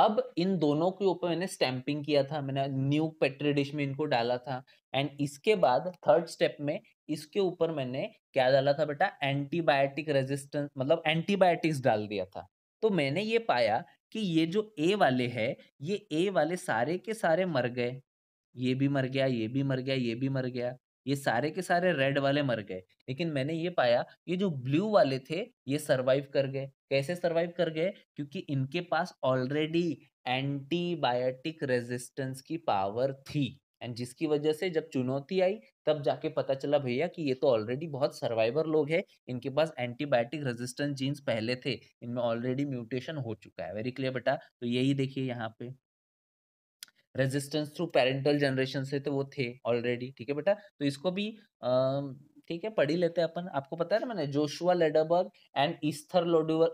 अब इन दोनों के ऊपर मैंने स्टैंपिंग किया था मैंने न्यू पेट्री डिश में इनको डाला था एंड इसके बाद थर्ड स्टेप में इसके ऊपर मैंने क्या डाला था बेटा एंटीबायोटिक रेजिस्टेंस मतलब एंटीबायोटिक्स डाल दिया था तो मैंने ये पाया कि ये जो ए वाले है ये ए वाले सारे के सारे मर गए ये भी मर गया ये भी मर गया ये भी मर गया ये सारे के सारे रेड वाले मर गए लेकिन मैंने ये पाया ये जो ब्लू वाले थे ये सरवाइव कर गए कैसे सरवाइव कर गए क्योंकि इनके पास ऑलरेडी एंटीबायोटिक रेजिस्टेंस की पावर थी एंड जिसकी वजह से जब चुनौती आई तब जाके पता चला भैया कि ये तो ऑलरेडी बहुत सर्वाइवर लोग हैं इनके पास एंटीबायोटिक रेजिस्टेंस जीन्स पहले थे इनमें ऑलरेडी म्यूटेशन हो चुका है वेरी क्लियर बेटा तो यही देखिए यहाँ पे रेजिस्टेंस थ्रू पेरेंटल जनरेशन से तो वो थे ऑलरेडी ठीक है बेटा तो इसको भी आ, ठीक है पढ़ी लेते हैं अपन आपको पता है ना मैंने Joshua Lederberg and Esther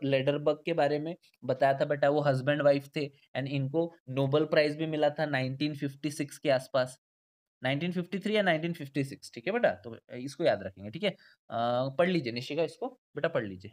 Lederberg के बारे में बताया था बेटा वो हस्बैंड वाइफ थे एंड इनको नोबल प्राइज भी मिला था सिक्स के आसपास 1953 या 1956 ठीक है बेटा तो इसको याद रखेंगे ठीक है पढ़ लीजिए निशिका इसको बेटा पढ़ लीजिए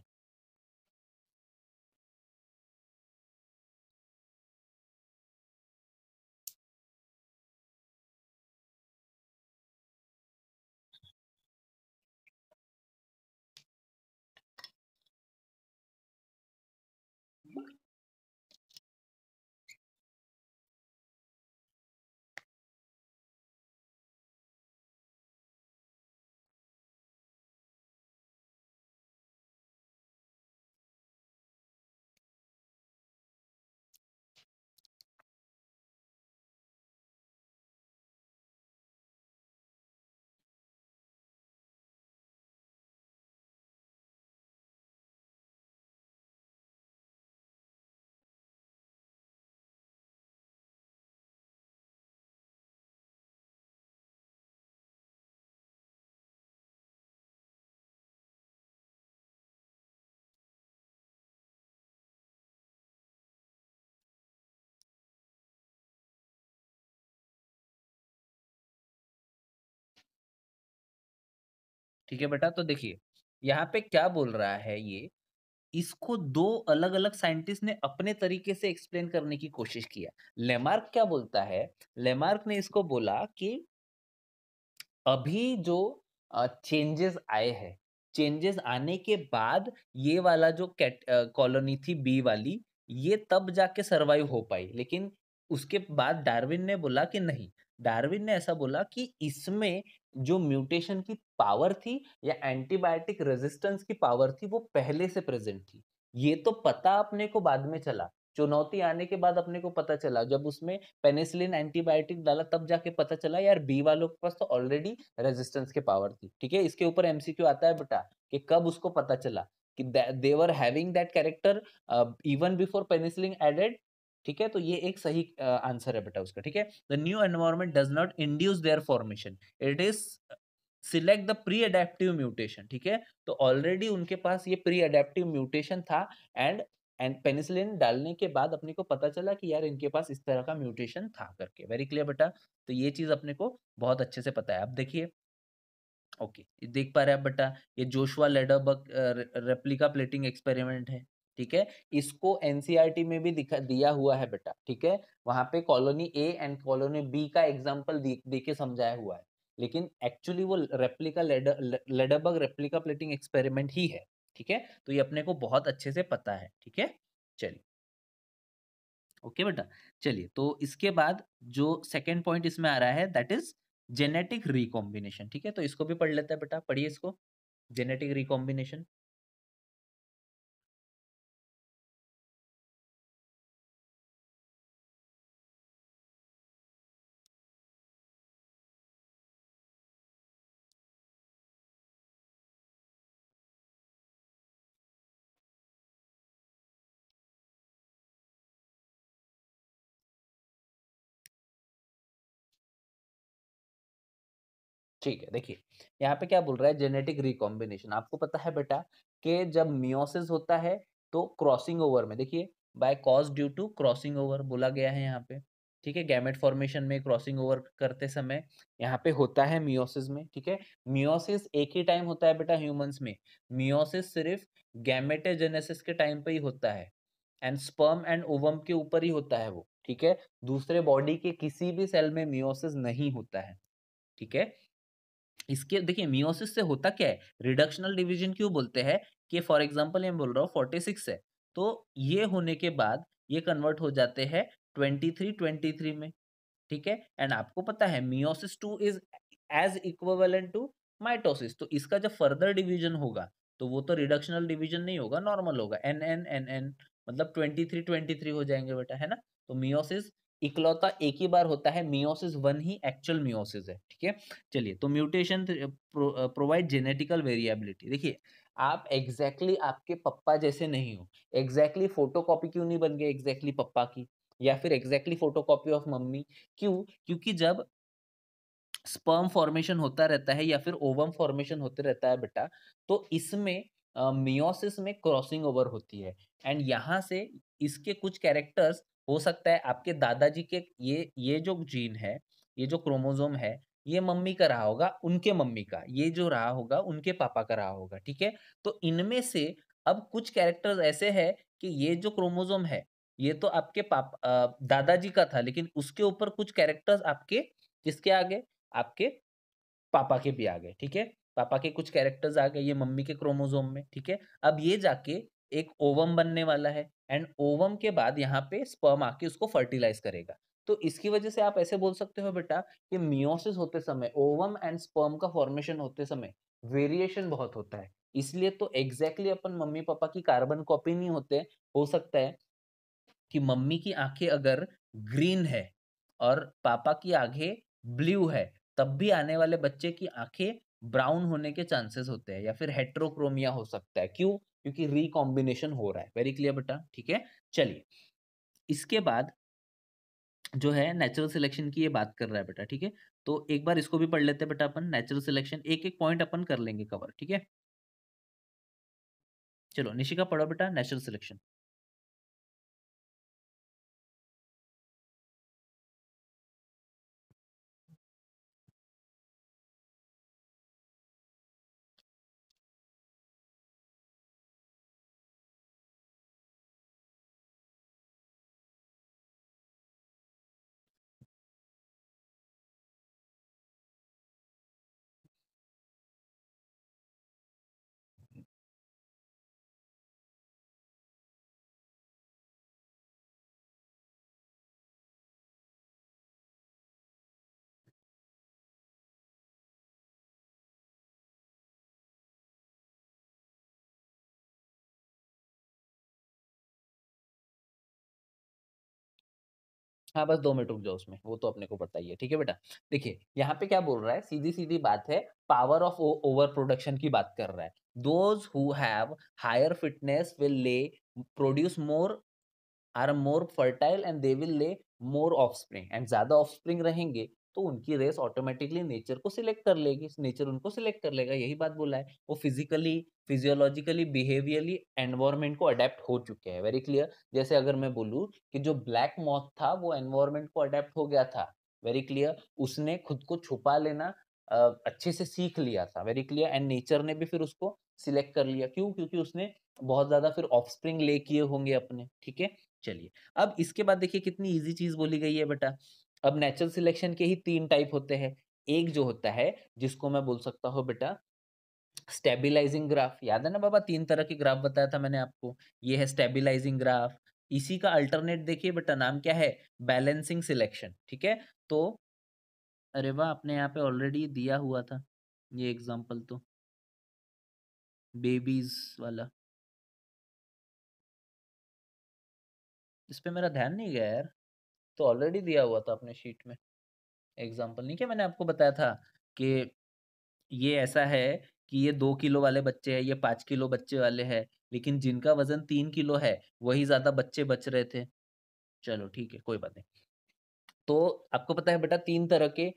ठीक है बेटा तो देखिए यहाँ पे क्या बोल रहा है ये इसको दो अलग अलग साइंटिस्ट ने अपने तरीके से एक्सप्लेन करने की कोशिश किया लेमार्क क्या बोलता है लेमार्क ने इसको बोला कि अभी जो चेंजेस आए हैं चेंजेस आने के बाद ये वाला जो कैट कॉलोनी थी बी वाली ये तब जाके सरवाइव हो पाई लेकिन उसके बाद डार्विन ने बोला कि नहीं डार्विन ने ऐसा बोला कि इसमें जो म्यूटेशन की पावर थी या एंटीबायोटिक रेजिस्टेंस की पावर थी वो पहले से प्रेजेंट थी ये तो पता अपने को बाद में चला चुनौती आने के बाद अपने को पता चला जब उसमें पेनिसिलिन एंटीबायोटिक डाला तब जाके पता चला यार बी वालों के पास तो ऑलरेडी रेजिस्टेंस के पावर थी ठीक है इसके ऊपर एमसीक्यू आता है बेटा कि कब उसको पता चला कि they were having that character even before penicillin added ठीक है तो ये एक सही आंसर है बेटा उसका ठीक है the new environment does not induce their formation it is select the pre adaptive mutation ठीक है तो ऑलरेडी उनके पास ये प्री अडेप्टिव म्यूटेशन था एंड एंड पेनिसिलिन डालने के बाद अपने को पता चला कि यार इनके पास इस तरह का म्यूटेशन था करके वेरी क्लियर बेटा तो ये चीज़ अपने को बहुत अच्छे से पता है आप देखिए ओके okay, देख पा रहे हैं आप बेटा ये Joshua Lederberg replica plating experiment है ठीक है इसको एनसीईआरटी e में भी दिखा दिया हुआ है बेटा ठीक है वहां पे colony A and colony B का एग्जाम्पल देके दे समझाया हुआ है लेकिन एक्चुअली वो replica Lederberg replica plating experiment ही है ठीक है तो ये अपने को बहुत अच्छे से पता है ठीक है चलिए ओके बेटा चलिए तो इसके बाद जो सेकेंड पॉइंट इसमें आ रहा है दैट इज जेनेटिक रिकॉम्बिनेशन ठीक है तो इसको भी पढ़ लेते हैं बेटा पढ़िए इसको जेनेटिक रिकॉम्बिनेशन ठीक है देखिए यहाँ पे क्या बोल रहा है जेनेटिक रिकॉम्बिनेशन आपको पता है बेटा कि जब मियोसिस होता है तो क्रॉसिंग ओवर में देखिए because due to crossing over बोला गया है यहाँ पे ठीक है गैमेट फॉर्मेशन में क्रॉसिंग ओवर करते समय यहाँ पे होता है मियोसिस में ठीक है मियोसिस एक ही टाइम होता है बेटा ह्यूमंस में मियोसिस सिर्फ गैमेटेजेनेसिस के टाइम पे ही होता है एंड स्पर्म एंड ओवम के ऊपर ही होता है वो ठीक है दूसरे बॉडी के किसी भी सेल में मियोसिस नहीं होता है ठीक है इसके देखिए मियोसिस से होता क्या है रिडक्शनल डिवीजन क्यों बोलते हैं कि फॉर एग्जांपल मैं बोल रहा हूँ फोर्टी सिक्स है तो ये होने के बाद ये कन्वर्ट हो जाते हैं ट्वेंटी थ्री ट्वेंटी थ्री में ठीक है एंड आपको पता है meiosis two is as equivalent to mitosis तो इसका जब फर्दर डिवीजन होगा तो वो तो रिडक्शनल डिवीजन नहीं होगा नॉर्मल होगा एन एन एन एन मतलब ट्वेंटी थ्री ट्वेंटी थ्री हो जाएंगे बेटा है ना तो मियोसिस इकलौता एक ही बार होता है मियोसिस वन ही एक्चुअल मियोसिस है ठीक है चलिए तो म्यूटेशन प्रोवाइड जेनेटिकल वेरिएबिलिटी देखिए आप एग्जैक्टली exactly आपके पप्पा जैसे नहीं हो एग्जैक्टली फोटो कॉपी क्यों नहीं बन गए एग्जैक्टली exactly पप्पा की या फिर exactly photocopy of mummy क्यों क्योंकि जब स्पर्म फॉर्मेशन होता रहता है या फिर ओवम फॉर्मेशन होते रहता है बेटा तो इसमें मियोसिस uh, में क्रॉसिंग ओवर होती है एंड यहाँ से इसके कुछ कैरेक्टर्स हो सकता है आपके दादाजी के ये ये जो जीन है ये जो क्रोमोजोम है ये मम्मी का रहा होगा उनके मम्मी का ये जो रहा होगा उनके पापा का रहा होगा ठीक है तो इनमें से अब कुछ कैरेक्टर्स ऐसे हैं कि ये जो क्रोमोजोम है ये तो आपके पापा दादाजी का था लेकिन उसके ऊपर कुछ कैरेक्टर्स आपके किसके आ गए आपके पापा के भी आ गए ठीक है पापा के कुछ कैरेक्टर्स आ गए ये मम्मी के क्रोमोजोम में ठीक है अब ये जाके एक ओवम बनने वाला है एंड ओवम के बाद यहाँ पे स्पर्म आके उसको फर्टिलाइज करेगा तो इसकी वजह से आप ऐसे बोल सकते हो बेटा कि मियोसिस होते समय ओवम एंड स्पर्म का फॉर्मेशन होते समय वेरिएशन बहुत होता है इसलिए तो एग्जैक्टली exactly अपन मम्मी पापा की कार्बन कॉपी नहीं होते हो सकता है कि मम्मी की आंखें अगर ग्रीन है और पापा की आंखें ब्लू है तब भी आने वाले बच्चे की आंखें ब्राउन होने के चांसेस होते हैं या फिर हेट्रोक्रोमिया हो सकता है क्यों क्योंकि रिकॉम्बिनेशन हो रहा है वेरी क्लियर बेटा ठीक है चलिए इसके बाद जो है नेचुरल सिलेक्शन की ये बात कर रहा है बेटा ठीक है तो एक बार इसको भी पढ़ लेते हैं बेटा अपन नेचुरल सिलेक्शन एक एक पॉइंट अपन कर लेंगे कवर ठीक है चलो निशिका पढ़ो बेटा नेचुरल सिलेक्शन हाँ बस दो मिनट रुक जाओ उसमें वो तो अपने को पता ही है ठीक है बेटा देखिए यहाँ पे क्या बोल रहा है सीधी सीधी बात है पावर ऑफ ओवर प्रोडक्शन की बात कर रहा है those who have higher fitness will ले produce more or more fertile and they will lay more offspring and ज़्यादा ऑफ स्प्रिंग रहेंगे तो उनकी रेस ऑटोमेटिकली नेचर को सिलेक्ट कर लेगी नेचर उनको सिलेक्ट कर लेगा यही बात बोला है वो फिजिकली फिजियोलॉजिकली बिहेवियरली एनवायरमेंट को अडेप्ट हो चुके हैं वेरी क्लियर जैसे अगर मैं बोलूँ कि जो ब्लैक मॉथ था वो एनवायरमेंट को अडेप्ट हो गया था वेरी क्लियर उसने खुद को छुपा लेना अच्छे से सीख लिया था वेरी क्लियर एंड नेचर ने भी फिर उसको सिलेक्ट कर लिया क्यों क्योंकि उसने बहुत ज़्यादा फिर ऑफ स्प्रिंग ले किए होंगे अपने ठीक है चलिए अब इसके बाद देखिए कितनी इजी चीज़ बोली गई है बेटा अब नेचुरल सिलेक्शन के ही तीन टाइप होते हैं एक जो होता है जिसको मैं बोल सकता हूँ बेटा स्टेबिलाइजिंग ग्राफ याद है ना बाबा तीन तरह के ग्राफ बताया था मैंने आपको ये है स्टेबिलाइजिंग ग्राफ इसी का अल्टरनेट देखिए बेटा नाम क्या है बैलेंसिंग सिलेक्शन ठीक है तो अरे वाह आपने यहाँ पे ऑलरेडी दिया हुआ था ये एग्जाम्पल तो बेबीज वाला इस पर मेरा ध्यान नहीं गया यार तो ऑलरेडी दिया हुआ था अपने शीट में एग्जाम्पल नहीं क्या मैंने आपको बताया था कि ये ऐसा है कि ये दो किलो वाले बच्चे हैं ये पाँच किलो बच्चे वाले हैं लेकिन जिनका वजन तीन किलो है वही ज़्यादा बच्चे बच रहे थे चलो ठीक है कोई बात नहीं तो आपको पता है बेटा तीन तरह के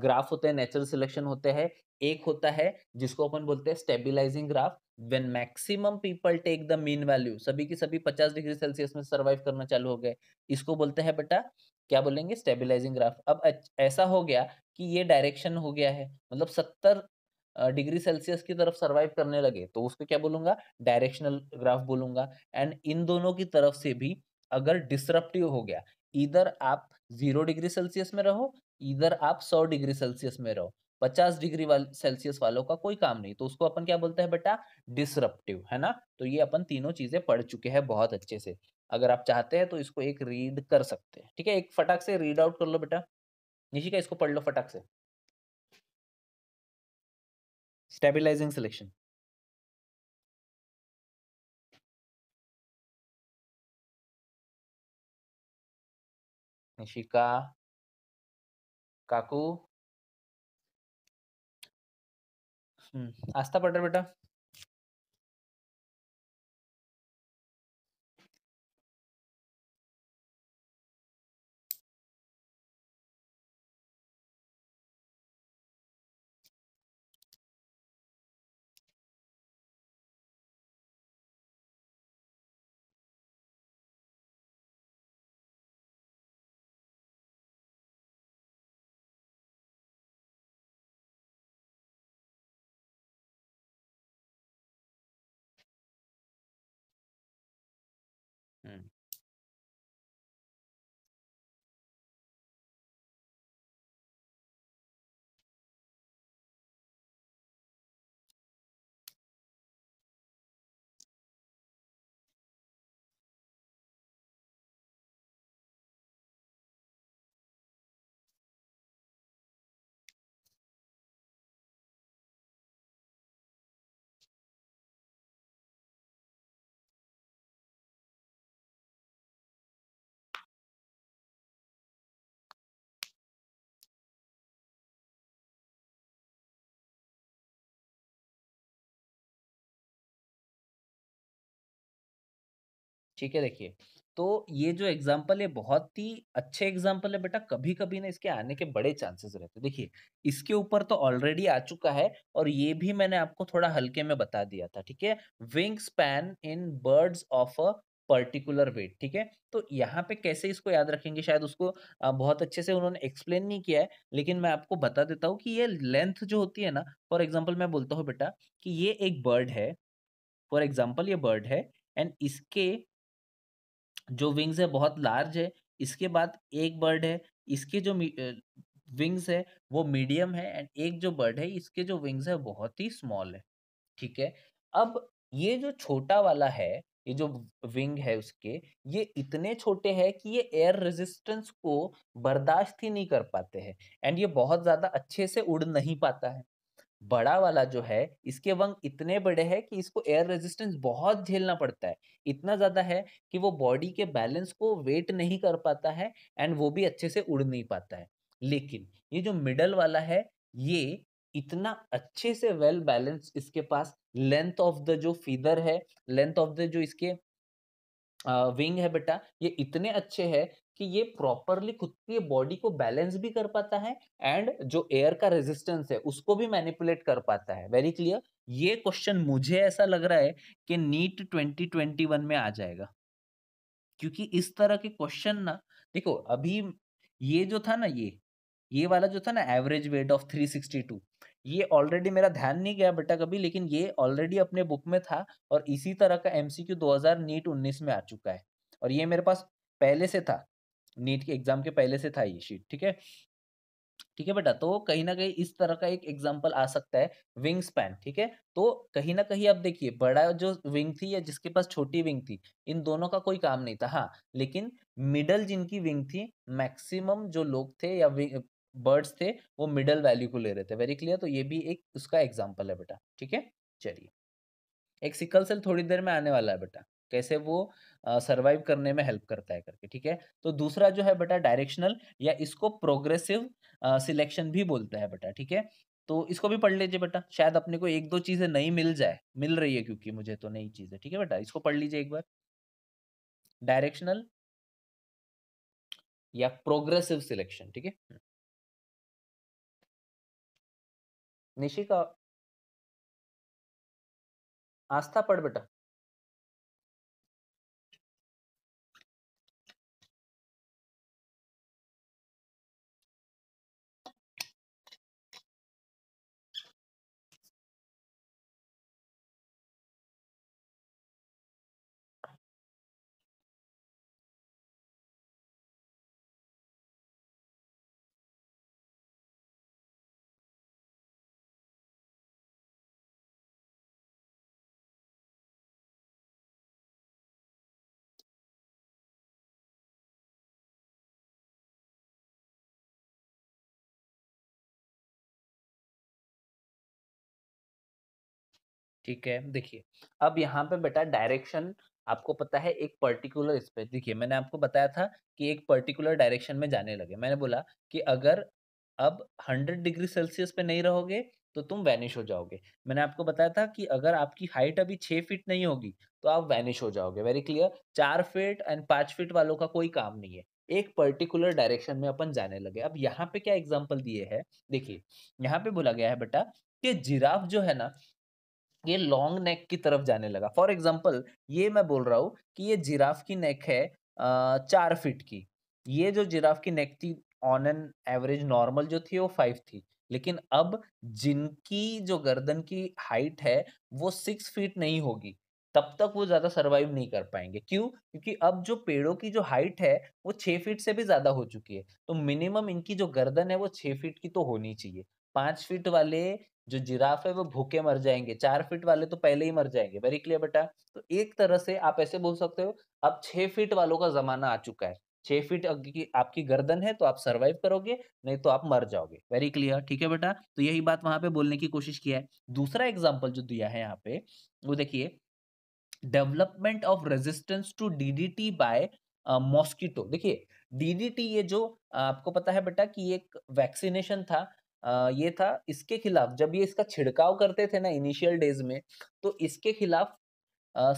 ग्राफ होते हैं नेचुरल सिलेक्शन होते हैं एक होता है जिसको अपन बोलते हैं stabilising graph when maximum people take the mean value सभी की सभी 50 डिग्री सेल्सियस में सर्वाइव करना चालू हो गए इसको बोलते हैं बेटा क्या बोलेंगे स्टेबिलाईजिंग ग्राफ अब ऐसा हो गया कि ये डायरेक्शन हो गया है मतलब सत्तर डिग्री सेल्सियस की तरफ सर्वाइव करने लगे तो उसको क्या बोलूंगा डायरेक्शनल ग्राफ बोलूंगा एंड इन दोनों की तरफ से भी अगर डिसरप्टिव हो गया इधर आप जीरो डिग्री सेल्सियस में रहो इधर आप सौ डिग्री सेल्सियस में रहो पचास डिग्री वाल, सेल्सियस वालों का कोई काम नहीं तो उसको अपन क्या बोलते हैं बेटा डिसरप्टिव है ना तो ये अपन तीनों चीजें पढ़ चुके हैं बहुत अच्छे से अगर आप चाहते हैं तो इसको एक रीड कर सकते हैं ठीक है एक फटाक से रीड आउट कर लो बेटा निशिका इसको पढ़ लो फटाक से स्टेबिलाईजिंग सिलेक्शन निशिका काकू आस्था पढ़ बेटा ठीक है देखिए तो ये जो एग्जाम्पल है बहुत ही अच्छे एग्जाम्पल है बेटा कभी कभी ना इसके आने के बड़े चांसेस रहते हैं देखिए इसके ऊपर तो ऑलरेडी आ चुका है और ये भी मैंने आपको थोड़ा हल्के में बता दिया था ठीक है wing span in birds of a particular weight ठीक है तो यहाँ पे कैसे इसको याद रखेंगे शायद उसको बहुत अच्छे से उन्होंने एक्सप्लेन नहीं किया है लेकिन मैं आपको बता देता हूँ कि ये लेंथ जो होती है ना फॉर एग्जाम्पल मैं बोलता हूँ बेटा कि ये एक बर्ड है फॉर एग्जाम्पल ये बर्ड है एंड इसके जो विंग्स है बहुत लार्ज है इसके बाद एक बर्ड है इसके जो विंग्स है वो मीडियम है एंड एक जो बर्ड है इसके जो विंग्स है बहुत ही स्मॉल है ठीक है अब ये जो छोटा वाला है ये जो विंग है उसके ये इतने छोटे हैं कि ये एयर रेजिस्टेंस को बर्दाश्त ही नहीं कर पाते हैं एंड ये बहुत ज़्यादा अच्छे से उड़ नहीं पाता है बड़ा वाला जो है इसके वंग इतने बड़े हैं कि इसको एयर रेजिस्टेंस बहुत झेलना पड़ता है इतना ज़्यादा है कि वो बॉडी के बैलेंस को वेट नहीं कर पाता है एंड वो भी अच्छे से उड़ नहीं पाता है लेकिन ये जो मिडल वाला है ये इतना अच्छे से वेल well बैलेंस इसके पास लेंथ ऑफ द जो फीदर है लेंथ ऑफ द जो इसके विंग uh, है बेटा ये इतने अच्छे हैं कि ये प्रॉपरली खुद की बॉडी को बैलेंस भी कर पाता है एंड जो एयर का रेजिस्टेंस है उसको भी मैनिपुलेट कर पाता है वेरी क्लियर ये क्वेश्चन मुझे ऐसा लग रहा है कि नीट 2021 में आ जाएगा क्योंकि इस तरह के क्वेश्चन ना देखो अभी ये जो था ना ये ये वाला जो था ना एवरेज वेट ऑफ 362 ये ऑलरेडी मेरा ध्यान नहीं गया बेटा कभी लेकिन ये ऑलरेडी अपने बुक में था और इसी तरह का एमसीक्यू 2000 नीट 19 में आ चुका है और ये मेरे पास पहले से था नीट के एग्जाम के पहले से था ये शीट ठीक है ठीक है बेटा तो कहीं ना कहीं इस तरह का एक एग्जाम्पल आ सकता है विंग स्पैन ठीक है तो कहीं ना कहीं आप देखिए बड़ा जो विंग थी या जिसके पास छोटी विंग थी इन दोनों का कोई काम नहीं था हाँ लेकिन मिडल जिनकी विंग थी मैक्सिमम जो लोग थे या बर्ड्स थे वो मिडल वैल्यू को ले रहे थे वेरी क्लियर तो ये भी एक उसका एग्जाम्पल है बेटा ठीक है चलिए एक सिकल सेल थोड़ी देर में आने वाला है बेटा कैसे वो सरवाइव करने में हेल्प करता है करके ठीक है तो दूसरा जो है बेटा डायरेक्शनल या इसको प्रोग्रेसिव सिलेक्शन भी बोलता है बेटा ठीक है तो इसको भी पढ़ लीजिए बेटा शायद अपने को एक दो चीज़ें नहीं मिल जाए मिल रही है क्योंकि मुझे तो नई चीज़ें ठीक है बेटा इसको पढ़ लीजिए एक बार डायरेक्शनल या प्रोग्रेसिव सिलेक्शन ठीक है हम्म। निशिका आस्था पढ़ बेटा ठीक है देखिए अब यहाँ पे बेटा डायरेक्शन आपको पता है एक पर्टिकुलर इस पर देखिए मैंने आपको बताया था कि एक पर्टिकुलर डायरेक्शन में जाने लगे मैंने बोला कि अगर अब हंड्रेड डिग्री सेल्सियस पे नहीं रहोगे तो तुम वैनिश हो जाओगे मैंने आपको बताया था कि अगर आपकी हाइट अभी छः फीट नहीं होगी तो आप वैनिश हो जाओगे वेरी क्लियर चार फीट एंड पाँच फीट वालों का कोई काम नहीं है एक पर्टिकुलर डायरेक्शन में अपन जाने लगे अब यहाँ पे क्या एग्जाम्पल दिए है देखिए यहाँ पे बोला गया है बेटा कि जिराफ जो है ना ये लॉन्ग नेक की तरफ जाने लगा फॉर एग्जाम्पल ये मैं बोल रहा हूँ कि ये जिराफ की नेक है चार फिट की ये जो जिराफ की नेक थी ऑन एन एवरेज नॉर्मल जो थी वो फाइव थी लेकिन अब जिनकी जो गर्दन की हाइट है वो सिक्स फीट नहीं होगी तब तक वो ज़्यादा सरवाइव नहीं कर पाएंगे क्यों क्योंकि अब जो पेड़ों की जो हाइट है वो छः फीट से भी ज़्यादा हो चुकी है तो मिनिमम इनकी जो गर्दन है वो छः फीट की तो होनी चाहिए पाँच फीट वाले जो जिराफ है वो भूखे मर जाएंगे चार फीट वाले तो पहले ही मर जाएंगे वेरी क्लियर बेटा तो एक तरह से आप ऐसे बोल सकते हो अब छह फीट वालों का जमाना आ चुका है छह फीट की आपकी गर्दन है तो आप सरवाइव करोगे नहीं तो आप मर जाओगे वेरी क्लियर ठीक है बेटा तो यही बात वहां पे बोलने की कोशिश किया है दूसरा एग्जाम्पल जो दिया है यहाँ पे वो देखिए development of resistance to DDT by mosquito देखिए डीडीटी ये जो आपको पता है बेटा कि एक वैक्सीनेशन था ये था इसके खिलाफ जब ये इसका छिड़काव करते थे ना इनिशियल डेज में तो इसके खिलाफ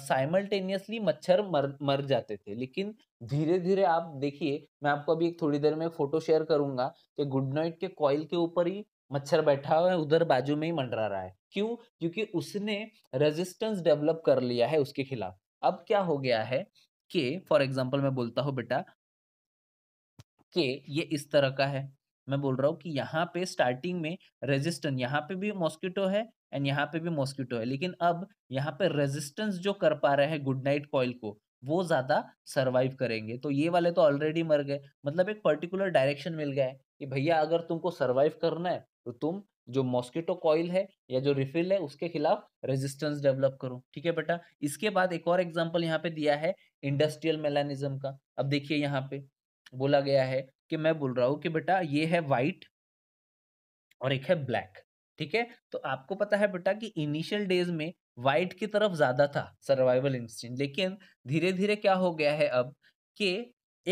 साइमल्टेनियसली मच्छर मर मर जाते थे लेकिन धीरे धीरे आप देखिए मैं आपको अभी एक थोड़ी देर में फोटो शेयर करूंगा कि गुड नाइट के कॉयल के ऊपर ही मच्छर बैठा हुआ है उधर बाजू में ही मंडरा रहा है क्यों क्योंकि उसने रेजिस्टेंस डेवलप कर लिया है उसके खिलाफ अब क्या हो गया है कि फॉर एग्जाम्पल मैं बोलता हूँ बेटा के ये इस तरह का है मैं बोल रहा हूँ कि यहाँ पे स्टार्टिंग में रेजिस्टेंस यहाँ पे भी मॉस्किटो है एंड यहाँ पे भी मॉस्किटो है लेकिन अब यहाँ पे रेजिस्टेंस जो कर पा रहे हैं गुड नाइट कॉयल को वो ज्यादा सर्वाइव करेंगे तो ये वाले तो ऑलरेडी मर गए मतलब एक पर्टिकुलर डायरेक्शन मिल गया है कि भैया अगर तुमको सर्वाइव करना है तो तुम जो मॉस्किटो कॉइल है या जो रिफिल है उसके खिलाफ रेजिस्टेंस डेवलप करो ठीक है बेटा इसके बाद एक और एग्जाम्पल यहाँ पे दिया है इंडस्ट्रियल मेलानिज्म का अब देखिए यहाँ पे बोला गया है कि मैं बोल रहा हूँ कि बेटा ये है वाइट और एक है ब्लैक ठीक है तो आपको पता है बेटा कि इनिशियल डेज में वाइट की तरफ ज्यादा था सर्वाइवल इंस्टिंग लेकिन धीरे धीरे क्या हो गया है अब कि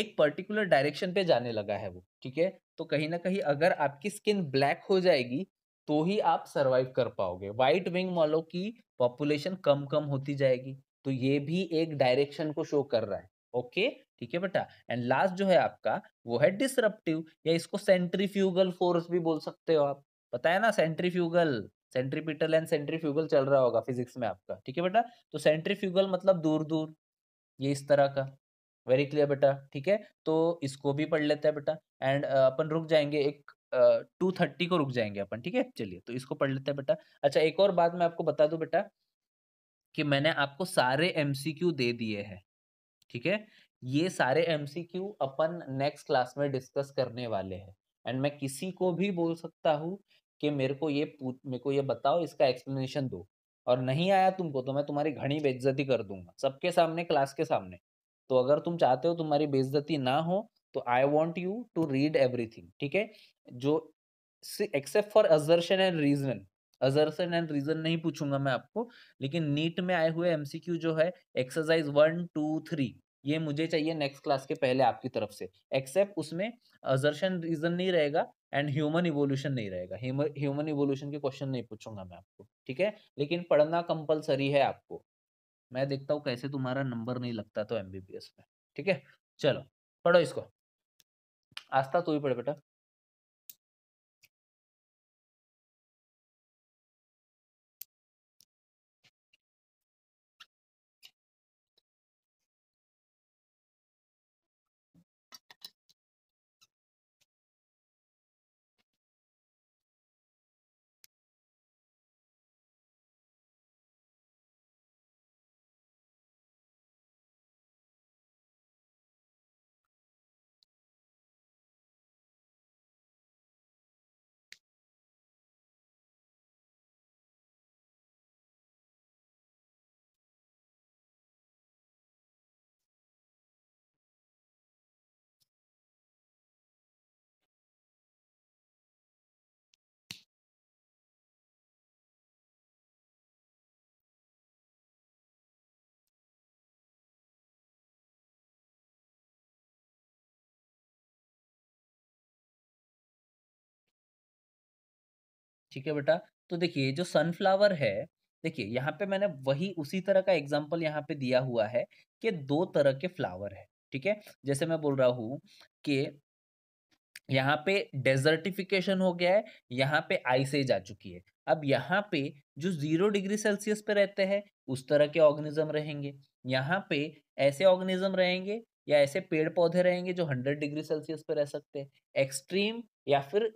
एक पर्टिकुलर डायरेक्शन पे जाने लगा है वो ठीक है तो कहीं ना कहीं अगर आपकी स्किन ब्लैक हो जाएगी तो ही आप सर्वाइव कर पाओगे वाइट विंग वालों की पॉपुलेशन कम कम होती जाएगी तो ये भी एक डायरेक्शन को शो कर रहा है ओके ठीक है बेटा एंड लास्ट जो है आपका वो है डिसरप्टिव या इसको सेंट्रीफ्यूगल फोर्स भी बोल सकते हो आप पता है ना सेंट्रीफ्यूगल सेंट्रीपिटल एंड सेंट्रीफ्यूगल चल रहा होगा फिजिक्स में आपका ठीक है बेटा तो सेंट्रीफ्यूगल मतलब दूर दूर ये इस तरह का वेरी क्लियर बेटा ठीक है तो इसको भी पढ़ लेते हैं बेटा एंड अपन रुक जाएंगे एक टू थर्टी को रुक जाएंगे अपन ठीक है चलिए तो इसको पढ़ लेते हैं बेटा अच्छा एक और बात मैं आपको बता दूं बेटा कि मैंने आपको सारे एमसीक्यू दे दिए हैं ठीक है ये सारे एमसीक्यू अपन नेक्स्ट क्लास में डिस्कस करने वाले हैं एंड मैं किसी को भी बोल सकता हूँ कि मेरे को ये मेरे को ये बताओ इसका एक्सप्लेनेशन दो और नहीं आया तुमको तो मैं तुम्हारी घनी बेइज्जती कर दूंगा सबके सामने क्लास के सामने तो अगर तुम चाहते हो तुम्हारी बेइज्जती ना हो तो I want you to read everything ठीक है जो except for assertion and reason assertion and reason नहीं पूछूंगा मैं आपको लेकिन नीट में आए हुए एमसीक्यू जो है एक्सरसाइज वन टू थ्री ये मुझे चाहिए नेक्स्ट क्लास के पहले आपकी तरफ से एक्सेप्ट उसमें अजर्शन रीजन नहीं रहेगा एंड ह्यूमन इवोल्यूशन नहीं रहेगा ह्यूमन इवोल्यूशन के क्वेश्चन नहीं पूछूंगा मैं आपको ठीक है लेकिन पढ़ना कंपलसरी है आपको मैं देखता हूँ कैसे तुम्हारा नंबर नहीं लगता तो एमबीबीएस में ठीक है चलो पढ़ो इसको आस्था तू ही पढ़ बेटा ठीक है बेटा तो देखिए जो सनफ्लावर है देखिए यहाँ पे मैंने वही उसी तरह का एग्जाम्पल यहाँ पे दिया हुआ है कि दो तरह के फ्लावर है ठीक है जैसे मैं बोल रहा हूँ कि यहाँ पे डेजर्टिफिकेशन हो गया है यहाँ पे आइस एज आ चुकी है अब यहाँ पे जो जीरो डिग्री सेल्सियस पे रहते हैं उस तरह के ऑर्गेनिज्म रहेंगे यहाँ पे ऐसे ऑर्गेनिज्म रहेंगे या ऐसे पेड़ पौधे रहेंगे जो हंड्रेड डिग्री सेल्सियस पे रह सकते हैं एक्सट्रीम या फिर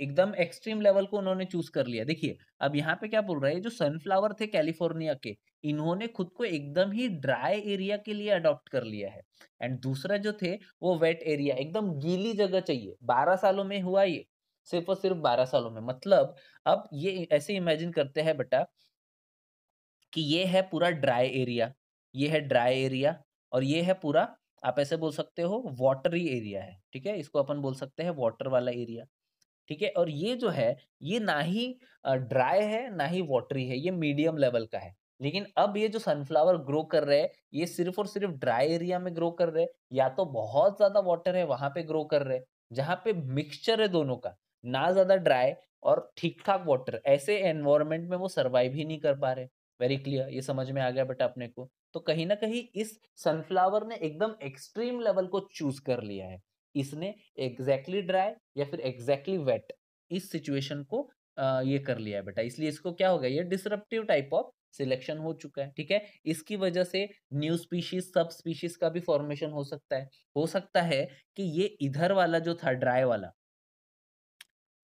एकदम एक्सट्रीम लेवल को उन्होंने चूज कर लिया देखिए अब यहाँ पे क्या बोल रहा है जो सनफ्लावर थे कैलिफोर्निया के इन्होंने खुद को एकदम ही ड्राई एरिया के लिए अडॉप्ट कर लिया है एंड दूसरा जो थे वो वेट एरिया एकदम गीली जगह चाहिए बारह सालों में हुआ ये सिर्फ और सिर्फ बारह सालों में मतलब अब ये ऐसे इमेजिन करते हैं बेटा कि ये है पूरा ड्राई एरिया ये है ड्राई एरिया और ये है पूरा आप ऐसे बोल सकते हो वाटरी एरिया है ठीक है इसको अपन बोल सकते हैं वाटर वाला एरिया ठीक है और ये जो है ये ना ही ड्राई है ना ही वाटरी है ये मीडियम लेवल का है लेकिन अब ये जो सनफ्लावर ग्रो कर रहे हैं ये सिर्फ और सिर्फ ड्राई एरिया में ग्रो कर रहे हैं या तो बहुत ज़्यादा वाटर है वहाँ पे ग्रो कर रहे हैं जहाँ पे मिक्सचर है दोनों का ना ज़्यादा ड्राई और ठीक ठाक वाटर ऐसे एनवायरमेंट में वो सर्वाइव ही नहीं कर पा रहे वेरी क्लियर ये समझ में आ गया बेटा अपने को तो कहीं ना कहीं इस सनफ्लावर ने एकदम एक्सट्रीम लेवल को चूज कर लिया है इसने एग्जैक्टली ड्राई या फिर एग्जैक्टली वेट इस सिचुएशन को ये कर लिया है बेटा इसलिए इसको क्या हो गया ये डिसरप्टिव टाइप ऑफ सिलेक्शन हो चुका है ठीक है इसकी वजह से न्यू स्पीशीज सब स्पीशीज का भी फॉर्मेशन हो सकता है हो सकता है कि ये इधर वाला जो था ड्राई वाला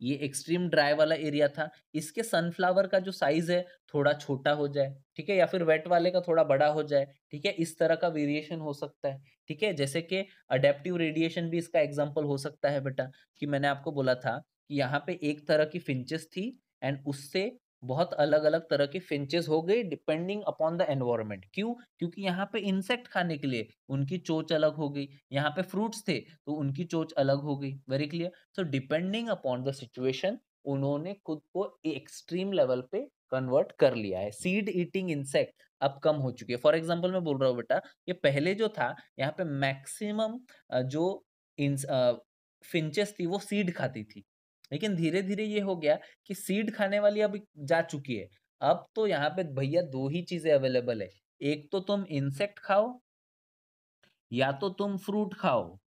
ये एक्सट्रीम ड्राई वाला एरिया था इसके सनफ्लावर का जो साइज है थोड़ा छोटा हो जाए ठीक है या फिर वेट वाले का थोड़ा बड़ा हो जाए ठीक है इस तरह का वेरिएशन हो सकता है ठीक है जैसे कि अडेप्टिव रेडिएशन भी इसका एग्जाम्पल हो सकता है बेटा कि मैंने आपको बोला था कि यहाँ पे एक तरह की फिंचेस थी एंड उससे बहुत अलग अलग तरह के फिंचेस हो गए डिपेंडिंग अपॉन द एनवायरमेंट क्यों क्योंकि यहाँ पे इंसेक्ट खाने के लिए उनकी चोच अलग हो गई यहाँ पे फ्रूट्स थे तो उनकी चोच अलग हो गई very clear so depending upon the situation उन्होंने खुद को एक्सट्रीम लेवल पे कन्वर्ट कर लिया है सीड ईटिंग इंसेक्ट अब कम हो चुकी है फॉर एग्जाम्पल मैं बोल रहा हूँ बेटा ये पहले जो था यहाँ पे मैक्सिमम जो फिंचेस थी वो सीड खाती थी लेकिन धीरे धीरे ये हो गया कि सीड खाने वाली अब जा चुकी है अब तो यहाँ पे भैया दो ही चीजें अवेलेबल है एक तो तुम इंसेक्ट खाओ या तो तुम फ्रूट खाओ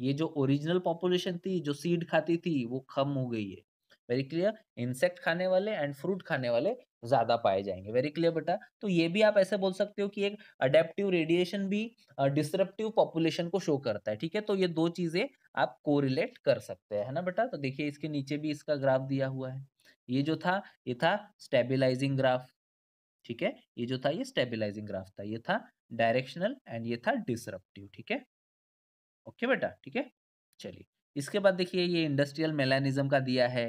ये जो ओरिजिनल पॉपुलेशन थी जो सीड खाती थी वो खम हो गई है वेरी क्लियर इंसेक्ट खाने वाले एंड फ्रूट खाने वाले ज्यादा पाए जाएंगे वेरी क्लियर बेटा तो ये भी आप ऐसे बोल सकते हो कि एक अडेप्टिव रेडिएशन भी डिस्टरप्टिव पॉपुलेशन को शो करता है ठीक है तो ये दो चीजें आप कोरिलेट कर सकते हैं है ना बेटा तो देखिए इसके नीचे भी इसका ग्राफ दिया हुआ है ये जो था ये था स्टेबिलाईजिंग ग्राफ ठीक है ये जो था ये स्टेबिलाईजिंग ग्राफ था ये था डायरेक्शनल एंड ये था डिसरप्टिव ठीक है ओके बेटा ठीक है चलिए इसके बाद देखिए ये इंडस्ट्रियल मेलानिज्म का दिया है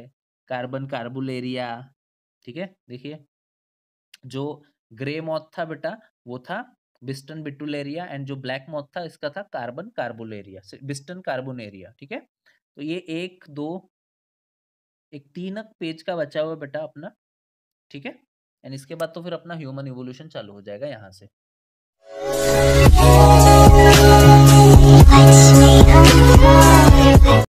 कार्बन कार्बुलेरिया ठीक है देखिए जो ग्रे मौत था बेटा वो था बिस्टन बिटुलेरिया एंड जो ब्लैक मौत था इसका था कार्बन कार्बुलेरिया बिस्टन कार्बोनेरिया ठीक है तो ये एक दो एक तीन पेज का बचा हुआ बेटा अपना ठीक है एंड इसके बाद तो फिर अपना ह्यूमन इवोल्यूशन चालू हो जाएगा यहाँ से